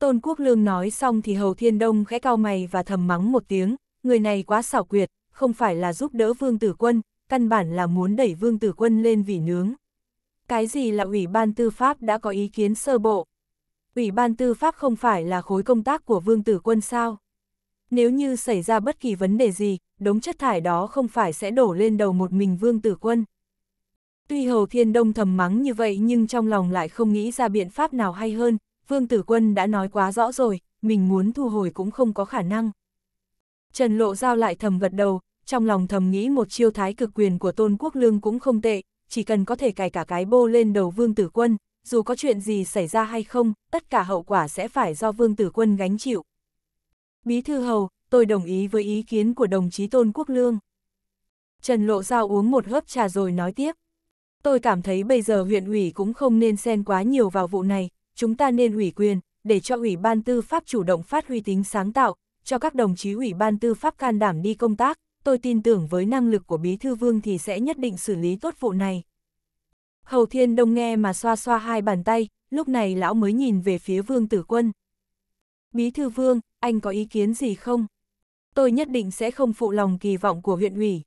Tôn Quốc Lương nói xong thì Hầu Thiên Đông khẽ cao mày và thầm mắng một tiếng, người này quá xảo quyệt, không phải là giúp đỡ Vương Tử Quân, căn bản là muốn đẩy Vương Tử Quân lên vỉ nướng. Cái gì là Ủy ban Tư pháp đã có ý kiến sơ bộ? Ủy ban Tư pháp không phải là khối công tác của Vương Tử Quân sao? Nếu như xảy ra bất kỳ vấn đề gì, đống chất thải đó không phải sẽ đổ lên đầu một mình Vương Tử Quân. Tuy Hầu Thiên Đông thầm mắng như vậy nhưng trong lòng lại không nghĩ ra biện pháp nào hay hơn, Vương Tử Quân đã nói quá rõ rồi, mình muốn thu hồi cũng không có khả năng. Trần Lộ Giao lại thầm gật đầu, trong lòng thầm nghĩ một chiêu thái cực quyền của Tôn Quốc Lương cũng không tệ, chỉ cần có thể cài cả cái bô lên đầu Vương Tử Quân, dù có chuyện gì xảy ra hay không, tất cả hậu quả sẽ phải do Vương Tử Quân gánh chịu. Bí thư hầu, tôi đồng ý với ý kiến của đồng chí Tôn Quốc Lương. Trần Lộ Giao uống một hớp trà rồi nói tiếp. Tôi cảm thấy bây giờ huyện ủy cũng không nên xen quá nhiều vào vụ này, chúng ta nên ủy quyền, để cho Ủy ban Tư pháp chủ động phát huy tính sáng tạo, cho các đồng chí Ủy ban Tư pháp can đảm đi công tác, tôi tin tưởng với năng lực của Bí Thư Vương thì sẽ nhất định xử lý tốt vụ này. Hầu Thiên Đông nghe mà xoa xoa hai bàn tay, lúc này lão mới nhìn về phía Vương Tử Quân. Bí Thư Vương, anh có ý kiến gì không? Tôi nhất định sẽ không phụ lòng kỳ vọng của huyện ủy.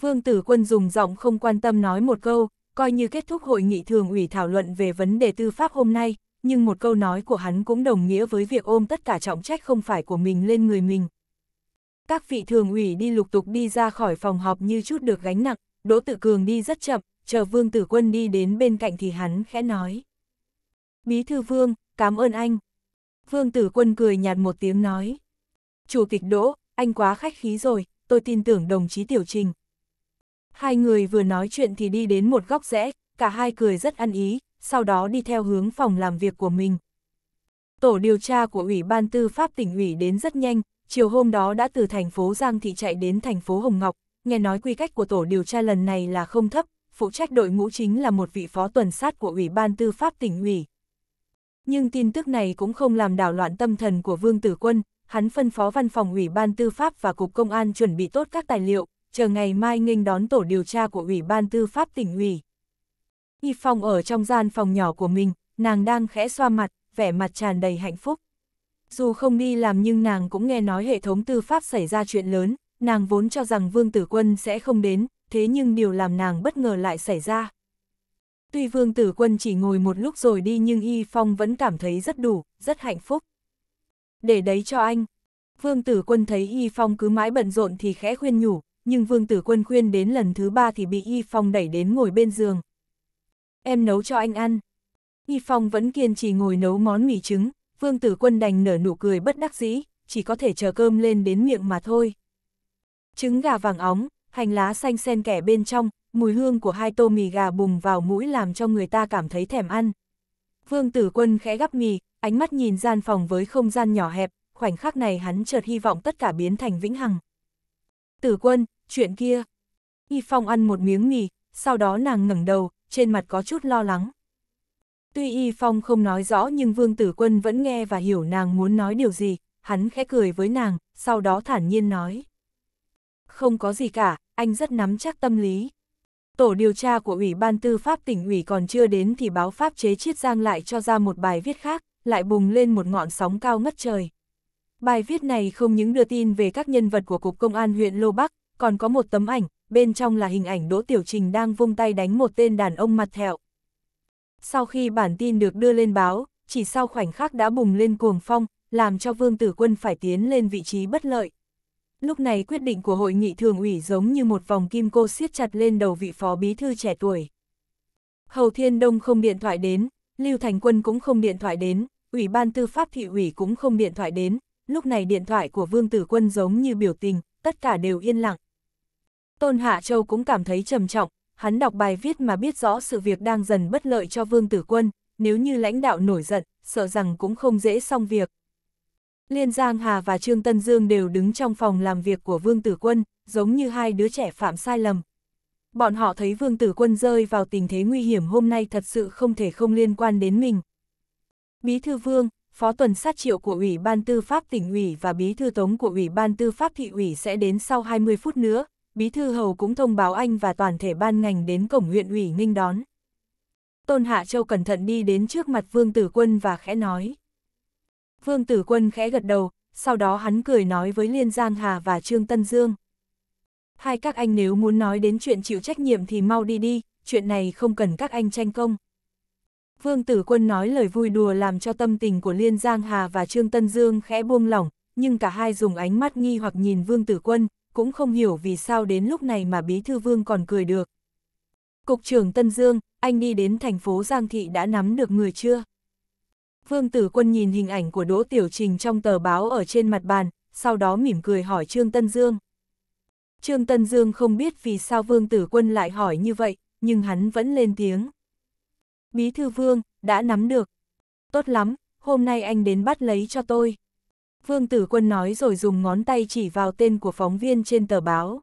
Vương Tử Quân dùng giọng không quan tâm nói một câu, coi như kết thúc hội nghị thường ủy thảo luận về vấn đề tư pháp hôm nay, nhưng một câu nói của hắn cũng đồng nghĩa với việc ôm tất cả trọng trách không phải của mình lên người mình. Các vị thường ủy đi lục tục đi ra khỏi phòng họp như chút được gánh nặng, Đỗ Tự Cường đi rất chậm, chờ Vương Tử Quân đi đến bên cạnh thì hắn khẽ nói. Bí thư Vương, cảm ơn anh. Vương Tử Quân cười nhạt một tiếng nói. Chủ tịch Đỗ, anh quá khách khí rồi, tôi tin tưởng đồng chí Tiểu Trình, Hai người vừa nói chuyện thì đi đến một góc rẽ, cả hai cười rất ăn ý, sau đó đi theo hướng phòng làm việc của mình. Tổ điều tra của Ủy ban Tư pháp tỉnh ủy đến rất nhanh, chiều hôm đó đã từ thành phố Giang Thị chạy đến thành phố Hồng Ngọc, nghe nói quy cách của tổ điều tra lần này là không thấp, phụ trách đội ngũ chính là một vị phó tuần sát của Ủy ban Tư pháp tỉnh ủy. Nhưng tin tức này cũng không làm đảo loạn tâm thần của Vương Tử Quân, hắn phân phó văn phòng Ủy ban Tư pháp và Cục Công an chuẩn bị tốt các tài liệu, chờ ngày mai nghênh đón tổ điều tra của Ủy ban Tư pháp tỉnh ủy. Y Phong ở trong gian phòng nhỏ của mình, nàng đang khẽ xoa mặt, vẻ mặt tràn đầy hạnh phúc. Dù không đi làm nhưng nàng cũng nghe nói hệ thống tư pháp xảy ra chuyện lớn, nàng vốn cho rằng Vương Tử Quân sẽ không đến, thế nhưng điều làm nàng bất ngờ lại xảy ra. Tuy Vương Tử Quân chỉ ngồi một lúc rồi đi nhưng Y Phong vẫn cảm thấy rất đủ, rất hạnh phúc. Để đấy cho anh. Vương Tử Quân thấy Y Phong cứ mãi bận rộn thì khẽ khuyên nhủ, nhưng Vương Tử Quân khuyên đến lần thứ ba thì bị Y Phong đẩy đến ngồi bên giường. Em nấu cho anh ăn. Y Phong vẫn kiên trì ngồi nấu món mì trứng, Vương Tử Quân đành nở nụ cười bất đắc dĩ, chỉ có thể chờ cơm lên đến miệng mà thôi. Trứng gà vàng óng, hành lá xanh sen kẻ bên trong, mùi hương của hai tô mì gà bùng vào mũi làm cho người ta cảm thấy thèm ăn. Vương Tử Quân khẽ gắp mì, ánh mắt nhìn gian phòng với không gian nhỏ hẹp, khoảnh khắc này hắn chợt hy vọng tất cả biến thành vĩnh hằng. Tử Quân, chuyện kia. Y Phong ăn một miếng mì, sau đó nàng ngẩng đầu, trên mặt có chút lo lắng. Tuy Y Phong không nói rõ nhưng Vương Tử Quân vẫn nghe và hiểu nàng muốn nói điều gì, hắn khẽ cười với nàng, sau đó thản nhiên nói. Không có gì cả, anh rất nắm chắc tâm lý. Tổ điều tra của Ủy ban Tư pháp tỉnh ủy còn chưa đến thì báo pháp chế chiết giang lại cho ra một bài viết khác, lại bùng lên một ngọn sóng cao ngất trời. Bài viết này không những đưa tin về các nhân vật của Cục Công an huyện Lô Bắc, còn có một tấm ảnh, bên trong là hình ảnh Đỗ Tiểu Trình đang vung tay đánh một tên đàn ông mặt thẹo. Sau khi bản tin được đưa lên báo, chỉ sau khoảnh khắc đã bùng lên cuồng phong, làm cho Vương Tử Quân phải tiến lên vị trí bất lợi. Lúc này quyết định của hội nghị thường ủy giống như một vòng kim cô siết chặt lên đầu vị phó bí thư trẻ tuổi. Hầu Thiên Đông không điện thoại đến, Lưu Thành Quân cũng không điện thoại đến, Ủy ban Tư pháp Thị ủy cũng không điện thoại đến, lúc này điện thoại của Vương Tử Quân giống như biểu tình, tất cả đều yên lặng. Tôn Hạ Châu cũng cảm thấy trầm trọng, hắn đọc bài viết mà biết rõ sự việc đang dần bất lợi cho Vương Tử Quân, nếu như lãnh đạo nổi giận, sợ rằng cũng không dễ xong việc. Liên Giang Hà và Trương Tân Dương đều đứng trong phòng làm việc của Vương Tử Quân, giống như hai đứa trẻ phạm sai lầm. Bọn họ thấy Vương Tử Quân rơi vào tình thế nguy hiểm hôm nay thật sự không thể không liên quan đến mình. Bí thư Vương, Phó tuần sát triệu của Ủy ban Tư pháp tỉnh ủy và Bí thư Tống của Ủy ban Tư pháp thị ủy sẽ đến sau 20 phút nữa, Bí thư hầu cũng thông báo anh và toàn thể ban ngành đến cổng huyện ủy ninh đón. Tôn Hạ Châu cẩn thận đi đến trước mặt Vương Tử Quân và khẽ nói. Vương Tử Quân khẽ gật đầu, sau đó hắn cười nói với Liên Giang Hà và Trương Tân Dương. Hai các anh nếu muốn nói đến chuyện chịu trách nhiệm thì mau đi đi, chuyện này không cần các anh tranh công. Vương Tử Quân nói lời vui đùa làm cho tâm tình của Liên Giang Hà và Trương Tân Dương khẽ buông lỏng, nhưng cả hai dùng ánh mắt nghi hoặc nhìn Vương Tử Quân, cũng không hiểu vì sao đến lúc này mà Bí Thư Vương còn cười được. Cục trưởng Tân Dương, anh đi đến thành phố Giang Thị đã nắm được người chưa? Vương Tử Quân nhìn hình ảnh của Đỗ Tiểu Trình trong tờ báo ở trên mặt bàn, sau đó mỉm cười hỏi Trương Tân Dương. Trương Tân Dương không biết vì sao Vương Tử Quân lại hỏi như vậy, nhưng hắn vẫn lên tiếng. Bí thư Vương, đã nắm được. Tốt lắm, hôm nay anh đến bắt lấy cho tôi. Vương Tử Quân nói rồi dùng ngón tay chỉ vào tên của phóng viên trên tờ báo.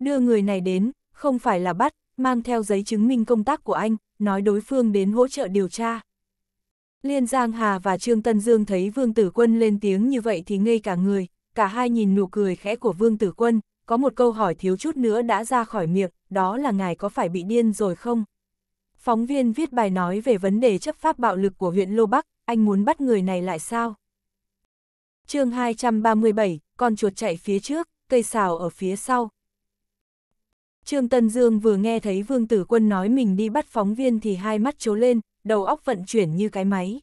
Đưa người này đến, không phải là bắt, mang theo giấy chứng minh công tác của anh, nói đối phương đến hỗ trợ điều tra. Liên Giang Hà và Trương Tân Dương thấy Vương Tử Quân lên tiếng như vậy thì ngây cả người, cả hai nhìn nụ cười khẽ của Vương Tử Quân, có một câu hỏi thiếu chút nữa đã ra khỏi miệng, đó là ngài có phải bị điên rồi không? Phóng viên viết bài nói về vấn đề chấp pháp bạo lực của huyện Lô Bắc, anh muốn bắt người này lại sao? chương 237, con chuột chạy phía trước, cây xào ở phía sau. Trương Tân Dương vừa nghe thấy Vương Tử Quân nói mình đi bắt phóng viên thì hai mắt trố lên, đầu óc vận chuyển như cái máy.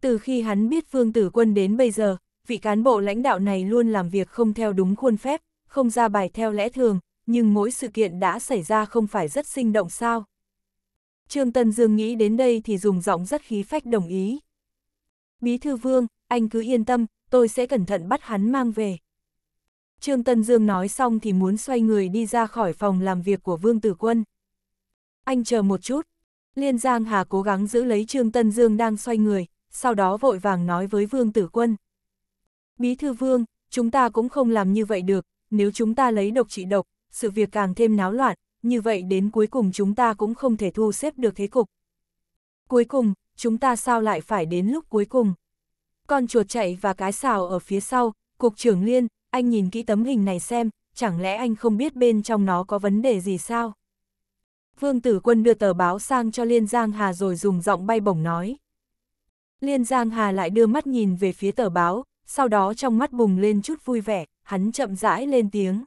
Từ khi hắn biết Vương Tử Quân đến bây giờ, vị cán bộ lãnh đạo này luôn làm việc không theo đúng khuôn phép, không ra bài theo lẽ thường, nhưng mỗi sự kiện đã xảy ra không phải rất sinh động sao. Trương Tân Dương nghĩ đến đây thì dùng giọng rất khí phách đồng ý. Bí thư Vương, anh cứ yên tâm, tôi sẽ cẩn thận bắt hắn mang về. Trương Tân Dương nói xong thì muốn xoay người đi ra khỏi phòng làm việc của Vương Tử Quân. Anh chờ một chút. Liên Giang Hà cố gắng giữ lấy Trương Tân Dương đang xoay người, sau đó vội vàng nói với Vương Tử Quân. Bí thư Vương, chúng ta cũng không làm như vậy được, nếu chúng ta lấy độc trị độc, sự việc càng thêm náo loạn, như vậy đến cuối cùng chúng ta cũng không thể thu xếp được thế cục. Cuối cùng, chúng ta sao lại phải đến lúc cuối cùng? con chuột chạy và cái xào ở phía sau, cục trưởng liên, anh nhìn kỹ tấm hình này xem, chẳng lẽ anh không biết bên trong nó có vấn đề gì sao? Vương Tử Quân đưa tờ báo sang cho Liên Giang Hà rồi dùng giọng bay bổng nói. Liên Giang Hà lại đưa mắt nhìn về phía tờ báo, sau đó trong mắt bùng lên chút vui vẻ, hắn chậm rãi lên tiếng.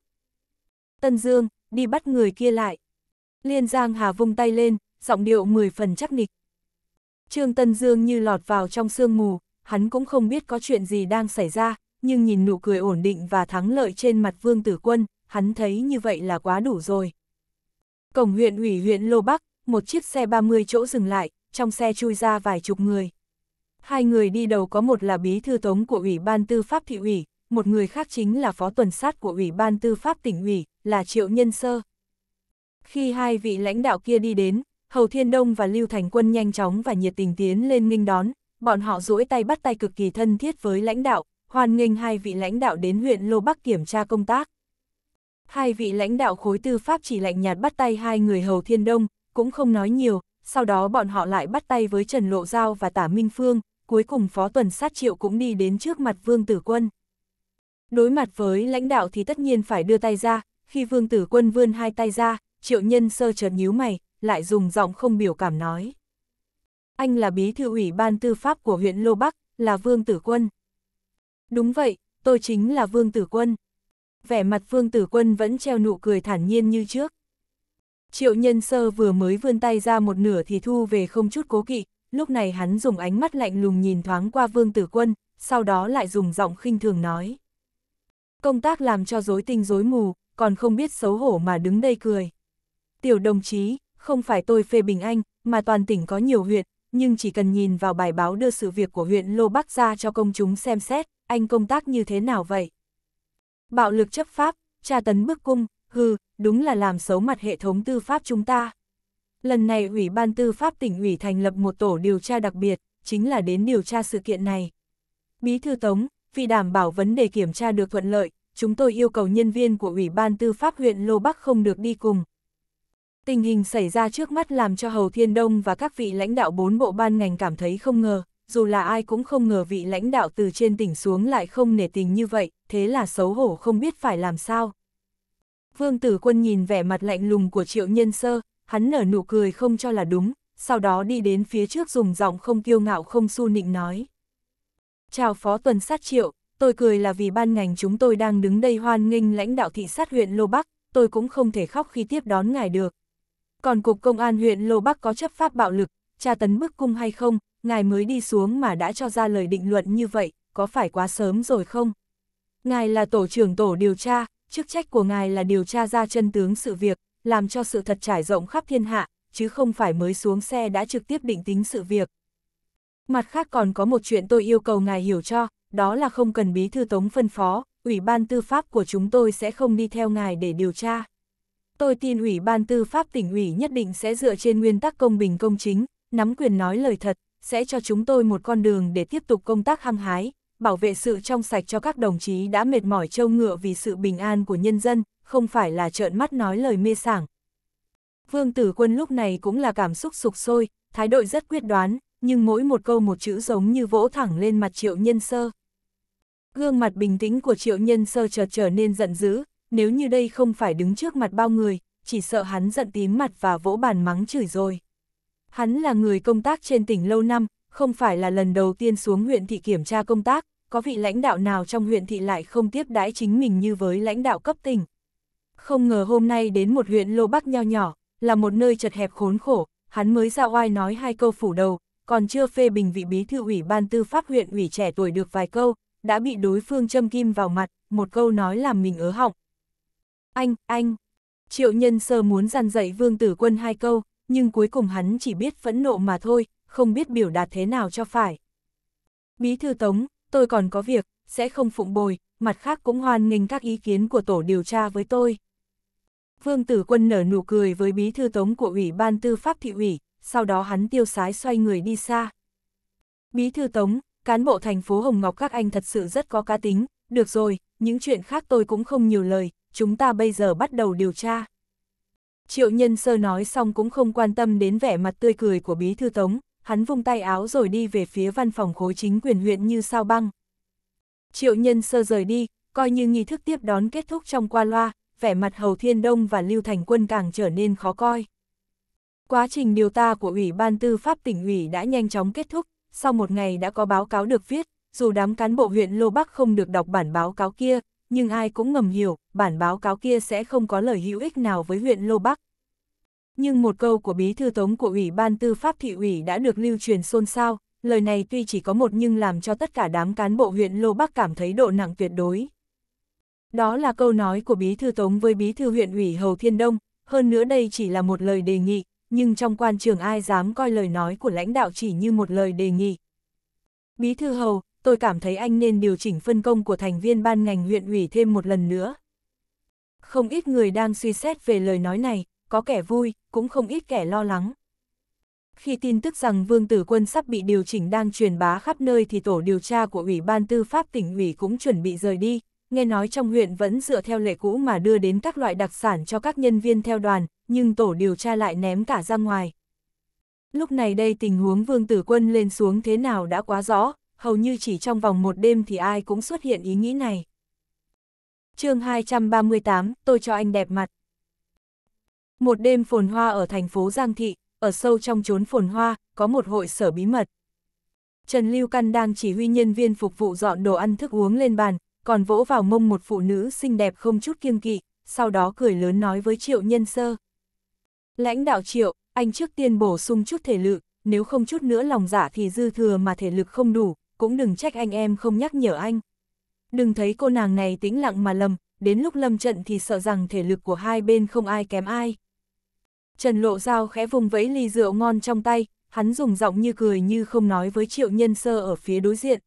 Tân Dương, đi bắt người kia lại. Liên Giang Hà vung tay lên, giọng điệu 10 phần chắc nịch. Trương Tân Dương như lọt vào trong sương mù, hắn cũng không biết có chuyện gì đang xảy ra, nhưng nhìn nụ cười ổn định và thắng lợi trên mặt Vương Tử Quân, hắn thấy như vậy là quá đủ rồi. Cổng huyện ủy huyện Lô Bắc, một chiếc xe 30 chỗ dừng lại, trong xe chui ra vài chục người. Hai người đi đầu có một là bí thư tống của Ủy ban Tư pháp thị ủy, một người khác chính là phó tuần sát của Ủy ban Tư pháp tỉnh ủy, là Triệu Nhân Sơ. Khi hai vị lãnh đạo kia đi đến, Hầu Thiên Đông và Lưu Thành Quân nhanh chóng và nhiệt tình tiến lên nghênh đón, bọn họ duỗi tay bắt tay cực kỳ thân thiết với lãnh đạo, hoan nghênh hai vị lãnh đạo đến huyện Lô Bắc kiểm tra công tác. Hai vị lãnh đạo khối tư pháp chỉ lạnh nhạt bắt tay hai người hầu thiên đông, cũng không nói nhiều, sau đó bọn họ lại bắt tay với Trần Lộ Giao và Tả Minh Phương, cuối cùng Phó Tuần Sát Triệu cũng đi đến trước mặt Vương Tử Quân. Đối mặt với lãnh đạo thì tất nhiên phải đưa tay ra, khi Vương Tử Quân vươn hai tay ra, Triệu Nhân sơ chợt nhíu mày, lại dùng giọng không biểu cảm nói anh là bí thư ủy ban tư pháp của huyện Lô Bắc, là Vương Tử Quân. Đúng vậy, tôi chính là Vương Tử Quân. Vẻ mặt Vương Tử Quân vẫn treo nụ cười thản nhiên như trước. Triệu nhân sơ vừa mới vươn tay ra một nửa thì thu về không chút cố kỵ, lúc này hắn dùng ánh mắt lạnh lùng nhìn thoáng qua Vương Tử Quân, sau đó lại dùng giọng khinh thường nói. Công tác làm cho dối tinh dối mù, còn không biết xấu hổ mà đứng đây cười. Tiểu đồng chí, không phải tôi phê bình anh, mà toàn tỉnh có nhiều huyện, nhưng chỉ cần nhìn vào bài báo đưa sự việc của huyện Lô Bắc ra cho công chúng xem xét, anh công tác như thế nào vậy? Bạo lực chấp pháp, tra tấn bức cung, hừ, đúng là làm xấu mặt hệ thống tư pháp chúng ta. Lần này Ủy ban Tư pháp tỉnh ủy thành lập một tổ điều tra đặc biệt, chính là đến điều tra sự kiện này. Bí thư Tống, vì đảm bảo vấn đề kiểm tra được thuận lợi, chúng tôi yêu cầu nhân viên của Ủy ban Tư pháp huyện Lô Bắc không được đi cùng, Tình hình xảy ra trước mắt làm cho Hầu Thiên Đông và các vị lãnh đạo bốn bộ ban ngành cảm thấy không ngờ, dù là ai cũng không ngờ vị lãnh đạo từ trên tỉnh xuống lại không nể tình như vậy, thế là xấu hổ không biết phải làm sao. Vương Tử Quân nhìn vẻ mặt lạnh lùng của Triệu Nhân Sơ, hắn nở nụ cười không cho là đúng, sau đó đi đến phía trước dùng giọng không kiêu ngạo không su nịnh nói. Chào Phó Tuần Sát Triệu, tôi cười là vì ban ngành chúng tôi đang đứng đây hoan nghênh lãnh đạo thị sát huyện Lô Bắc, tôi cũng không thể khóc khi tiếp đón ngài được còn Cục Công an huyện Lô Bắc có chấp pháp bạo lực, tra tấn bức cung hay không, ngài mới đi xuống mà đã cho ra lời định luận như vậy, có phải quá sớm rồi không? Ngài là tổ trưởng tổ điều tra, chức trách của ngài là điều tra ra chân tướng sự việc, làm cho sự thật trải rộng khắp thiên hạ, chứ không phải mới xuống xe đã trực tiếp định tính sự việc. Mặt khác còn có một chuyện tôi yêu cầu ngài hiểu cho, đó là không cần bí thư tống phân phó, ủy ban tư pháp của chúng tôi sẽ không đi theo ngài để điều tra. Tôi tin Ủy ban Tư pháp tỉnh ủy nhất định sẽ dựa trên nguyên tắc công bình công chính, nắm quyền nói lời thật, sẽ cho chúng tôi một con đường để tiếp tục công tác hăng hái, bảo vệ sự trong sạch cho các đồng chí đã mệt mỏi trâu ngựa vì sự bình an của nhân dân, không phải là trợn mắt nói lời mê sảng. Vương Tử Quân lúc này cũng là cảm xúc sục sôi, thái độ rất quyết đoán, nhưng mỗi một câu một chữ giống như vỗ thẳng lên mặt Triệu Nhân Sơ. Gương mặt bình tĩnh của Triệu Nhân Sơ chợt trở nên giận dữ, nếu như đây không phải đứng trước mặt bao người, chỉ sợ hắn giận tím mặt và vỗ bàn mắng chửi rồi. Hắn là người công tác trên tỉnh lâu năm, không phải là lần đầu tiên xuống huyện thị kiểm tra công tác, có vị lãnh đạo nào trong huyện thị lại không tiếp đãi chính mình như với lãnh đạo cấp tỉnh. Không ngờ hôm nay đến một huyện Lô Bắc nho nhỏ, là một nơi chật hẹp khốn khổ, hắn mới ra oai nói hai câu phủ đầu, còn chưa phê bình vị bí thư ủy ban tư pháp huyện ủy trẻ tuổi được vài câu, đã bị đối phương châm kim vào mặt, một câu nói làm mình ớ họng, anh, anh. Triệu nhân sơ muốn dàn dạy vương tử quân hai câu, nhưng cuối cùng hắn chỉ biết phẫn nộ mà thôi, không biết biểu đạt thế nào cho phải. Bí thư tống, tôi còn có việc, sẽ không phụng bồi, mặt khác cũng hoan nghênh các ý kiến của tổ điều tra với tôi. Vương tử quân nở nụ cười với bí thư tống của ủy ban tư pháp thị ủy, sau đó hắn tiêu sái xoay người đi xa. Bí thư tống, cán bộ thành phố Hồng Ngọc các anh thật sự rất có cá tính, được rồi, những chuyện khác tôi cũng không nhiều lời, chúng ta bây giờ bắt đầu điều tra. Triệu Nhân Sơ nói xong cũng không quan tâm đến vẻ mặt tươi cười của Bí Thư Tống, hắn vung tay áo rồi đi về phía văn phòng khối chính quyền huyện như sao băng. Triệu Nhân Sơ rời đi, coi như nghi thức tiếp đón kết thúc trong qua loa, vẻ mặt Hầu Thiên Đông và Lưu Thành Quân càng trở nên khó coi. Quá trình điều tra của Ủy ban Tư pháp tỉnh ủy đã nhanh chóng kết thúc, sau một ngày đã có báo cáo được viết, dù đám cán bộ huyện Lô Bắc không được đọc bản báo cáo kia, nhưng ai cũng ngầm hiểu, bản báo cáo kia sẽ không có lời hữu ích nào với huyện Lô Bắc. Nhưng một câu của bí thư tống của Ủy ban Tư pháp thị ủy đã được lưu truyền xôn xao, lời này tuy chỉ có một nhưng làm cho tất cả đám cán bộ huyện Lô Bắc cảm thấy độ nặng tuyệt đối. Đó là câu nói của bí thư tống với bí thư huyện ủy Hầu Thiên Đông, hơn nữa đây chỉ là một lời đề nghị, nhưng trong quan trường ai dám coi lời nói của lãnh đạo chỉ như một lời đề nghị. Bí thư Hầu, tôi cảm thấy anh nên điều chỉnh phân công của thành viên ban ngành huyện ủy thêm một lần nữa. Không ít người đang suy xét về lời nói này, có kẻ vui, cũng không ít kẻ lo lắng. Khi tin tức rằng Vương Tử Quân sắp bị điều chỉnh đang truyền bá khắp nơi thì tổ điều tra của Ủy ban Tư pháp tỉnh ủy cũng chuẩn bị rời đi, nghe nói trong huyện vẫn dựa theo lệ cũ mà đưa đến các loại đặc sản cho các nhân viên theo đoàn, nhưng tổ điều tra lại ném cả ra ngoài. Lúc này đây tình huống Vương Tử Quân lên xuống thế nào đã quá rõ, hầu như chỉ trong vòng một đêm thì ai cũng xuất hiện ý nghĩ này. chương 238, tôi cho anh đẹp mặt. Một đêm phồn hoa ở thành phố Giang Thị, ở sâu trong chốn phồn hoa, có một hội sở bí mật. Trần Lưu Căn đang chỉ huy nhân viên phục vụ dọn đồ ăn thức uống lên bàn, còn vỗ vào mông một phụ nữ xinh đẹp không chút kiêng kỵ, sau đó cười lớn nói với Triệu Nhân Sơ. Lãnh đạo Triệu, anh trước tiên bổ sung chút thể lực, nếu không chút nữa lòng giả dạ thì dư thừa mà thể lực không đủ, cũng đừng trách anh em không nhắc nhở anh. Đừng thấy cô nàng này tĩnh lặng mà lầm, đến lúc lâm trận thì sợ rằng thể lực của hai bên không ai kém ai. Trần Lộ dao khẽ vùng vẫy ly rượu ngon trong tay, hắn dùng giọng như cười như không nói với Triệu Nhân Sơ ở phía đối diện.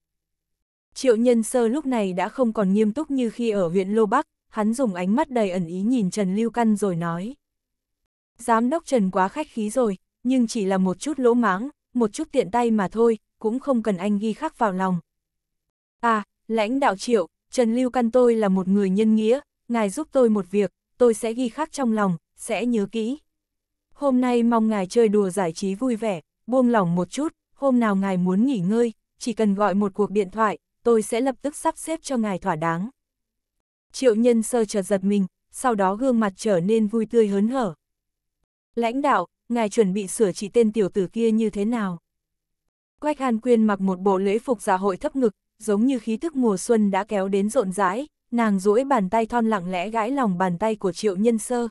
Triệu Nhân Sơ lúc này đã không còn nghiêm túc như khi ở huyện Lô Bắc, hắn dùng ánh mắt đầy ẩn ý nhìn Trần Lưu Căn rồi nói. Giám đốc Trần quá khách khí rồi, nhưng chỉ là một chút lỗ máng, một chút tiện tay mà thôi, cũng không cần anh ghi khắc vào lòng. À, lãnh đạo triệu, Trần Lưu Căn tôi là một người nhân nghĩa, ngài giúp tôi một việc, tôi sẽ ghi khắc trong lòng, sẽ nhớ kỹ. Hôm nay mong ngài chơi đùa giải trí vui vẻ, buông lỏng một chút, hôm nào ngài muốn nghỉ ngơi, chỉ cần gọi một cuộc điện thoại, tôi sẽ lập tức sắp xếp cho ngài thỏa đáng. Triệu nhân sơ chợt giật mình, sau đó gương mặt trở nên vui tươi hớn hở. Lãnh đạo, ngài chuẩn bị sửa trị tên tiểu tử kia như thế nào? Quách Hàn Quyên mặc một bộ lễ phục giả dạ hội thấp ngực, giống như khí thức mùa xuân đã kéo đến rộn rãi, nàng duỗi bàn tay thon lặng lẽ gãi lòng bàn tay của Triệu Nhân Sơ.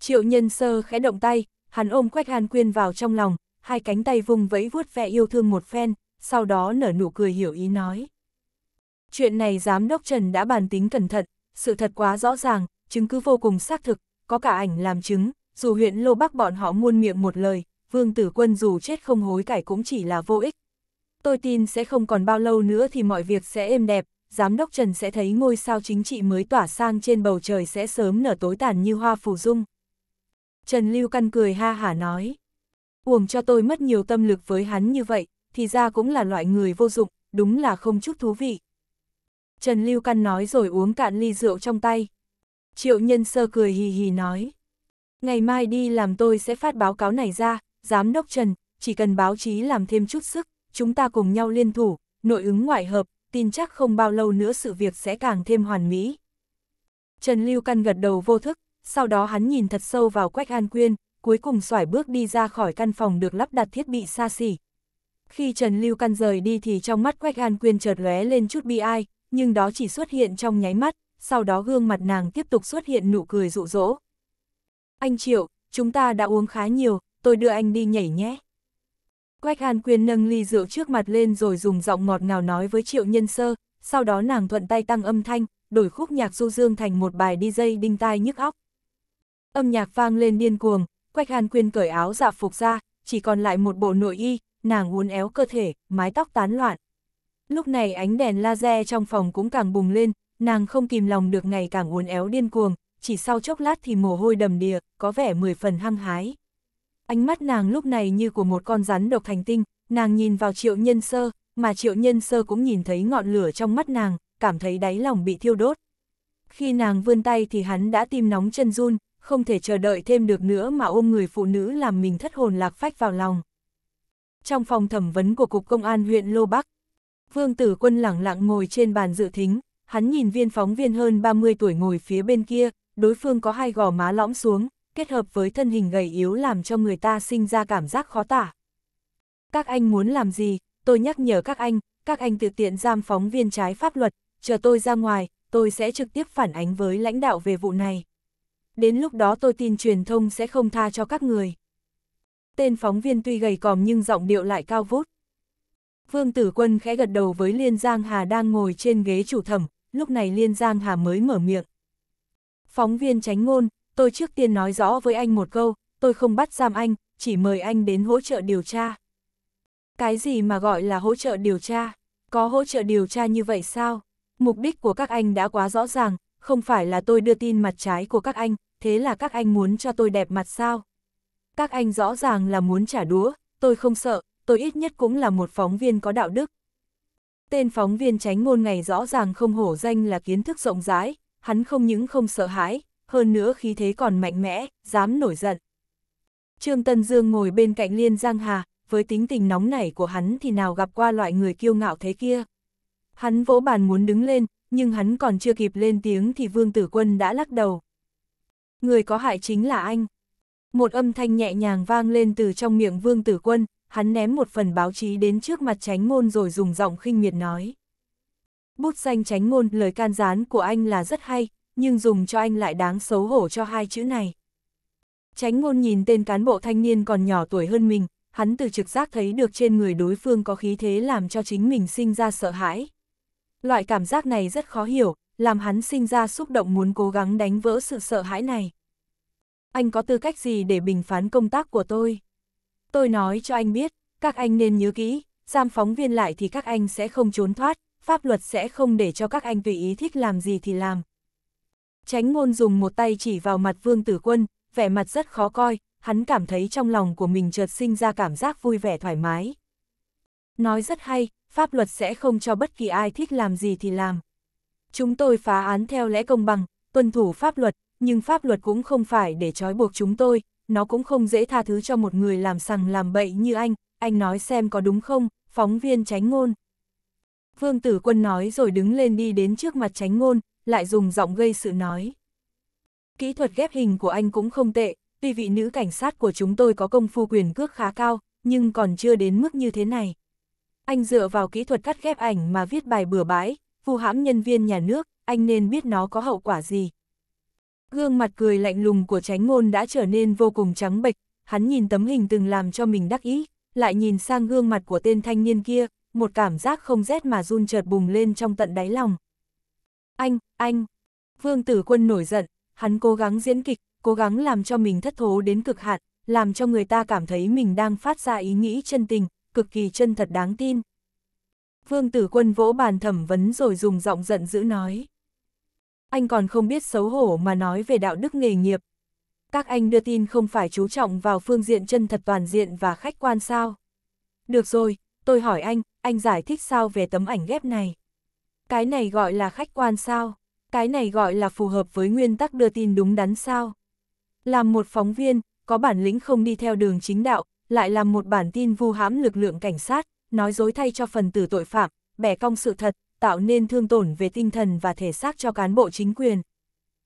Triệu Nhân Sơ khẽ động tay, hắn ôm Quách Hàn Quyên vào trong lòng, hai cánh tay vung vẫy vuốt ve yêu thương một phen, sau đó nở nụ cười hiểu ý nói. Chuyện này giám đốc Trần đã bàn tính cẩn thận, sự thật quá rõ ràng, chứng cứ vô cùng xác thực, có cả ảnh làm chứng, dù huyện Lô Bắc bọn họ muôn miệng một lời, vương tử quân dù chết không hối cải cũng chỉ là vô ích. Tôi tin sẽ không còn bao lâu nữa thì mọi việc sẽ êm đẹp, giám đốc Trần sẽ thấy ngôi sao chính trị mới tỏa sang trên bầu trời sẽ sớm nở tối tàn như hoa phù dung. Trần Lưu Căn cười ha hả nói, uổng cho tôi mất nhiều tâm lực với hắn như vậy, thì ra cũng là loại người vô dụng, đúng là không chút thú vị. Trần Lưu Căn nói rồi uống cạn ly rượu trong tay. Triệu Nhân Sơ cười hì hì nói, ngày mai đi làm tôi sẽ phát báo cáo này ra, Giám đốc Trần, chỉ cần báo chí làm thêm chút sức, chúng ta cùng nhau liên thủ, nội ứng ngoại hợp, tin chắc không bao lâu nữa sự việc sẽ càng thêm hoàn mỹ. Trần Lưu Căn gật đầu vô thức, sau đó hắn nhìn thật sâu vào Quách An Quyên, cuối cùng xoải bước đi ra khỏi căn phòng được lắp đặt thiết bị xa xỉ. Khi Trần Lưu Căn rời đi thì trong mắt Quách An Quyên chợt lóe lên chút bi ai, nhưng đó chỉ xuất hiện trong nháy mắt, sau đó gương mặt nàng tiếp tục xuất hiện nụ cười rụ rỗ. Anh Triệu, chúng ta đã uống khá nhiều, tôi đưa anh đi nhảy nhé. Quách An Quyên nâng ly rượu trước mặt lên rồi dùng giọng ngọt ngào nói với Triệu Nhân Sơ, sau đó nàng thuận tay tăng âm thanh, đổi khúc nhạc du dương thành một bài DJ đinh tai nhức óc. Âm nhạc vang lên điên cuồng, Quách An Quyên cởi áo dạ phục ra, chỉ còn lại một bộ nội y, nàng uốn éo cơ thể, mái tóc tán loạn. Lúc này ánh đèn laser trong phòng cũng càng bùng lên, nàng không kìm lòng được ngày càng uốn éo điên cuồng, chỉ sau chốc lát thì mồ hôi đầm đìa, có vẻ mười phần hăng hái. Ánh mắt nàng lúc này như của một con rắn độc thành tinh, nàng nhìn vào triệu nhân sơ, mà triệu nhân sơ cũng nhìn thấy ngọn lửa trong mắt nàng, cảm thấy đáy lòng bị thiêu đốt. Khi nàng vươn tay thì hắn đã tim nóng chân run, không thể chờ đợi thêm được nữa mà ôm người phụ nữ làm mình thất hồn lạc phách vào lòng. Trong phòng thẩm vấn của Cục Công an huyện Lô Bắc, Vương Tử Quân lẳng lặng ngồi trên bàn dự thính, hắn nhìn viên phóng viên hơn 30 tuổi ngồi phía bên kia, đối phương có hai gò má lõm xuống, kết hợp với thân hình gầy yếu làm cho người ta sinh ra cảm giác khó tả. Các anh muốn làm gì, tôi nhắc nhở các anh, các anh tự tiện giam phóng viên trái pháp luật, chờ tôi ra ngoài, tôi sẽ trực tiếp phản ánh với lãnh đạo về vụ này. Đến lúc đó tôi tin truyền thông sẽ không tha cho các người. Tên phóng viên tuy gầy còm nhưng giọng điệu lại cao vút. Vương Tử Quân khẽ gật đầu với Liên Giang Hà đang ngồi trên ghế chủ thẩm, lúc này Liên Giang Hà mới mở miệng. Phóng viên tránh ngôn, tôi trước tiên nói rõ với anh một câu, tôi không bắt giam anh, chỉ mời anh đến hỗ trợ điều tra. Cái gì mà gọi là hỗ trợ điều tra? Có hỗ trợ điều tra như vậy sao? Mục đích của các anh đã quá rõ ràng, không phải là tôi đưa tin mặt trái của các anh, thế là các anh muốn cho tôi đẹp mặt sao? Các anh rõ ràng là muốn trả đũa, tôi không sợ, tôi ít nhất cũng là một phóng viên có đạo đức. Tên phóng viên tránh ngôn ngày rõ ràng không hổ danh là kiến thức rộng rãi, hắn không những không sợ hãi, hơn nữa khí thế còn mạnh mẽ, dám nổi giận. Trương Tân Dương ngồi bên cạnh Liên Giang Hà, với tính tình nóng nảy của hắn thì nào gặp qua loại người kiêu ngạo thế kia. Hắn vỗ bàn muốn đứng lên, nhưng hắn còn chưa kịp lên tiếng thì Vương Tử Quân đã lắc đầu. Người có hại chính là anh. Một âm thanh nhẹ nhàng vang lên từ trong miệng Vương Tử Quân, hắn ném một phần báo chí đến trước mặt tránh ngôn rồi dùng giọng khinh miệt nói. Bút danh tránh ngôn lời can gián của anh là rất hay, nhưng dùng cho anh lại đáng xấu hổ cho hai chữ này. Tránh ngôn nhìn tên cán bộ thanh niên còn nhỏ tuổi hơn mình, hắn từ trực giác thấy được trên người đối phương có khí thế làm cho chính mình sinh ra sợ hãi. Loại cảm giác này rất khó hiểu, làm hắn sinh ra xúc động muốn cố gắng đánh vỡ sự sợ hãi này. Anh có tư cách gì để bình phán công tác của tôi? Tôi nói cho anh biết, các anh nên nhớ kỹ, giam phóng viên lại thì các anh sẽ không trốn thoát, pháp luật sẽ không để cho các anh tùy ý thích làm gì thì làm, Tránh ngôn dùng một tay chỉ vào mặt vương tử quân, vẻ mặt rất khó coi, hắn cảm thấy trong lòng của mình chợt sinh ra cảm giác vui vẻ thoải mái. Nói rất hay, pháp luật sẽ không cho bất kỳ ai thích làm gì thì làm. Chúng tôi phá án theo lẽ công bằng, tuân thủ pháp luật, nhưng pháp luật cũng không phải để trói buộc chúng tôi, nó cũng không dễ tha thứ cho một người làm sằng làm bậy như anh, anh nói xem có đúng không, phóng viên tránh ngôn. Vương tử quân nói rồi đứng lên đi đến trước mặt tránh ngôn, lại dùng giọng gây sự nói. Kỹ thuật ghép hình của anh cũng không tệ, tuy vị nữ cảnh sát của chúng tôi có công phu quyền cước khá cao, nhưng còn chưa đến mức như thế này. Anh dựa vào kỹ thuật cắt ghép ảnh mà viết bài bừa bãi, vu hãm nhân viên nhà nước, anh nên biết nó có hậu quả gì. Gương mặt cười lạnh lùng của tránh ngôn đã trở nên vô cùng trắng bệch, hắn nhìn tấm hình từng làm cho mình đắc ý, lại nhìn sang gương mặt của tên thanh niên kia, một cảm giác không rét mà run chợt bùng lên trong tận đáy lòng. Anh, anh! Vương tử quân nổi giận, hắn cố gắng diễn kịch, cố gắng làm cho mình thất thố đến cực hạn, làm cho người ta cảm thấy mình đang phát ra ý nghĩ chân tình, cực kỳ chân thật đáng tin. Vương tử quân vỗ bàn thẩm vấn rồi dùng giọng giận dữ nói. Anh còn không biết xấu hổ mà nói về đạo đức nghề nghiệp. Các anh đưa tin không phải chú trọng vào phương diện chân thật toàn diện và khách quan sao. Được rồi, tôi hỏi anh, anh giải thích sao về tấm ảnh ghép này. Cái này gọi là khách quan sao? Cái này gọi là phù hợp với nguyên tắc đưa tin đúng đắn sao? Làm một phóng viên, có bản lĩnh không đi theo đường chính đạo, lại làm một bản tin vu hãm lực lượng cảnh sát, nói dối thay cho phần tử tội phạm, bẻ cong sự thật, tạo nên thương tổn về tinh thần và thể xác cho cán bộ chính quyền.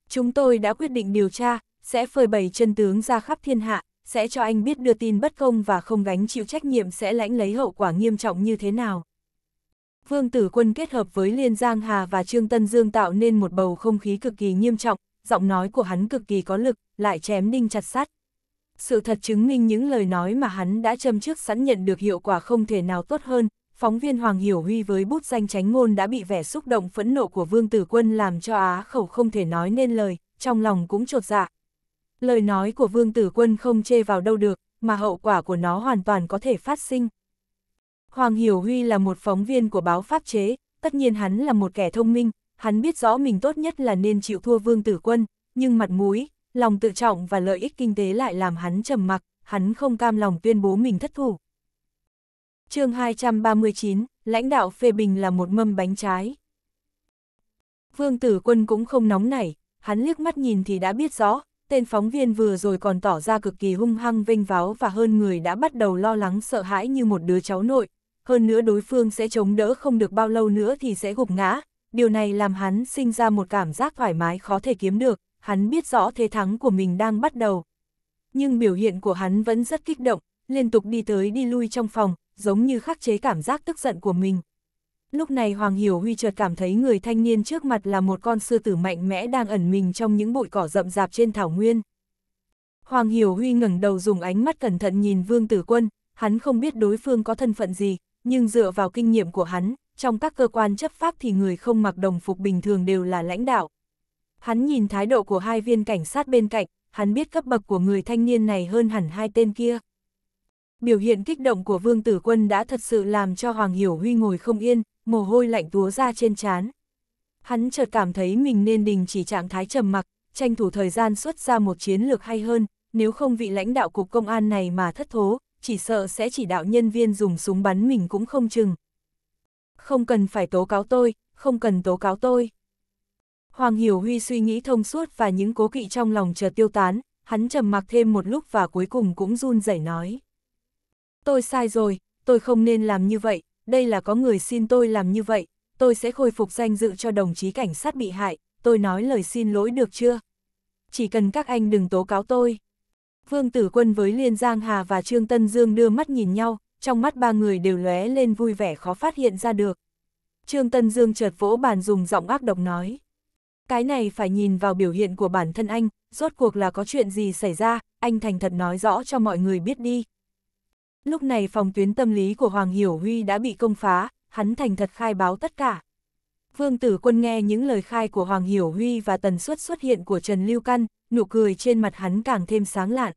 Chúng tôi đã quyết định điều tra, sẽ phơi bày chân tướng ra khắp thiên hạ, sẽ cho anh biết đưa tin bất công và không gánh chịu trách nhiệm sẽ lãnh lấy hậu quả nghiêm trọng như thế nào. Vương Tử Quân kết hợp với Liên Giang Hà và Trương Tân Dương tạo nên một bầu không khí cực kỳ nghiêm trọng, giọng nói của hắn cực kỳ có lực, lại chém đinh chặt sắt. Sự thật chứng minh những lời nói mà hắn đã châm trước sẵn nhận được hiệu quả không thể nào tốt hơn, phóng viên Hoàng Hiểu Huy với bút danh tránh ngôn đã bị vẻ xúc động phẫn nộ của Vương Tử Quân làm cho á khẩu không thể nói nên lời, trong lòng cũng trột dạ. Lời nói của Vương Tử Quân không chê vào đâu được, mà hậu quả của nó hoàn toàn có thể phát sinh. Hoàng Hiểu Huy là một phóng viên của báo pháp chế, tất nhiên hắn là một kẻ thông minh, hắn biết rõ mình tốt nhất là nên chịu thua Vương Tử Quân, nhưng mặt mũi, lòng tự trọng và lợi ích kinh tế lại làm hắn trầm mặc, hắn không cam lòng tuyên bố mình thất thủ. chương 239, lãnh đạo phê bình là một mâm bánh trái. Vương Tử Quân cũng không nóng nảy, hắn liếc mắt nhìn thì đã biết rõ, tên phóng viên vừa rồi còn tỏ ra cực kỳ hung hăng vênh váo và hơn người đã bắt đầu lo lắng sợ hãi như một đứa cháu nội, hơn nữa đối phương sẽ chống đỡ không được bao lâu nữa thì sẽ gục ngã, điều này làm hắn sinh ra một cảm giác thoải mái khó thể kiếm được, hắn biết rõ thế thắng của mình đang bắt đầu. Nhưng biểu hiện của hắn vẫn rất kích động, liên tục đi tới đi lui trong phòng, giống như khắc chế cảm giác tức giận của mình. Lúc này Hoàng Hiểu Huy chợt cảm thấy người thanh niên trước mặt là một con sư tử mạnh mẽ đang ẩn mình trong những bụi cỏ rậm rạp trên thảo nguyên. Hoàng Hiểu Huy ngẩng đầu dùng ánh mắt cẩn thận nhìn Vương Tử Quân, hắn không biết đối phương có thân phận gì, nhưng dựa vào kinh nghiệm của hắn, trong các cơ quan chấp pháp thì người không mặc đồng phục bình thường đều là lãnh đạo. Hắn nhìn thái độ của hai viên cảnh sát bên cạnh, hắn biết cấp bậc của người thanh niên này hơn hẳn hai tên kia. Biểu hiện kích động của Vương Tử Quân đã thật sự làm cho Hoàng Hiểu Huy ngồi không yên, mồ hôi lạnh túa ra trên trán. Hắn chợt cảm thấy mình nên đình chỉ trạng thái trầm mặc, tranh thủ thời gian xuất ra một chiến lược hay hơn, nếu không vị lãnh đạo cục công an này mà thất thố, chỉ sợ sẽ chỉ đạo nhân viên dùng súng bắn mình cũng không chừng. Không cần phải tố cáo tôi, không cần tố cáo tôi. Hoàng Hiểu Huy suy nghĩ thông suốt và những cố kỵ trong lòng chờ tiêu tán, hắn trầm mặc thêm một lúc và cuối cùng cũng run rẩy nói. Tôi sai rồi, tôi không nên làm như vậy, đây là có người xin tôi làm như vậy, tôi sẽ khôi phục danh dự cho đồng chí cảnh sát bị hại, tôi nói lời xin lỗi được chưa? Chỉ cần các anh đừng tố cáo tôi. Vương Tử Quân với Liên Giang Hà và Trương Tân Dương đưa mắt nhìn nhau, trong mắt ba người đều lóe lên vui vẻ khó phát hiện ra được. Trương Tân Dương chợt vỗ bàn dùng giọng ác độc nói. Cái này phải nhìn vào biểu hiện của bản thân anh, rốt cuộc là có chuyện gì xảy ra, anh thành thật nói rõ cho mọi người biết đi. Lúc này phòng tuyến tâm lý của Hoàng Hiểu Huy đã bị công phá, hắn thành thật khai báo tất cả. Vương Tử Quân nghe những lời khai của Hoàng Hiểu Huy và tần suất xuất hiện của Trần Lưu Căn, nụ cười trên mặt hắn càng thêm sáng lạn.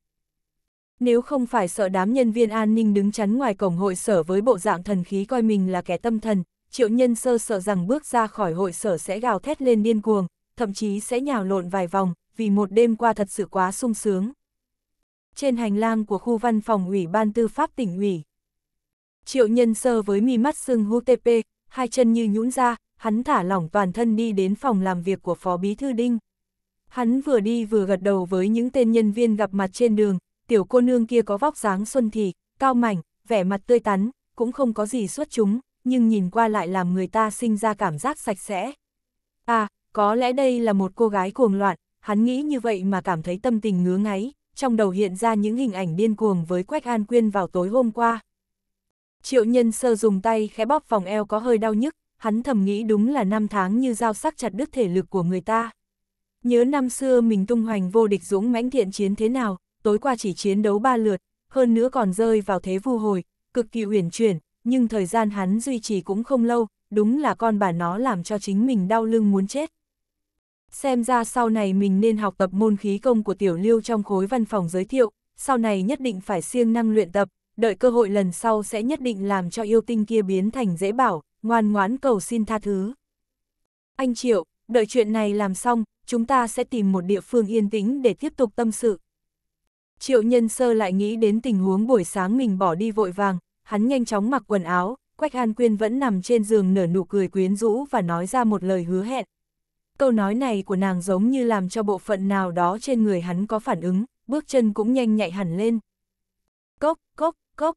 Nếu không phải sợ đám nhân viên an ninh đứng chắn ngoài cổng hội sở với bộ dạng thần khí coi mình là kẻ tâm thần, triệu nhân sơ sợ rằng bước ra khỏi hội sở sẽ gào thét lên điên cuồng, thậm chí sẽ nhào lộn vài vòng, vì một đêm qua thật sự quá sung sướng. Trên hành lang của khu văn phòng ủy ban tư pháp tỉnh ủy, triệu nhân sơ với mi mắt sưng hô tê hai chân như nhũn ra, hắn thả lỏng toàn thân đi đến phòng làm việc của phó bí thư đinh. Hắn vừa đi vừa gật đầu với những tên nhân viên gặp mặt trên đường, tiểu cô nương kia có vóc dáng xuân thì cao mảnh, vẻ mặt tươi tắn, cũng không có gì xuất chúng, nhưng nhìn qua lại làm người ta sinh ra cảm giác sạch sẽ. À, có lẽ đây là một cô gái cuồng loạn, hắn nghĩ như vậy mà cảm thấy tâm tình ngứa ngáy, trong đầu hiện ra những hình ảnh điên cuồng với Quách An Quyên vào tối hôm qua. Triệu nhân sơ dùng tay khẽ bóp vòng eo có hơi đau nhức, hắn thầm nghĩ đúng là năm tháng như dao sắc chặt đứt thể lực của người ta. Nhớ năm xưa mình tung hoành vô địch dũng mãnh thiện chiến thế nào, tối qua chỉ chiến đấu ba lượt, hơn nữa còn rơi vào thế vu hồi, cực kỳ uyển chuyển, nhưng thời gian hắn duy trì cũng không lâu, đúng là con bà nó làm cho chính mình đau lưng muốn chết. Xem ra sau này mình nên học tập môn khí công của tiểu lưu trong khối văn phòng giới thiệu, sau này nhất định phải siêng năng luyện tập, đợi cơ hội lần sau sẽ nhất định làm cho yêu tinh kia biến thành dễ bảo, ngoan ngoãn cầu xin tha thứ. Anh Triệu, đợi chuyện này làm xong, chúng ta sẽ tìm một địa phương yên tĩnh để tiếp tục tâm sự. Triệu Nhân Sơ lại nghĩ đến tình huống buổi sáng mình bỏ đi vội vàng, hắn nhanh chóng mặc quần áo, Quách An Quyên vẫn nằm trên giường nở nụ cười quyến rũ và nói ra một lời hứa hẹn. Câu nói này của nàng giống như làm cho bộ phận nào đó trên người hắn có phản ứng, bước chân cũng nhanh nhạy hẳn lên. Cốc, cốc, cốc.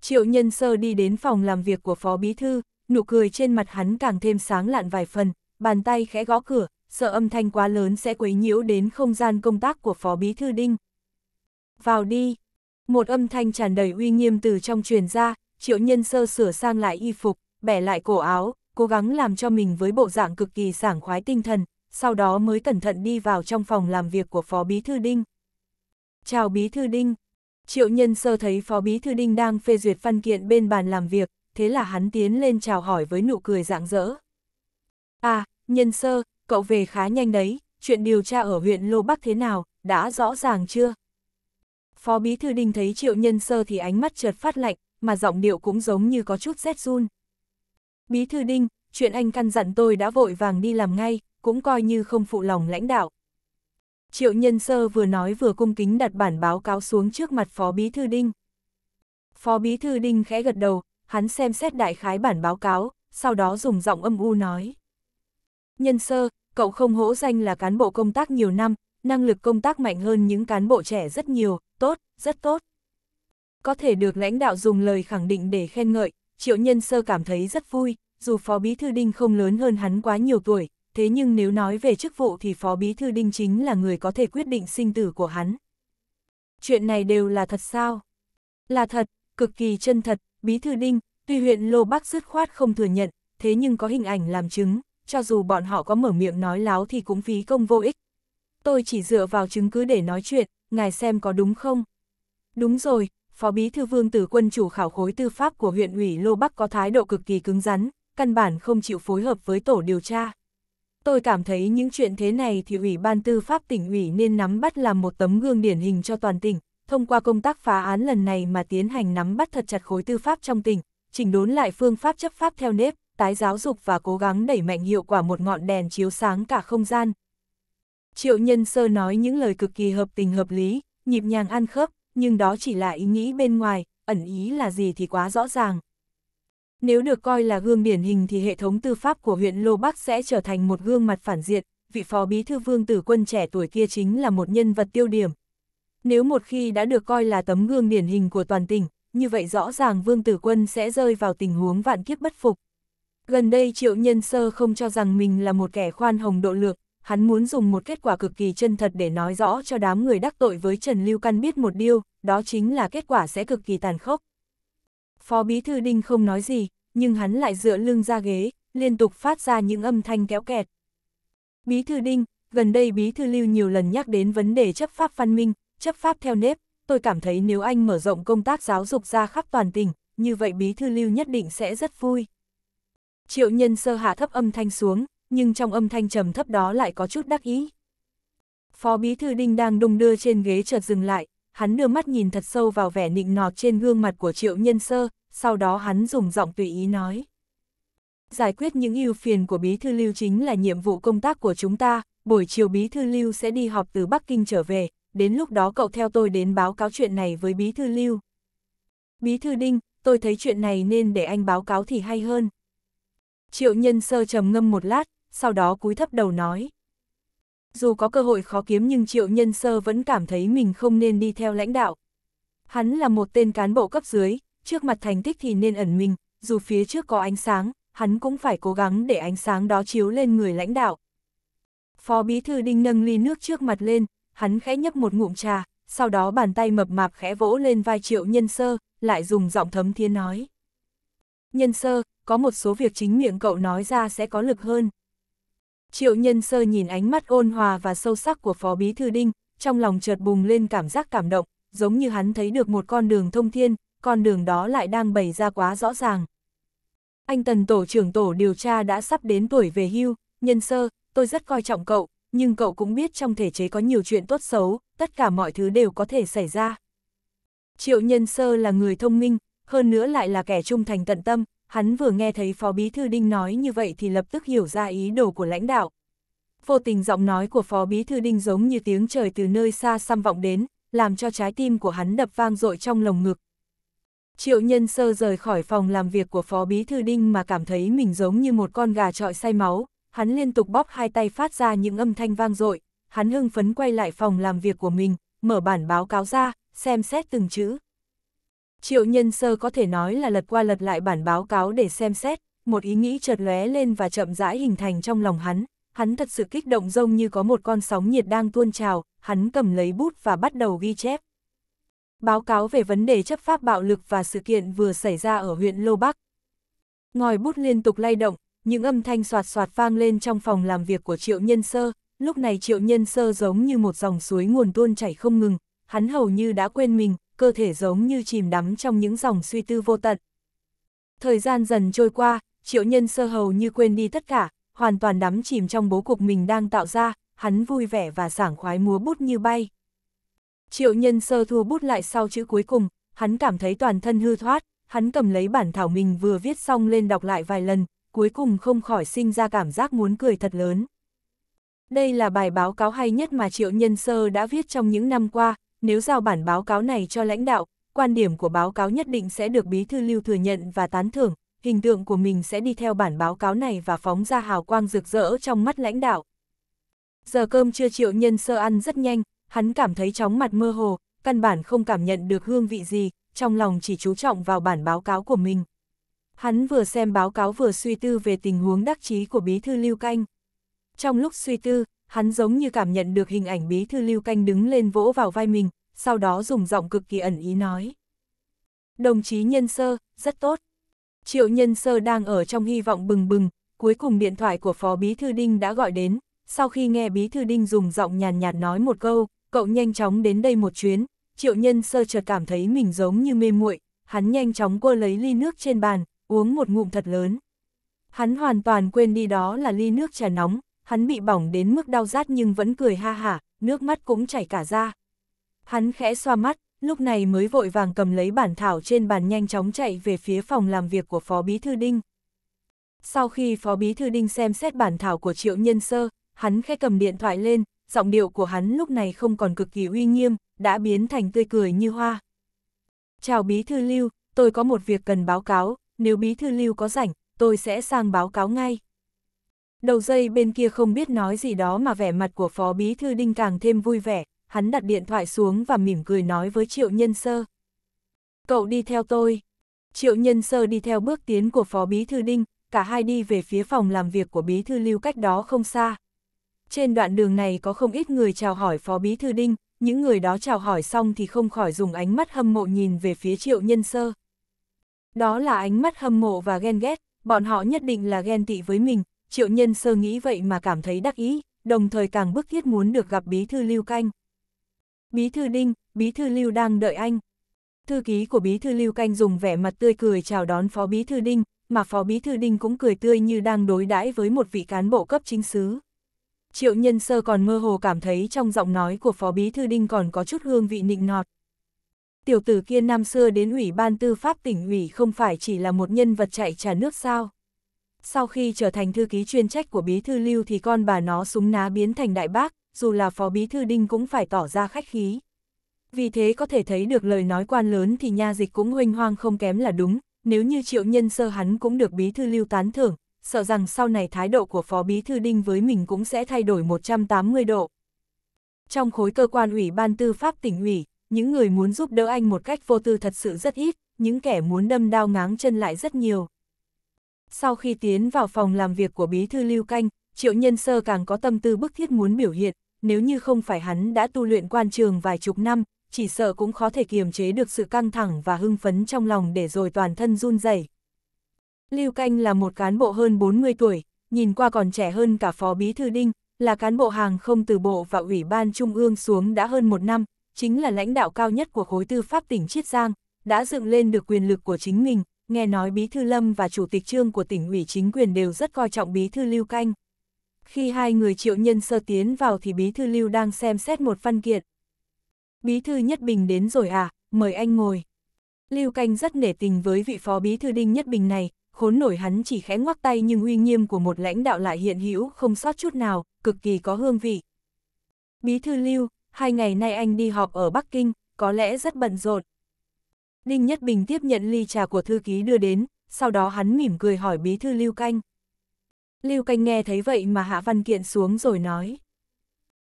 Triệu Nhân Sơ đi đến phòng làm việc của Phó Bí Thư, nụ cười trên mặt hắn càng thêm sáng lạn vài phần, bàn tay khẽ gõ cửa, sợ âm thanh quá lớn sẽ quấy nhiễu đến không gian công tác của Phó Bí Thư Đinh. Vào đi! Một âm thanh tràn đầy uy nghiêm từ trong truyền ra, triệu nhân sơ sửa sang lại y phục, bẻ lại cổ áo, cố gắng làm cho mình với bộ dạng cực kỳ sảng khoái tinh thần, sau đó mới cẩn thận đi vào trong phòng làm việc của Phó Bí Thư Đinh. Chào Bí Thư Đinh! Triệu nhân sơ thấy Phó Bí Thư Đinh đang phê duyệt văn kiện bên bàn làm việc, thế là hắn tiến lên chào hỏi với nụ cười rạng rỡ. À, nhân sơ, cậu về khá nhanh đấy, chuyện điều tra ở huyện Lô Bắc thế nào, đã rõ ràng chưa? Phó Bí Thư Đinh thấy Triệu Nhân Sơ thì ánh mắt chợt phát lạnh, mà giọng điệu cũng giống như có chút rét run. Bí Thư Đinh, chuyện anh căn dặn tôi đã vội vàng đi làm ngay, cũng coi như không phụ lòng lãnh đạo. Triệu Nhân Sơ vừa nói vừa cung kính đặt bản báo cáo xuống trước mặt Phó Bí Thư Đinh. Phó Bí Thư Đinh khẽ gật đầu, hắn xem xét đại khái bản báo cáo, sau đó dùng giọng âm u nói. Nhân Sơ, cậu không hỗ danh là cán bộ công tác nhiều năm, năng lực công tác mạnh hơn những cán bộ trẻ rất nhiều, tốt, rất tốt. Có thể được lãnh đạo dùng lời khẳng định để khen ngợi, Triệu Nhân Sơ cảm thấy rất vui, dù Phó Bí Thư Đinh không lớn hơn hắn quá nhiều tuổi, thế nhưng nếu nói về chức vụ thì Phó Bí Thư Đinh chính là người có thể quyết định sinh tử của hắn. Chuyện này đều là thật sao? Là thật, cực kỳ chân thật, Bí Thư Đinh, tuy huyện Lô Bắc dứt khoát không thừa nhận, thế nhưng có hình ảnh làm chứng, cho dù bọn họ có mở miệng nói láo thì cũng phí công vô ích. Tôi chỉ dựa vào chứng cứ để nói chuyện, ngài xem có đúng không? Đúng rồi, Phó Bí Thư Vương Từ Quân chủ khảo khối tư pháp của huyện ủy Lô Bắc có thái độ cực kỳ cứng rắn, căn bản không chịu phối hợp với tổ điều tra. Tôi cảm thấy những chuyện thế này thì Ủy ban Tư pháp tỉnh ủy nên nắm bắt làm một tấm gương điển hình cho toàn tỉnh, thông qua công tác phá án lần này mà tiến hành nắm bắt thật chặt khối tư pháp trong tỉnh, chỉnh đốn lại phương pháp chấp pháp theo nếp, tái giáo dục và cố gắng đẩy mạnh hiệu quả một ngọn đèn chiếu sáng cả không gian. Triệu Nhân Sơ nói những lời cực kỳ hợp tình hợp lý, nhịp nhàng ăn khớp, nhưng đó chỉ là ý nghĩ bên ngoài, ẩn ý là gì thì quá rõ ràng. Nếu được coi là gương điển hình thì hệ thống tư pháp của huyện Lô Bắc sẽ trở thành một gương mặt phản diện, vị phó bí thư vương tử quân trẻ tuổi kia chính là một nhân vật tiêu điểm. Nếu một khi đã được coi là tấm gương điển hình của toàn tỉnh, như vậy rõ ràng vương tử quân sẽ rơi vào tình huống vạn kiếp bất phục. Gần đây Triệu Nhân Sơ không cho rằng mình là một kẻ khoan hồng độ lược, hắn muốn dùng một kết quả cực kỳ chân thật để nói rõ cho đám người đắc tội với Trần Lưu Căn biết một điều, đó chính là kết quả sẽ cực kỳ tàn khốc. Phó Bí Thư Đinh không nói gì, nhưng hắn lại dựa lưng ra ghế, liên tục phát ra những âm thanh kéo kẹt. Bí Thư Đinh, gần đây Bí Thư Lưu nhiều lần nhắc đến vấn đề chấp pháp văn minh, chấp pháp theo nếp, tôi cảm thấy nếu anh mở rộng công tác giáo dục ra khắp toàn tỉnh, như vậy Bí Thư Lưu nhất định sẽ rất vui. Triệu nhân sơ hạ thấp âm thanh xuống, nhưng trong âm thanh trầm thấp đó lại có chút đắc ý. Phó bí thư đinh đang đung đưa trên ghế chợt dừng lại, hắn đưa mắt nhìn thật sâu vào vẻ nịnh nọt trên gương mặt của triệu nhân sơ, sau đó hắn dùng giọng tùy ý nói. Giải quyết những ưu phiền của bí thư lưu chính là nhiệm vụ công tác của chúng ta, buổi chiều bí thư lưu sẽ đi họp từ Bắc Kinh trở về, đến lúc đó cậu theo tôi đến báo cáo chuyện này với bí thư lưu. Bí thư đinh, tôi thấy chuyện này nên để anh báo cáo thì hay hơn. Triệu nhân sơ trầm ngâm một lát, sau đó cúi thấp đầu nói. Dù có cơ hội khó kiếm nhưng Triệu Nhân Sơ vẫn cảm thấy mình không nên đi theo lãnh đạo. Hắn là một tên cán bộ cấp dưới, trước mặt thành tích thì nên ẩn mình, dù phía trước có ánh sáng, hắn cũng phải cố gắng để ánh sáng đó chiếu lên người lãnh đạo. Phó Bí Thư Đinh nâng ly nước trước mặt lên, hắn khẽ nhấp một ngụm trà, sau đó bàn tay mập mạp khẽ vỗ lên vai Triệu Nhân Sơ, lại dùng giọng thấm thiên nói. Nhân Sơ, có một số việc chính miệng cậu nói ra sẽ có lực hơn. Triệu Nhân Sơ nhìn ánh mắt ôn hòa và sâu sắc của Phó Bí Thư Đinh, trong lòng chợt bùng lên cảm giác cảm động, giống như hắn thấy được một con đường thông thiên, con đường đó lại đang bày ra quá rõ ràng. Anh Tần Tổ trưởng Tổ điều tra đã sắp đến tuổi về hưu, Nhân Sơ, tôi rất coi trọng cậu, nhưng cậu cũng biết trong thể chế có nhiều chuyện tốt xấu, tất cả mọi thứ đều có thể xảy ra. Triệu Nhân Sơ là người thông minh, hơn nữa lại là kẻ trung thành tận tâm, hắn vừa nghe thấy Phó Bí Thư Đinh nói như vậy thì lập tức hiểu ra ý đồ của lãnh đạo. Vô tình giọng nói của Phó Bí Thư Đinh giống như tiếng trời từ nơi xa xăm vọng đến, làm cho trái tim của hắn đập vang dội trong lồng ngực. Triệu Nhân Sơ rời khỏi phòng làm việc của Phó Bí Thư Đinh mà cảm thấy mình giống như một con gà trọi say máu, hắn liên tục bóp hai tay phát ra những âm thanh vang dội, hắn hưng phấn quay lại phòng làm việc của mình, mở bản báo cáo ra, xem xét từng chữ, Triệu Nhân Sơ có thể nói là lật qua lật lại bản báo cáo để xem xét, một ý nghĩ chợt lóe lên và chậm rãi hình thành trong lòng hắn, hắn thật sự kích động rông như có một con sóng nhiệt đang tuôn trào, hắn cầm lấy bút và bắt đầu ghi chép. Báo cáo về vấn đề chấp pháp bạo lực và sự kiện vừa xảy ra ở huyện Lô Bắc. Ngòi bút liên tục lay động, những âm thanh soạt soạt vang lên trong phòng làm việc của Triệu Nhân Sơ, lúc này Triệu Nhân Sơ giống như một dòng suối nguồn tuôn chảy không ngừng, hắn hầu như đã quên mình, cơ thể giống như chìm đắm trong những dòng suy tư vô tận. Thời gian dần trôi qua, triệu nhân sơ hầu như quên đi tất cả, hoàn toàn đắm chìm trong bố cục mình đang tạo ra, hắn vui vẻ và sảng khoái múa bút như bay. Triệu nhân sơ thu bút lại sau chữ cuối cùng, hắn cảm thấy toàn thân hư thoát, hắn cầm lấy bản thảo mình vừa viết xong lên đọc lại vài lần, cuối cùng không khỏi sinh ra cảm giác muốn cười thật lớn. Đây là bài báo cáo hay nhất mà Triệu Nhân Sơ đã viết trong những năm qua, nếu giao bản báo cáo này cho lãnh đạo, quan điểm của báo cáo nhất định sẽ được Bí Thư Lưu thừa nhận và tán thưởng, hình tượng của mình sẽ đi theo bản báo cáo này và phóng ra hào quang rực rỡ trong mắt lãnh đạo. Giờ cơm chưa triệu nhân sơ ăn rất nhanh, hắn cảm thấy chóng mặt mơ hồ, căn bản không cảm nhận được hương vị gì, trong lòng chỉ chú trọng vào bản báo cáo của mình. Hắn vừa xem báo cáo vừa suy tư về tình huống đắc chí của bí thư Lưu Canh. Trong lúc suy tư, hắn giống như cảm nhận được hình ảnh bí thư lưu canh đứng lên vỗ vào vai mình, sau đó dùng giọng cực kỳ ẩn ý nói. Đồng chí nhân sơ, rất tốt. Triệu nhân sơ đang ở trong hy vọng bừng bừng, cuối cùng điện thoại của phó bí thư đinh đã gọi đến, sau khi nghe bí thư đinh dùng giọng nhàn nhạt, nói một câu, cậu nhanh chóng đến đây một chuyến, triệu nhân sơ chợt cảm thấy mình giống như mê muội, hắn nhanh chóng quơ lấy ly nước trên bàn, uống một ngụm thật lớn. Hắn hoàn toàn quên đi đó là ly nước trà nóng, hắn bị bỏng đến mức đau rát nhưng vẫn cười ha hả, nước mắt cũng chảy cả ra. Hắn khẽ xoa mắt, lúc này mới vội vàng cầm lấy bản thảo trên bàn nhanh chóng chạy về phía phòng làm việc của Phó Bí Thư Đinh. Sau khi Phó Bí Thư Đinh xem xét bản thảo của Triệu Nhân Sơ, hắn khẽ cầm điện thoại lên, giọng điệu của hắn lúc này không còn cực kỳ uy nghiêm, đã biến thành tươi cười như hoa. Chào Bí Thư Lưu, tôi có một việc cần báo cáo, nếu Bí Thư Lưu có rảnh, tôi sẽ sang báo cáo ngay. Đầu dây bên kia không biết nói gì đó mà vẻ mặt của Phó Bí Thư Đinh càng thêm vui vẻ, hắn đặt điện thoại xuống và mỉm cười nói với Triệu Nhân Sơ. Cậu đi theo tôi. Triệu Nhân Sơ đi theo bước tiến của Phó Bí Thư Đinh, cả hai đi về phía phòng làm việc của Bí Thư Lưu cách đó không xa. Trên đoạn đường này có không ít người chào hỏi Phó Bí Thư Đinh, những người đó chào hỏi xong thì không khỏi dùng ánh mắt hâm mộ nhìn về phía Triệu Nhân Sơ. Đó là ánh mắt hâm mộ và ghen ghét, bọn họ nhất định là ghen tị với mình, triệu nhân sơ nghĩ vậy mà cảm thấy đắc ý, đồng thời càng bức thiết muốn được gặp bí thư lưu canh. Bí thư đinh, bí thư lưu đang đợi anh. Thư ký của bí thư lưu canh dùng vẻ mặt tươi cười chào đón phó bí thư đinh, mà phó bí thư đinh cũng cười tươi như đang đối đãi với một vị cán bộ cấp chính xứ. Triệu nhân sơ còn mơ hồ cảm thấy trong giọng nói của phó bí thư đinh còn có chút hương vị nịnh nọt. Tiểu tử kia năm xưa đến ủy ban tư pháp tỉnh ủy không phải chỉ là một nhân vật chạy trà nước sao sau khi trở thành thư ký chuyên trách của bí thư lưu thì con bà nó súng ná biến thành đại bác, dù là phó bí thư đinh cũng phải tỏ ra khách khí. Vì thế có thể thấy được lời nói quan lớn thì nha dịch cũng huynh hoang không kém là đúng, nếu như triệu nhân sơ hắn cũng được bí thư lưu tán thưởng, sợ rằng sau này thái độ của phó bí thư đinh với mình cũng sẽ thay đổi 180 độ. Trong khối cơ quan ủy ban tư pháp tỉnh ủy, những người muốn giúp đỡ anh một cách vô tư thật sự rất ít, những kẻ muốn đâm đao ngáng chân lại rất nhiều. Sau khi tiến vào phòng làm việc của bí thư Lưu Canh, Triệu Nhân Sơ càng có tâm tư bức thiết muốn biểu hiện, nếu như không phải hắn đã tu luyện quan trường vài chục năm, chỉ sợ cũng khó thể kiềm chế được sự căng thẳng và hưng phấn trong lòng để rồi toàn thân run rẩy. Lưu Canh là một cán bộ hơn 40 tuổi, nhìn qua còn trẻ hơn cả phó bí thư Đinh, là cán bộ hàng không từ bộ và ủy ban trung ương xuống đã hơn một năm, chính là lãnh đạo cao nhất của khối tư pháp tỉnh Chiết Giang, đã dựng lên được quyền lực của chính mình, nghe nói Bí Thư Lâm và Chủ tịch Trương của tỉnh ủy chính quyền đều rất coi trọng Bí Thư Lưu Canh. Khi hai người triệu nhân sơ tiến vào thì Bí Thư Lưu đang xem xét một văn kiện. Bí Thư Nhất Bình đến rồi à, mời anh ngồi. Lưu Canh rất nể tình với vị phó Bí Thư Đinh Nhất Bình này, khốn nổi hắn chỉ khẽ ngoắc tay nhưng uy nghiêm của một lãnh đạo lại hiện hữu không sót chút nào, cực kỳ có hương vị. Bí Thư Lưu, hai ngày nay anh đi họp ở Bắc Kinh, có lẽ rất bận rộn. Ninh Nhất Bình tiếp nhận ly trà của thư ký đưa đến, sau đó hắn mỉm cười hỏi bí thư Lưu Canh. Lưu Canh nghe thấy vậy mà hạ văn kiện xuống rồi nói.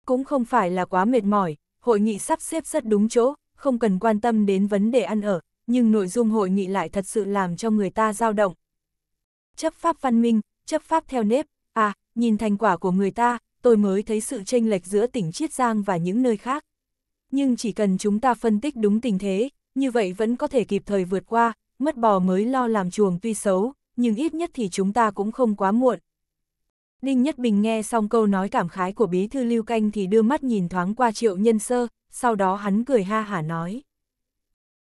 Cũng không phải là quá mệt mỏi, hội nghị sắp xếp rất đúng chỗ, không cần quan tâm đến vấn đề ăn ở, nhưng nội dung hội nghị lại thật sự làm cho người ta dao động. Chấp pháp văn minh, chấp pháp theo nếp, à, nhìn thành quả của người ta, tôi mới thấy sự chênh lệch giữa tỉnh Chiết Giang và những nơi khác. Nhưng chỉ cần chúng ta phân tích đúng tình thế, như vậy vẫn có thể kịp thời vượt qua, mất bò mới lo làm chuồng tuy xấu, nhưng ít nhất thì chúng ta cũng không quá muộn. Đinh Nhất Bình nghe xong câu nói cảm khái của bí thư Lưu Canh thì đưa mắt nhìn thoáng qua triệu nhân sơ, sau đó hắn cười ha hả nói.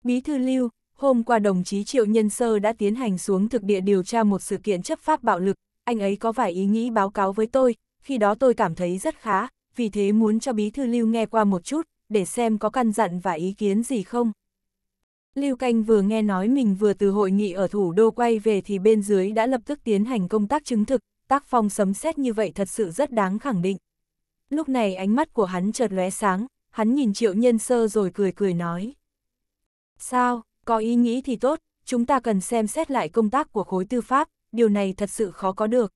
Bí thư Lưu, hôm qua đồng chí triệu nhân sơ đã tiến hành xuống thực địa điều tra một sự kiện chấp pháp bạo lực, anh ấy có vài ý nghĩ báo cáo với tôi, khi đó tôi cảm thấy rất khá, vì thế muốn cho bí thư Lưu nghe qua một chút, để xem có căn dặn và ý kiến gì không. Lưu Canh vừa nghe nói mình vừa từ hội nghị ở thủ đô quay về thì bên dưới đã lập tức tiến hành công tác chứng thực, tác phong sấm xét như vậy thật sự rất đáng khẳng định. Lúc này ánh mắt của hắn chợt lóe sáng, hắn nhìn triệu nhân sơ rồi cười cười nói. Sao, có ý nghĩ thì tốt, chúng ta cần xem xét lại công tác của khối tư pháp, điều này thật sự khó có được.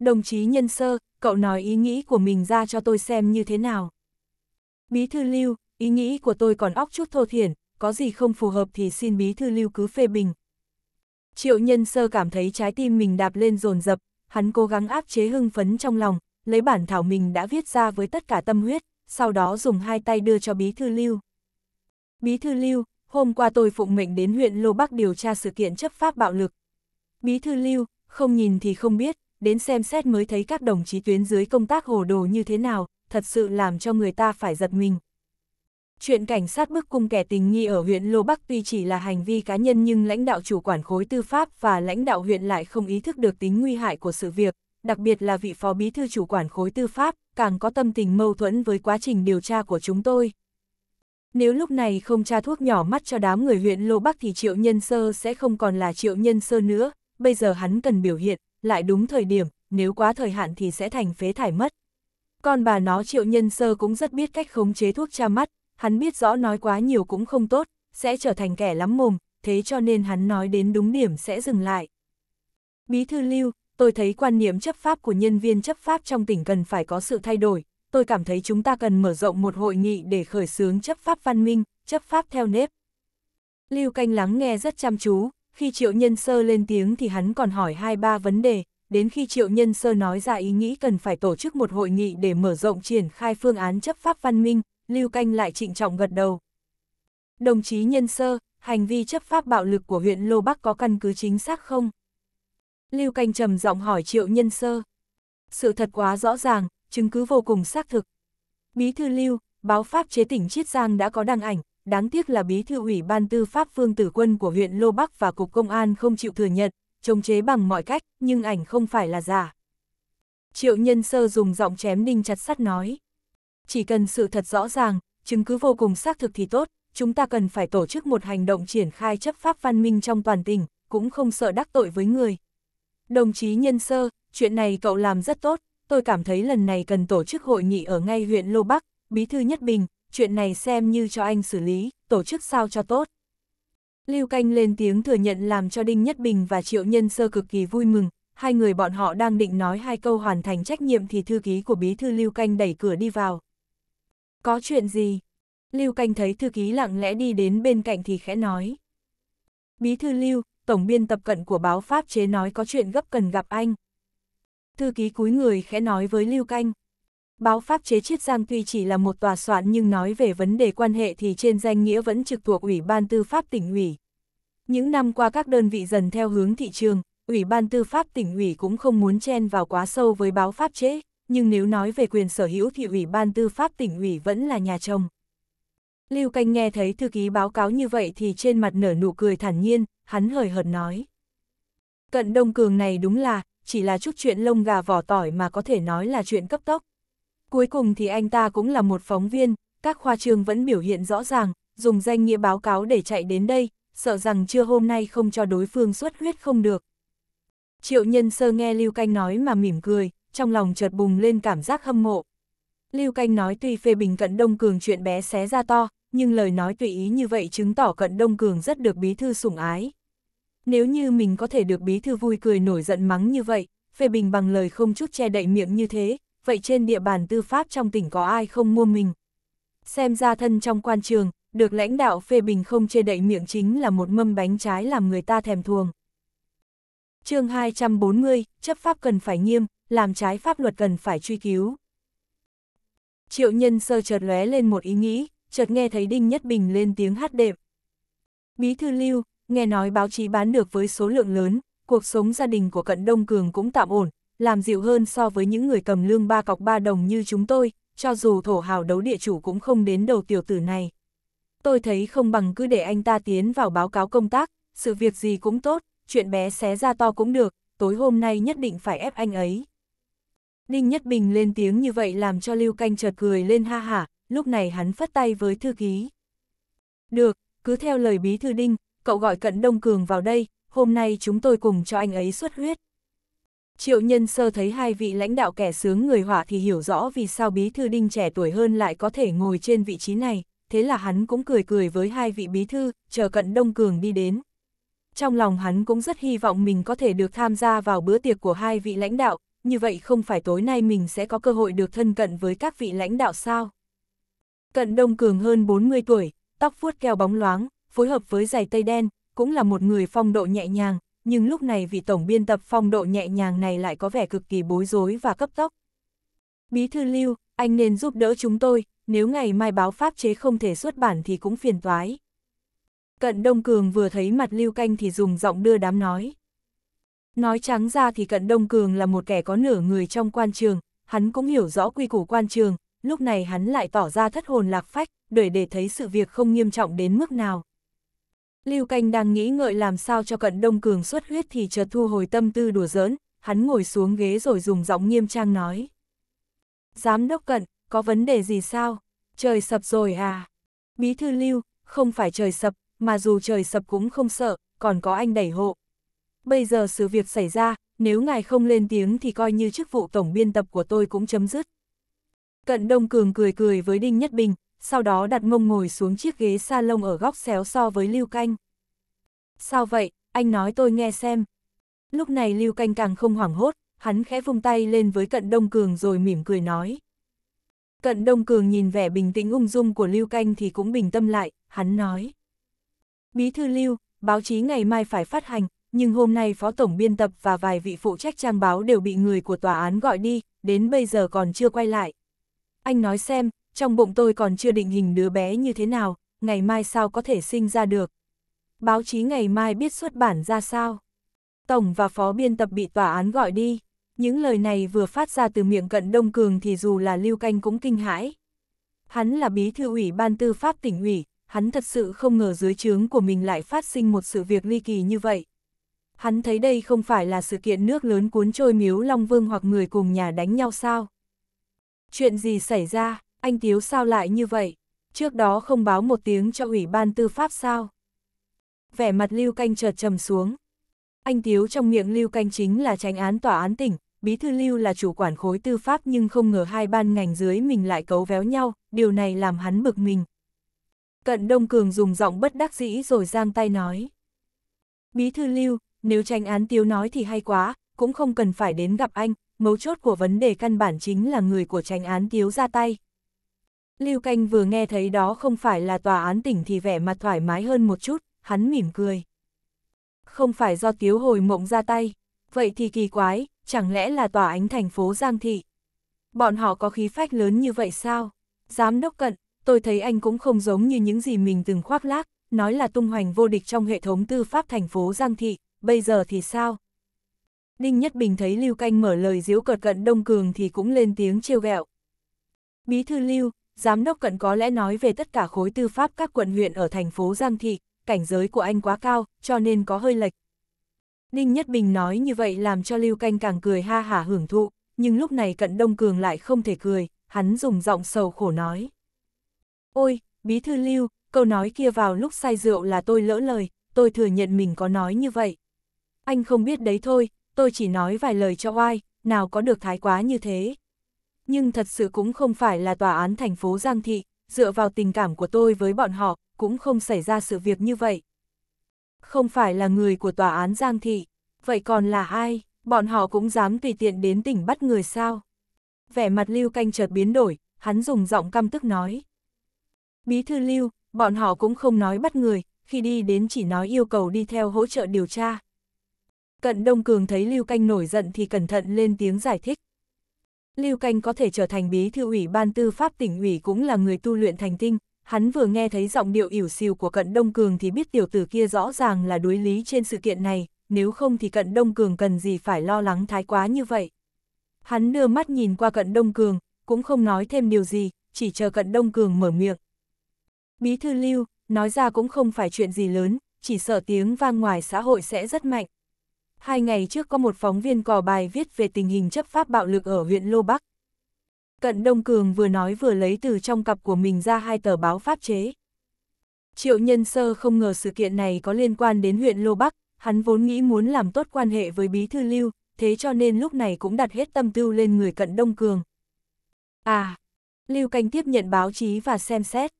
Đồng chí nhân sơ, cậu nói ý nghĩ của mình ra cho tôi xem như thế nào. Bí thư lưu, ý nghĩ của tôi còn óc chút thô thiển, có gì không phù hợp thì xin bí thư lưu cứ phê bình. Triệu nhân sơ cảm thấy trái tim mình đạp lên dồn dập hắn cố gắng áp chế hưng phấn trong lòng, lấy bản thảo mình đã viết ra với tất cả tâm huyết, sau đó dùng hai tay đưa cho bí thư lưu. Bí thư lưu, hôm qua tôi phụng mệnh đến huyện Lô Bắc điều tra sự kiện chấp pháp bạo lực. Bí thư lưu, không nhìn thì không biết, đến xem xét mới thấy các đồng chí tuyến dưới công tác hồ đồ như thế nào, thật sự làm cho người ta phải giật mình. Chuyện cảnh sát bức cung kẻ tình nghi ở huyện Lô Bắc tuy chỉ là hành vi cá nhân nhưng lãnh đạo chủ quản khối tư pháp và lãnh đạo huyện lại không ý thức được tính nguy hại của sự việc, đặc biệt là vị phó bí thư chủ quản khối tư pháp, càng có tâm tình mâu thuẫn với quá trình điều tra của chúng tôi. Nếu lúc này không tra thuốc nhỏ mắt cho đám người huyện Lô Bắc thì Triệu Nhân Sơ sẽ không còn là Triệu Nhân Sơ nữa, bây giờ hắn cần biểu hiện, lại đúng thời điểm, nếu quá thời hạn thì sẽ thành phế thải mất. Còn bà nó Triệu Nhân Sơ cũng rất biết cách khống chế thuốc tra mắt, hắn biết rõ nói quá nhiều cũng không tốt, sẽ trở thành kẻ lắm mồm, thế cho nên hắn nói đến đúng điểm sẽ dừng lại. Bí thư lưu, tôi thấy quan niệm chấp pháp của nhân viên chấp pháp trong tỉnh cần phải có sự thay đổi, tôi cảm thấy chúng ta cần mở rộng một hội nghị để khởi xướng chấp pháp văn minh, chấp pháp theo nếp. Lưu canh lắng nghe rất chăm chú, khi triệu nhân sơ lên tiếng thì hắn còn hỏi hai ba vấn đề, đến khi triệu nhân sơ nói ra ý nghĩ cần phải tổ chức một hội nghị để mở rộng triển khai phương án chấp pháp văn minh, Lưu Canh lại trịnh trọng gật đầu. Đồng chí nhân sơ, hành vi chấp pháp bạo lực của huyện Lô Bắc có căn cứ chính xác không? Lưu Canh trầm giọng hỏi triệu nhân sơ. Sự thật quá rõ ràng, chứng cứ vô cùng xác thực. Bí thư Lưu, báo pháp chế tỉnh Chiết Giang đã có đăng ảnh, đáng tiếc là bí thư ủy ban tư pháp phương tử quân của huyện Lô Bắc và Cục Công an không chịu thừa nhận, chống chế bằng mọi cách, nhưng ảnh không phải là giả. Triệu nhân sơ dùng giọng chém đinh chặt sắt nói chỉ cần sự thật rõ ràng, chứng cứ vô cùng xác thực thì tốt, chúng ta cần phải tổ chức một hành động triển khai chấp pháp văn minh trong toàn tỉnh, cũng không sợ đắc tội với người. Đồng chí Nhân Sơ, chuyện này cậu làm rất tốt, tôi cảm thấy lần này cần tổ chức hội nghị ở ngay huyện Lô Bắc, Bí Thư Nhất Bình, chuyện này xem như cho anh xử lý, tổ chức sao cho tốt. Lưu Canh lên tiếng thừa nhận làm cho Đinh Nhất Bình và Triệu Nhân Sơ cực kỳ vui mừng, hai người bọn họ đang định nói hai câu hoàn thành trách nhiệm thì thư ký của Bí Thư Lưu Canh đẩy cửa đi vào, có chuyện gì? Lưu Canh thấy thư ký lặng lẽ đi đến bên cạnh thì khẽ nói. Bí thư Lưu, tổng biên tập cận của báo Pháp chế nói có chuyện gấp cần gặp anh. Thư ký cúi người khẽ nói với Lưu Canh. Báo Pháp chế Chiết Giang tuy chỉ là một tòa soạn nhưng nói về vấn đề quan hệ thì trên danh nghĩa vẫn trực thuộc Ủy ban Tư pháp tỉnh ủy. Những năm qua các đơn vị dần theo hướng thị trường, Ủy ban Tư pháp tỉnh ủy cũng không muốn chen vào quá sâu với báo Pháp chế nhưng nếu nói về quyền sở hữu thì Ủy ban Tư pháp tỉnh ủy vẫn là nhà chồng. Lưu Canh nghe thấy thư ký báo cáo như vậy thì trên mặt nở nụ cười thản nhiên, hắn hời hợt nói. Cận Đông Cường này đúng là, chỉ là chút chuyện lông gà vỏ tỏi mà có thể nói là chuyện cấp tốc. Cuối cùng thì anh ta cũng là một phóng viên, các khoa trường vẫn biểu hiện rõ ràng, dùng danh nghĩa báo cáo để chạy đến đây, sợ rằng chưa hôm nay không cho đối phương xuất huyết không được. Triệu Nhân Sơ nghe Lưu Canh nói mà mỉm cười, trong lòng chợt bùng lên cảm giác hâm mộ. Lưu Canh nói tuy phê bình cận Đông Cường chuyện bé xé ra to, nhưng lời nói tùy ý như vậy chứng tỏ cận Đông Cường rất được bí thư sủng ái. Nếu như mình có thể được bí thư vui cười nổi giận mắng như vậy, phê bình bằng lời không chút che đậy miệng như thế, vậy trên địa bàn tư pháp trong tỉnh có ai không mua mình. Xem ra thân trong quan trường, được lãnh đạo phê bình không che đậy miệng chính là một mâm bánh trái làm người ta thèm thuồng. chương 240, chấp pháp cần phải nghiêm, làm trái pháp luật cần phải truy cứu. Triệu nhân sơ chợt lóe lên một ý nghĩ, chợt nghe thấy Đinh Nhất Bình lên tiếng hát đệm. Bí thư lưu, nghe nói báo chí bán được với số lượng lớn, cuộc sống gia đình của cận Đông Cường cũng tạm ổn, làm dịu hơn so với những người cầm lương ba cọc ba đồng như chúng tôi, cho dù thổ hào đấu địa chủ cũng không đến đầu tiểu tử này. Tôi thấy không bằng cứ để anh ta tiến vào báo cáo công tác, sự việc gì cũng tốt, chuyện bé xé ra to cũng được, tối hôm nay nhất định phải ép anh ấy. Ninh Nhất Bình lên tiếng như vậy làm cho Lưu Canh chợt cười lên ha hả, lúc này hắn phất tay với thư ký. Được, cứ theo lời bí thư Đinh, cậu gọi Cận Đông Cường vào đây, hôm nay chúng tôi cùng cho anh ấy xuất huyết. Triệu nhân sơ thấy hai vị lãnh đạo kẻ sướng người hỏa thì hiểu rõ vì sao bí thư Đinh trẻ tuổi hơn lại có thể ngồi trên vị trí này, thế là hắn cũng cười cười với hai vị bí thư, chờ Cận Đông Cường đi đến. Trong lòng hắn cũng rất hy vọng mình có thể được tham gia vào bữa tiệc của hai vị lãnh đạo, như vậy không phải tối nay mình sẽ có cơ hội được thân cận với các vị lãnh đạo sao. Cận Đông Cường hơn 40 tuổi, tóc vuốt keo bóng loáng, phối hợp với giày tây đen, cũng là một người phong độ nhẹ nhàng, nhưng lúc này vị tổng biên tập phong độ nhẹ nhàng này lại có vẻ cực kỳ bối rối và cấp tốc. Bí thư Lưu, anh nên giúp đỡ chúng tôi, nếu ngày mai báo pháp chế không thể xuất bản thì cũng phiền toái. Cận Đông Cường vừa thấy mặt Lưu Canh thì dùng giọng đưa đám nói. Nói trắng ra thì Cận Đông Cường là một kẻ có nửa người trong quan trường, hắn cũng hiểu rõ quy củ quan trường, lúc này hắn lại tỏ ra thất hồn lạc phách, để để thấy sự việc không nghiêm trọng đến mức nào. Lưu Canh đang nghĩ ngợi làm sao cho Cận Đông Cường xuất huyết thì chợt thu hồi tâm tư đùa giỡn, hắn ngồi xuống ghế rồi dùng giọng nghiêm trang nói. Giám đốc Cận, có vấn đề gì sao? Trời sập rồi à? Bí thư Lưu, không phải trời sập, mà dù trời sập cũng không sợ, còn có anh đẩy hộ, bây giờ sự việc xảy ra, nếu ngài không lên tiếng thì coi như chức vụ tổng biên tập của tôi cũng chấm dứt. Cận Đông Cường cười cười với Đinh Nhất Bình, sau đó đặt mông ngồi xuống chiếc ghế sa lông ở góc xéo so với Lưu Canh. Sao vậy, anh nói tôi nghe xem. Lúc này Lưu Canh càng không hoảng hốt, hắn khẽ vung tay lên với Cận Đông Cường rồi mỉm cười nói. Cận Đông Cường nhìn vẻ bình tĩnh ung dung của Lưu Canh thì cũng bình tâm lại, hắn nói. Bí thư Lưu, báo chí ngày mai phải phát hành, nhưng hôm nay phó tổng biên tập và vài vị phụ trách trang báo đều bị người của tòa án gọi đi, đến bây giờ còn chưa quay lại. Anh nói xem, trong bụng tôi còn chưa định hình đứa bé như thế nào, ngày mai sao có thể sinh ra được. Báo chí ngày mai biết xuất bản ra sao. Tổng và phó biên tập bị tòa án gọi đi. Những lời này vừa phát ra từ miệng cận Đông Cường thì dù là Lưu Canh cũng kinh hãi. Hắn là bí thư ủy ban tư pháp tỉnh ủy, hắn thật sự không ngờ dưới trướng của mình lại phát sinh một sự việc ly kỳ như vậy. Hắn thấy đây không phải là sự kiện nước lớn cuốn trôi miếu Long Vương hoặc người cùng nhà đánh nhau sao. Chuyện gì xảy ra, anh Tiếu sao lại như vậy? Trước đó không báo một tiếng cho Ủy ban Tư pháp sao? Vẻ mặt Lưu Canh chợt trầm xuống. Anh Tiếu trong miệng Lưu Canh chính là tránh án tòa án tỉnh, Bí thư Lưu là chủ quản khối tư pháp nhưng không ngờ hai ban ngành dưới mình lại cấu véo nhau, điều này làm hắn bực mình. Cận Đông Cường dùng giọng bất đắc dĩ rồi giang tay nói. Bí thư Lưu, nếu tranh án tiếu nói thì hay quá, cũng không cần phải đến gặp anh, mấu chốt của vấn đề căn bản chính là người của tranh án tiếu ra tay. Lưu Canh vừa nghe thấy đó không phải là tòa án tỉnh thì vẻ mặt thoải mái hơn một chút, hắn mỉm cười. Không phải do tiếu hồi mộng ra tay, vậy thì kỳ quái, chẳng lẽ là tòa ánh thành phố Giang Thị. Bọn họ có khí phách lớn như vậy sao? Giám đốc cận, tôi thấy anh cũng không giống như những gì mình từng khoác lác, nói là tung hoành vô địch trong hệ thống tư pháp thành phố Giang Thị bây giờ thì sao? Đinh Nhất Bình thấy Lưu Canh mở lời diếu cợt cận Đông Cường thì cũng lên tiếng trêu ghẹo. Bí thư Lưu, giám đốc cận có lẽ nói về tất cả khối tư pháp các quận huyện ở thành phố Giang Thị, cảnh giới của anh quá cao, cho nên có hơi lệch. Đinh Nhất Bình nói như vậy làm cho Lưu Canh càng cười ha hả hưởng thụ, nhưng lúc này cận Đông Cường lại không thể cười, hắn dùng giọng sầu khổ nói. Ôi, bí thư Lưu, câu nói kia vào lúc say rượu là tôi lỡ lời, tôi thừa nhận mình có nói như vậy anh không biết đấy thôi, tôi chỉ nói vài lời cho oai, nào có được thái quá như thế. Nhưng thật sự cũng không phải là tòa án thành phố Giang Thị, dựa vào tình cảm của tôi với bọn họ, cũng không xảy ra sự việc như vậy. Không phải là người của tòa án Giang Thị, vậy còn là ai, bọn họ cũng dám tùy tiện đến tỉnh bắt người sao? Vẻ mặt Lưu Canh chợt biến đổi, hắn dùng giọng căm tức nói. Bí thư Lưu, bọn họ cũng không nói bắt người, khi đi đến chỉ nói yêu cầu đi theo hỗ trợ điều tra. Cận Đông Cường thấy Lưu Canh nổi giận thì cẩn thận lên tiếng giải thích. Lưu Canh có thể trở thành bí thư ủy ban tư pháp tỉnh ủy cũng là người tu luyện thành tinh, hắn vừa nghe thấy giọng điệu ỉu xìu của Cận Đông Cường thì biết tiểu tử kia rõ ràng là đối lý trên sự kiện này, nếu không thì Cận Đông Cường cần gì phải lo lắng thái quá như vậy. Hắn đưa mắt nhìn qua Cận Đông Cường, cũng không nói thêm điều gì, chỉ chờ Cận Đông Cường mở miệng. Bí thư Lưu, nói ra cũng không phải chuyện gì lớn, chỉ sợ tiếng vang ngoài xã hội sẽ rất mạnh hai ngày trước có một phóng viên cò bài viết về tình hình chấp pháp bạo lực ở huyện Lô Bắc. Cận Đông Cường vừa nói vừa lấy từ trong cặp của mình ra hai tờ báo pháp chế. Triệu Nhân Sơ không ngờ sự kiện này có liên quan đến huyện Lô Bắc, hắn vốn nghĩ muốn làm tốt quan hệ với Bí Thư Lưu, thế cho nên lúc này cũng đặt hết tâm tư lên người Cận Đông Cường. À, Lưu Canh tiếp nhận báo chí và xem xét.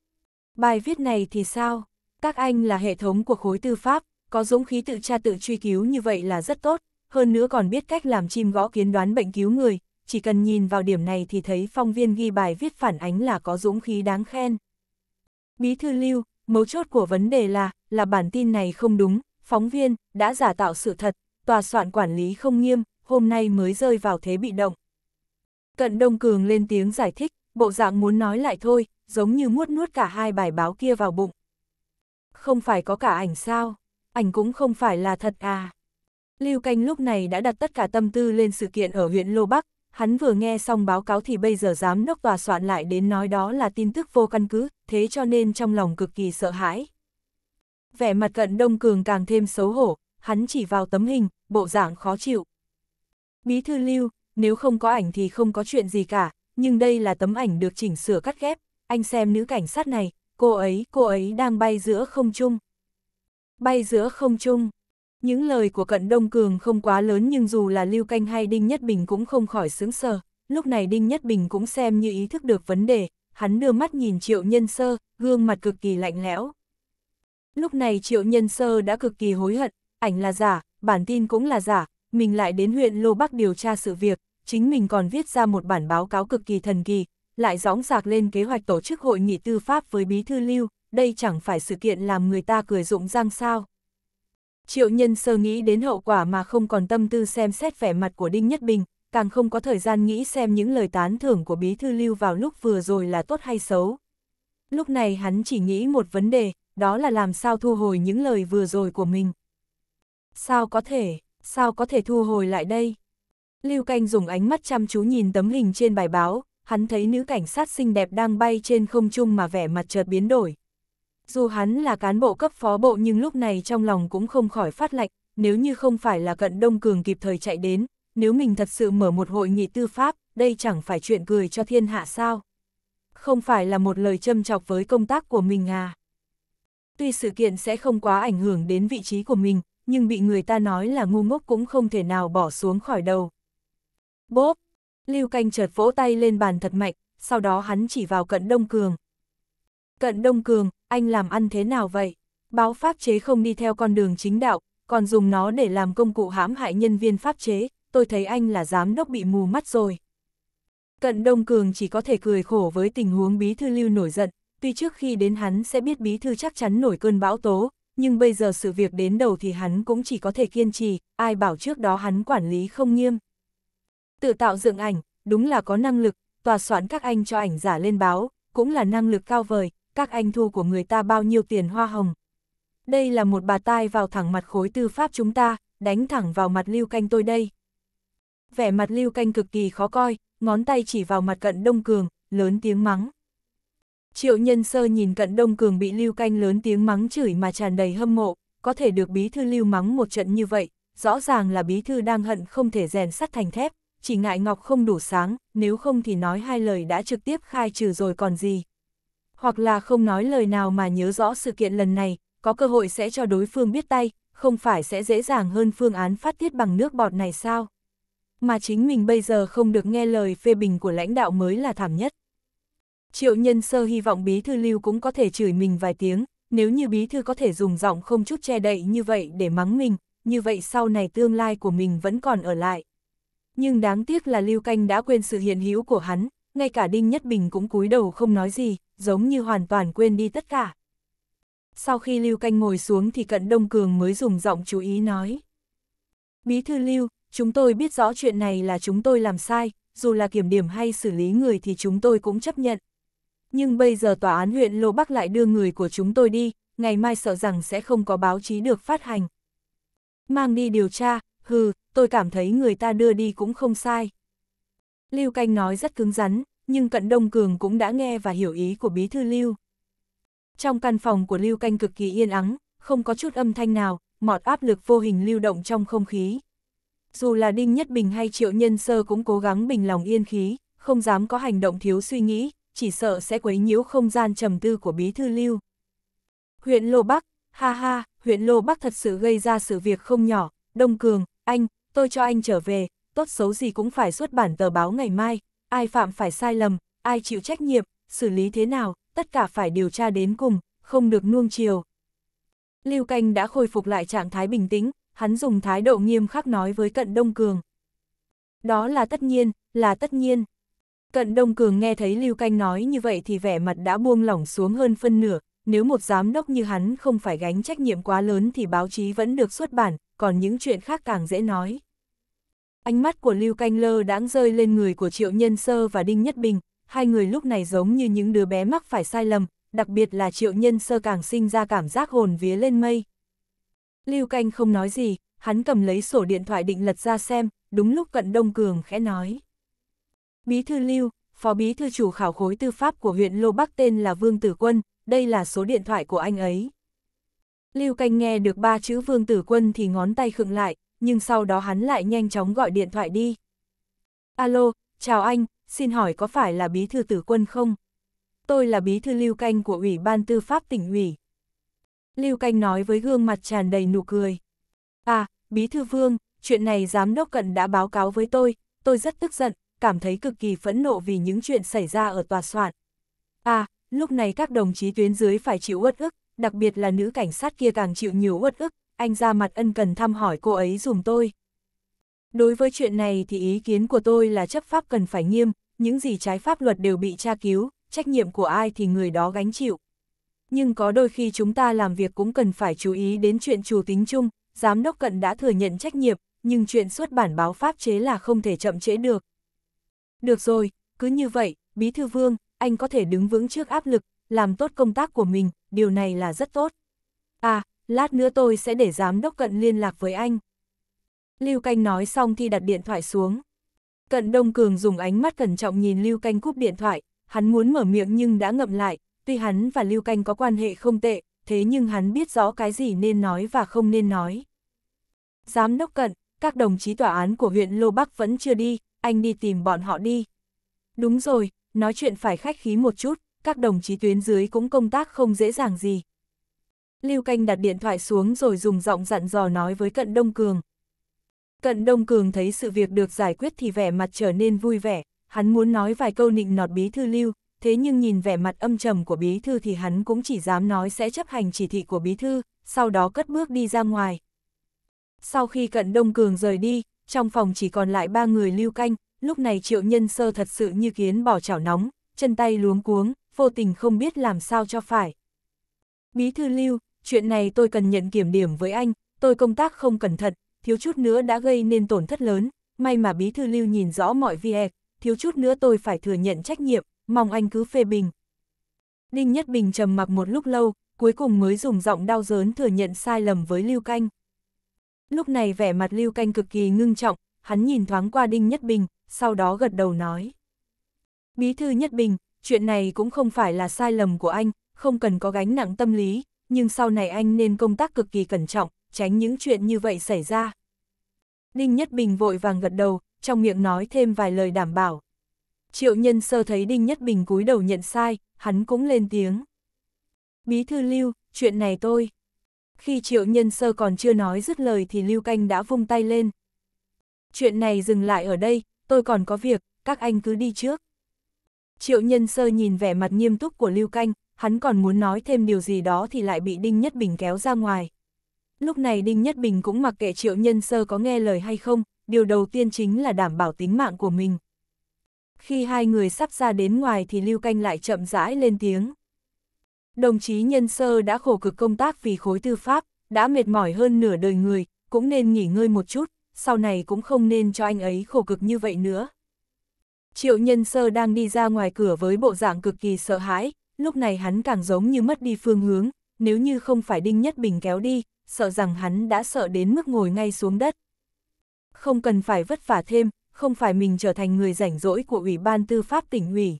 Bài viết này thì sao? Các anh là hệ thống của khối tư pháp, có dũng khí tự tra tự truy cứu như vậy là rất tốt, hơn nữa còn biết cách làm chim gõ kiến đoán bệnh cứu người, chỉ cần nhìn vào điểm này thì thấy phong viên ghi bài viết phản ánh là có dũng khí đáng khen. Bí thư lưu, mấu chốt của vấn đề là, là bản tin này không đúng, phóng viên, đã giả tạo sự thật, tòa soạn quản lý không nghiêm, hôm nay mới rơi vào thế bị động. Cận Đông Cường lên tiếng giải thích, bộ dạng muốn nói lại thôi, giống như muốt nuốt cả hai bài báo kia vào bụng. Không phải có cả ảnh sao? ảnh cũng không phải là thật à. Lưu Canh lúc này đã đặt tất cả tâm tư lên sự kiện ở huyện Lô Bắc, hắn vừa nghe xong báo cáo thì bây giờ dám đốc tòa soạn lại đến nói đó là tin tức vô căn cứ, thế cho nên trong lòng cực kỳ sợ hãi. Vẻ mặt cận Đông Cường càng thêm xấu hổ, hắn chỉ vào tấm hình, bộ dạng khó chịu. Bí thư Lưu, nếu không có ảnh thì không có chuyện gì cả, nhưng đây là tấm ảnh được chỉnh sửa cắt ghép, anh xem nữ cảnh sát này, cô ấy, cô ấy đang bay giữa không trung bay giữa không trung. Những lời của cận Đông Cường không quá lớn nhưng dù là Lưu Canh hay Đinh Nhất Bình cũng không khỏi sướng sờ, lúc này Đinh Nhất Bình cũng xem như ý thức được vấn đề, hắn đưa mắt nhìn Triệu Nhân Sơ, gương mặt cực kỳ lạnh lẽo. Lúc này Triệu Nhân Sơ đã cực kỳ hối hận, ảnh là giả, bản tin cũng là giả, mình lại đến huyện Lô Bắc điều tra sự việc, chính mình còn viết ra một bản báo cáo cực kỳ thần kỳ, lại dõng dạc lên kế hoạch tổ chức hội nghị tư pháp với Bí Thư Lưu, đây chẳng phải sự kiện làm người ta cười rụng răng sao. Triệu nhân sơ nghĩ đến hậu quả mà không còn tâm tư xem xét vẻ mặt của Đinh Nhất Bình, càng không có thời gian nghĩ xem những lời tán thưởng của Bí Thư Lưu vào lúc vừa rồi là tốt hay xấu. Lúc này hắn chỉ nghĩ một vấn đề, đó là làm sao thu hồi những lời vừa rồi của mình. Sao có thể, sao có thể thu hồi lại đây? Lưu Canh dùng ánh mắt chăm chú nhìn tấm hình trên bài báo, hắn thấy nữ cảnh sát xinh đẹp đang bay trên không trung mà vẻ mặt chợt biến đổi, dù hắn là cán bộ cấp phó bộ nhưng lúc này trong lòng cũng không khỏi phát lạnh, nếu như không phải là cận Đông Cường kịp thời chạy đến, nếu mình thật sự mở một hội nghị tư pháp, đây chẳng phải chuyện cười cho thiên hạ sao. Không phải là một lời châm chọc với công tác của mình à. Tuy sự kiện sẽ không quá ảnh hưởng đến vị trí của mình, nhưng bị người ta nói là ngu ngốc cũng không thể nào bỏ xuống khỏi đầu. Bốp! Lưu Canh chợt vỗ tay lên bàn thật mạnh, sau đó hắn chỉ vào cận Đông Cường. Cận Đông Cường, anh làm ăn thế nào vậy? Báo pháp chế không đi theo con đường chính đạo, còn dùng nó để làm công cụ hãm hại nhân viên pháp chế, tôi thấy anh là giám đốc bị mù mắt rồi. Cận Đông Cường chỉ có thể cười khổ với tình huống bí thư lưu nổi giận, tuy trước khi đến hắn sẽ biết bí thư chắc chắn nổi cơn bão tố, nhưng bây giờ sự việc đến đầu thì hắn cũng chỉ có thể kiên trì, ai bảo trước đó hắn quản lý không nghiêm. Tự tạo dựng ảnh, đúng là có năng lực, tòa soạn các anh cho ảnh giả lên báo, cũng là năng lực cao vời, các anh thu của người ta bao nhiêu tiền hoa hồng. Đây là một bà tai vào thẳng mặt khối tư pháp chúng ta, đánh thẳng vào mặt lưu canh tôi đây. Vẻ mặt lưu canh cực kỳ khó coi, ngón tay chỉ vào mặt cận Đông Cường, lớn tiếng mắng. Triệu nhân sơ nhìn cận Đông Cường bị lưu canh lớn tiếng mắng chửi mà tràn đầy hâm mộ, có thể được bí thư lưu mắng một trận như vậy, rõ ràng là bí thư đang hận không thể rèn sắt thành thép, chỉ ngại ngọc không đủ sáng, nếu không thì nói hai lời đã trực tiếp khai trừ rồi còn gì hoặc là không nói lời nào mà nhớ rõ sự kiện lần này, có cơ hội sẽ cho đối phương biết tay, không phải sẽ dễ dàng hơn phương án phát tiết bằng nước bọt này sao? Mà chính mình bây giờ không được nghe lời phê bình của lãnh đạo mới là thảm nhất. Triệu nhân sơ hy vọng bí thư lưu cũng có thể chửi mình vài tiếng, nếu như bí thư có thể dùng giọng không chút che đậy như vậy để mắng mình, như vậy sau này tương lai của mình vẫn còn ở lại. Nhưng đáng tiếc là lưu canh đã quên sự hiện hữu của hắn, ngay cả Đinh Nhất Bình cũng cúi đầu không nói gì, giống như hoàn toàn quên đi tất cả. Sau khi Lưu Canh ngồi xuống thì cận Đông Cường mới dùng giọng chú ý nói. Bí thư Lưu, chúng tôi biết rõ chuyện này là chúng tôi làm sai, dù là kiểm điểm hay xử lý người thì chúng tôi cũng chấp nhận. Nhưng bây giờ tòa án huyện Lô Bắc lại đưa người của chúng tôi đi, ngày mai sợ rằng sẽ không có báo chí được phát hành. Mang đi điều tra, hừ, tôi cảm thấy người ta đưa đi cũng không sai. Lưu Canh nói rất cứng rắn, nhưng Cận Đông Cường cũng đã nghe và hiểu ý của bí thư Lưu. Trong căn phòng của Lưu Canh cực kỳ yên ắng, không có chút âm thanh nào, mọt áp lực vô hình lưu động trong không khí. Dù là Đinh Nhất Bình hay Triệu Nhân Sơ cũng cố gắng bình lòng yên khí, không dám có hành động thiếu suy nghĩ, chỉ sợ sẽ quấy nhiễu không gian trầm tư của bí thư Lưu. Huyện Lô Bắc, ha ha, huyện Lô Bắc thật sự gây ra sự việc không nhỏ, Đông Cường, anh, tôi cho anh trở về, tốt xấu gì cũng phải xuất bản tờ báo ngày mai, ai phạm phải sai lầm, ai chịu trách nhiệm, xử lý thế nào, tất cả phải điều tra đến cùng, không được nuông chiều. Lưu Canh đã khôi phục lại trạng thái bình tĩnh, hắn dùng thái độ nghiêm khắc nói với Cận Đông Cường. Đó là tất nhiên, là tất nhiên. Cận Đông Cường nghe thấy Lưu Canh nói như vậy thì vẻ mặt đã buông lỏng xuống hơn phân nửa, nếu một giám đốc như hắn không phải gánh trách nhiệm quá lớn thì báo chí vẫn được xuất bản, còn những chuyện khác càng dễ nói. Ánh mắt của Lưu Canh Lơ đãng rơi lên người của Triệu Nhân Sơ và Đinh Nhất Bình, hai người lúc này giống như những đứa bé mắc phải sai lầm, đặc biệt là Triệu Nhân Sơ càng sinh ra cảm giác hồn vía lên mây. Lưu Canh không nói gì, hắn cầm lấy sổ điện thoại định lật ra xem, đúng lúc cận Đông Cường khẽ nói. Bí thư Lưu, phó bí thư chủ khảo khối tư pháp của huyện Lô Bắc tên là Vương Tử Quân, đây là số điện thoại của anh ấy. Lưu Canh nghe được ba chữ Vương Tử Quân thì ngón tay khựng lại, nhưng sau đó hắn lại nhanh chóng gọi điện thoại đi. Alo, chào anh, xin hỏi có phải là bí thư tử quân không? Tôi là bí thư Lưu Canh của Ủy ban Tư pháp tỉnh ủy. Lưu Canh nói với gương mặt tràn đầy nụ cười. À, bí thư Vương, chuyện này giám đốc cận đã báo cáo với tôi, tôi rất tức giận, cảm thấy cực kỳ phẫn nộ vì những chuyện xảy ra ở tòa soạn. À, lúc này các đồng chí tuyến dưới phải chịu uất ức, đặc biệt là nữ cảnh sát kia càng chịu nhiều uất ức, anh ra mặt ân cần thăm hỏi cô ấy dùm tôi. Đối với chuyện này thì ý kiến của tôi là chấp pháp cần phải nghiêm, những gì trái pháp luật đều bị tra cứu, trách nhiệm của ai thì người đó gánh chịu. Nhưng có đôi khi chúng ta làm việc cũng cần phải chú ý đến chuyện chủ tính chung, giám đốc cận đã thừa nhận trách nhiệm, nhưng chuyện xuất bản báo pháp chế là không thể chậm trễ được. Được rồi, cứ như vậy, Bí Thư Vương, anh có thể đứng vững trước áp lực, làm tốt công tác của mình, điều này là rất tốt. À, lát nữa tôi sẽ để giám đốc cận liên lạc với anh. Lưu Canh nói xong thì đặt điện thoại xuống. Cận Đông Cường dùng ánh mắt cẩn trọng nhìn Lưu Canh cúp điện thoại, hắn muốn mở miệng nhưng đã ngậm lại, tuy hắn và Lưu Canh có quan hệ không tệ, thế nhưng hắn biết rõ cái gì nên nói và không nên nói. Giám đốc Cận, các đồng chí tòa án của huyện Lô Bắc vẫn chưa đi, anh đi tìm bọn họ đi. Đúng rồi, nói chuyện phải khách khí một chút, các đồng chí tuyến dưới cũng công tác không dễ dàng gì, Lưu Canh đặt điện thoại xuống rồi dùng giọng dặn dò nói với Cận Đông Cường. Cận Đông Cường thấy sự việc được giải quyết thì vẻ mặt trở nên vui vẻ, hắn muốn nói vài câu nịnh nọt bí thư Lưu, thế nhưng nhìn vẻ mặt âm trầm của bí thư thì hắn cũng chỉ dám nói sẽ chấp hành chỉ thị của bí thư, sau đó cất bước đi ra ngoài. Sau khi Cận Đông Cường rời đi, trong phòng chỉ còn lại ba người Lưu Canh, lúc này Triệu Nhân Sơ thật sự như kiến bỏ chảo nóng, chân tay luống cuống, vô tình không biết làm sao cho phải. Bí thư lưu, chuyện này tôi cần nhận kiểm điểm với anh, tôi công tác không cẩn thận, thiếu chút nữa đã gây nên tổn thất lớn, may mà bí thư lưu nhìn rõ mọi việc, thiếu chút nữa tôi phải thừa nhận trách nhiệm, mong anh cứ phê bình. Đinh Nhất Bình trầm mặc một lúc lâu, cuối cùng mới dùng giọng đau đớn thừa nhận sai lầm với Lưu Canh. Lúc này vẻ mặt Lưu Canh cực kỳ ngưng trọng, hắn nhìn thoáng qua Đinh Nhất Bình, sau đó gật đầu nói. Bí thư Nhất Bình, chuyện này cũng không phải là sai lầm của anh, không cần có gánh nặng tâm lý, nhưng sau này anh nên công tác cực kỳ cẩn trọng, tránh những chuyện như vậy xảy ra. Đinh Nhất Bình vội vàng gật đầu, trong miệng nói thêm vài lời đảm bảo. Triệu nhân sơ thấy Đinh Nhất Bình cúi đầu nhận sai, hắn cũng lên tiếng. Bí thư lưu, chuyện này tôi. Khi triệu nhân sơ còn chưa nói dứt lời thì lưu canh đã vung tay lên. Chuyện này dừng lại ở đây, tôi còn có việc, các anh cứ đi trước. Triệu nhân sơ nhìn vẻ mặt nghiêm túc của lưu canh, hắn còn muốn nói thêm điều gì đó thì lại bị Đinh Nhất Bình kéo ra ngoài. Lúc này Đinh Nhất Bình cũng mặc kệ triệu nhân sơ có nghe lời hay không, điều đầu tiên chính là đảm bảo tính mạng của mình. Khi hai người sắp ra đến ngoài thì Lưu Canh lại chậm rãi lên tiếng. Đồng chí nhân sơ đã khổ cực công tác vì khối tư pháp, đã mệt mỏi hơn nửa đời người, cũng nên nghỉ ngơi một chút, sau này cũng không nên cho anh ấy khổ cực như vậy nữa. Triệu nhân sơ đang đi ra ngoài cửa với bộ dạng cực kỳ sợ hãi, lúc này hắn càng giống như mất đi phương hướng, nếu như không phải Đinh Nhất Bình kéo đi, sợ rằng hắn đã sợ đến mức ngồi ngay xuống đất. Không cần phải vất vả thêm, không phải mình trở thành người rảnh rỗi của Ủy ban Tư pháp tỉnh ủy.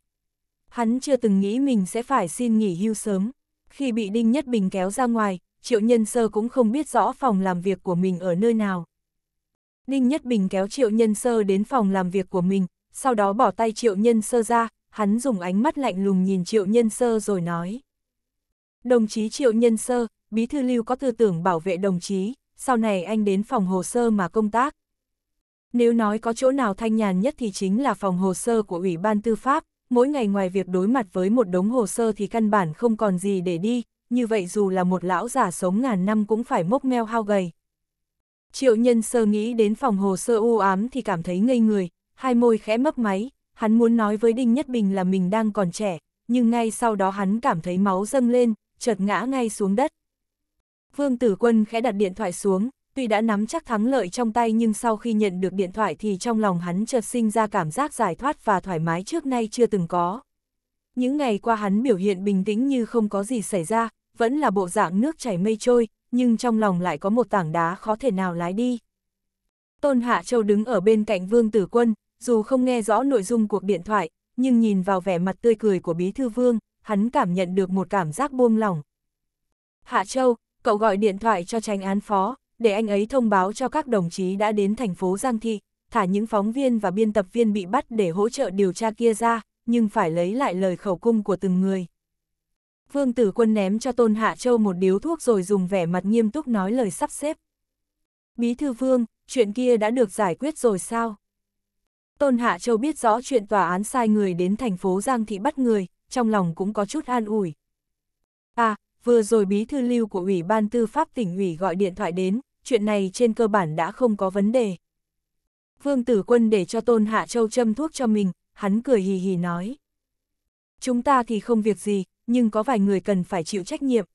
Hắn chưa từng nghĩ mình sẽ phải xin nghỉ hưu sớm. Khi bị Đinh Nhất Bình kéo ra ngoài, Triệu Nhân Sơ cũng không biết rõ phòng làm việc của mình ở nơi nào. Đinh Nhất Bình kéo Triệu Nhân Sơ đến phòng làm việc của mình, sau đó bỏ tay Triệu Nhân Sơ ra, hắn dùng ánh mắt lạnh lùng nhìn Triệu Nhân Sơ rồi nói. Đồng chí Triệu Nhân Sơ, Bí Thư Lưu có tư tưởng bảo vệ đồng chí, sau này anh đến phòng hồ sơ mà công tác. Nếu nói có chỗ nào thanh nhàn nhất thì chính là phòng hồ sơ của Ủy ban Tư pháp, mỗi ngày ngoài việc đối mặt với một đống hồ sơ thì căn bản không còn gì để đi, như vậy dù là một lão già sống ngàn năm cũng phải mốc meo hao gầy. Triệu nhân sơ nghĩ đến phòng hồ sơ u ám thì cảm thấy ngây người, hai môi khẽ mấp máy, hắn muốn nói với Đinh Nhất Bình là mình đang còn trẻ, nhưng ngay sau đó hắn cảm thấy máu dâng lên, chợt ngã ngay xuống đất. Vương Tử Quân khẽ đặt điện thoại xuống, tuy đã nắm chắc thắng lợi trong tay nhưng sau khi nhận được điện thoại thì trong lòng hắn chợt sinh ra cảm giác giải thoát và thoải mái trước nay chưa từng có. Những ngày qua hắn biểu hiện bình tĩnh như không có gì xảy ra, vẫn là bộ dạng nước chảy mây trôi, nhưng trong lòng lại có một tảng đá khó thể nào lái đi. Tôn Hạ Châu đứng ở bên cạnh Vương Tử Quân, dù không nghe rõ nội dung cuộc điện thoại, nhưng nhìn vào vẻ mặt tươi cười của Bí Thư Vương, hắn cảm nhận được một cảm giác buông lỏng. Hạ Châu, cậu gọi điện thoại cho tranh án phó, để anh ấy thông báo cho các đồng chí đã đến thành phố Giang Thị, thả những phóng viên và biên tập viên bị bắt để hỗ trợ điều tra kia ra, nhưng phải lấy lại lời khẩu cung của từng người. Vương Tử Quân ném cho Tôn Hạ Châu một điếu thuốc rồi dùng vẻ mặt nghiêm túc nói lời sắp xếp. Bí thư Vương, chuyện kia đã được giải quyết rồi sao? Tôn Hạ Châu biết rõ chuyện tòa án sai người đến thành phố Giang Thị bắt người, trong lòng cũng có chút an ủi. À, vừa rồi bí thư lưu của Ủy ban Tư pháp tỉnh ủy gọi điện thoại đến, chuyện này trên cơ bản đã không có vấn đề. Vương Tử Quân để cho Tôn Hạ Châu châm thuốc cho mình, hắn cười hì hì nói. Chúng ta thì không việc gì, nhưng có vài người cần phải chịu trách nhiệm.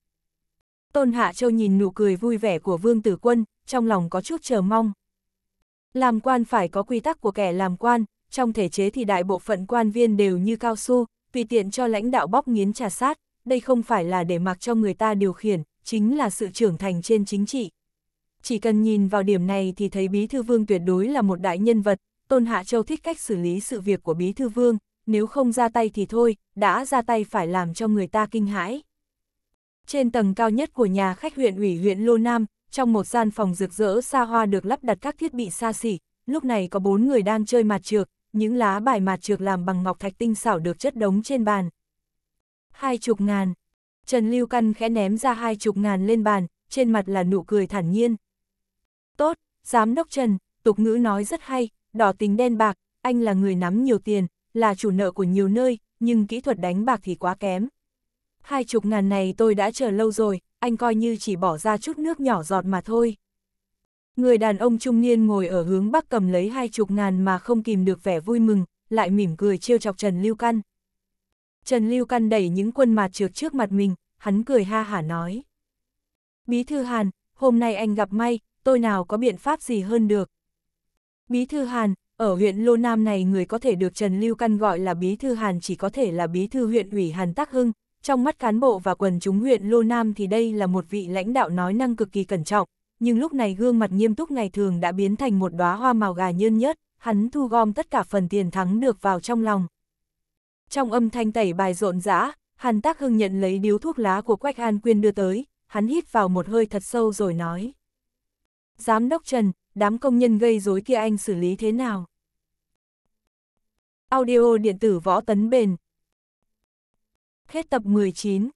Tôn Hạ Châu nhìn nụ cười vui vẻ của Vương Tử Quân, trong lòng có chút chờ mong. Làm quan phải có quy tắc của kẻ làm quan, trong thể chế thì đại bộ phận quan viên đều như cao su, tùy tiện cho lãnh đạo bóc nghiến trà sát, đây không phải là để mặc cho người ta điều khiển, chính là sự trưởng thành trên chính trị. Chỉ cần nhìn vào điểm này thì thấy Bí Thư Vương tuyệt đối là một đại nhân vật, Tôn Hạ Châu thích cách xử lý sự việc của Bí Thư Vương, nếu không ra tay thì thôi, đã ra tay phải làm cho người ta kinh hãi. Trên tầng cao nhất của nhà khách huyện ủy huyện Lô Nam, trong một gian phòng rực rỡ xa hoa được lắp đặt các thiết bị xa xỉ, lúc này có bốn người đang chơi mạt trược, những lá bài mạt trược làm bằng ngọc thạch tinh xảo được chất đống trên bàn. Hai chục ngàn. Trần Lưu Căn khẽ ném ra hai chục ngàn lên bàn, trên mặt là nụ cười thản nhiên. Tốt, giám đốc Trần, tục ngữ nói rất hay, đỏ tính đen bạc, anh là người nắm nhiều tiền, là chủ nợ của nhiều nơi, nhưng kỹ thuật đánh bạc thì quá kém. Hai chục ngàn này tôi đã chờ lâu rồi, anh coi như chỉ bỏ ra chút nước nhỏ giọt mà thôi. Người đàn ông trung niên ngồi ở hướng bắc cầm lấy hai chục ngàn mà không kìm được vẻ vui mừng, lại mỉm cười trêu chọc Trần Lưu Căn. Trần Lưu Căn đẩy những quân mạt trượt trước mặt mình, hắn cười ha hả nói. Bí thư Hàn, hôm nay anh gặp may, tôi nào có biện pháp gì hơn được. Bí thư Hàn, ở huyện Lô Nam này người có thể được Trần Lưu Căn gọi là Bí thư Hàn chỉ có thể là Bí thư huyện ủy Hàn Tắc Hưng, trong mắt cán bộ và quần chúng huyện Lô Nam thì đây là một vị lãnh đạo nói năng cực kỳ cẩn trọng, nhưng lúc này gương mặt nghiêm túc ngày thường đã biến thành một đóa hoa màu gà nhơn nhất, hắn thu gom tất cả phần tiền thắng được vào trong lòng. Trong âm thanh tẩy bài rộn rã, hắn Tác Hưng nhận lấy điếu thuốc lá của Quách An Quyên đưa tới, hắn hít vào một hơi thật sâu rồi nói. Giám đốc Trần, đám công nhân gây rối kia anh xử lý thế nào? Audio điện tử võ tấn bền, Hết tập 19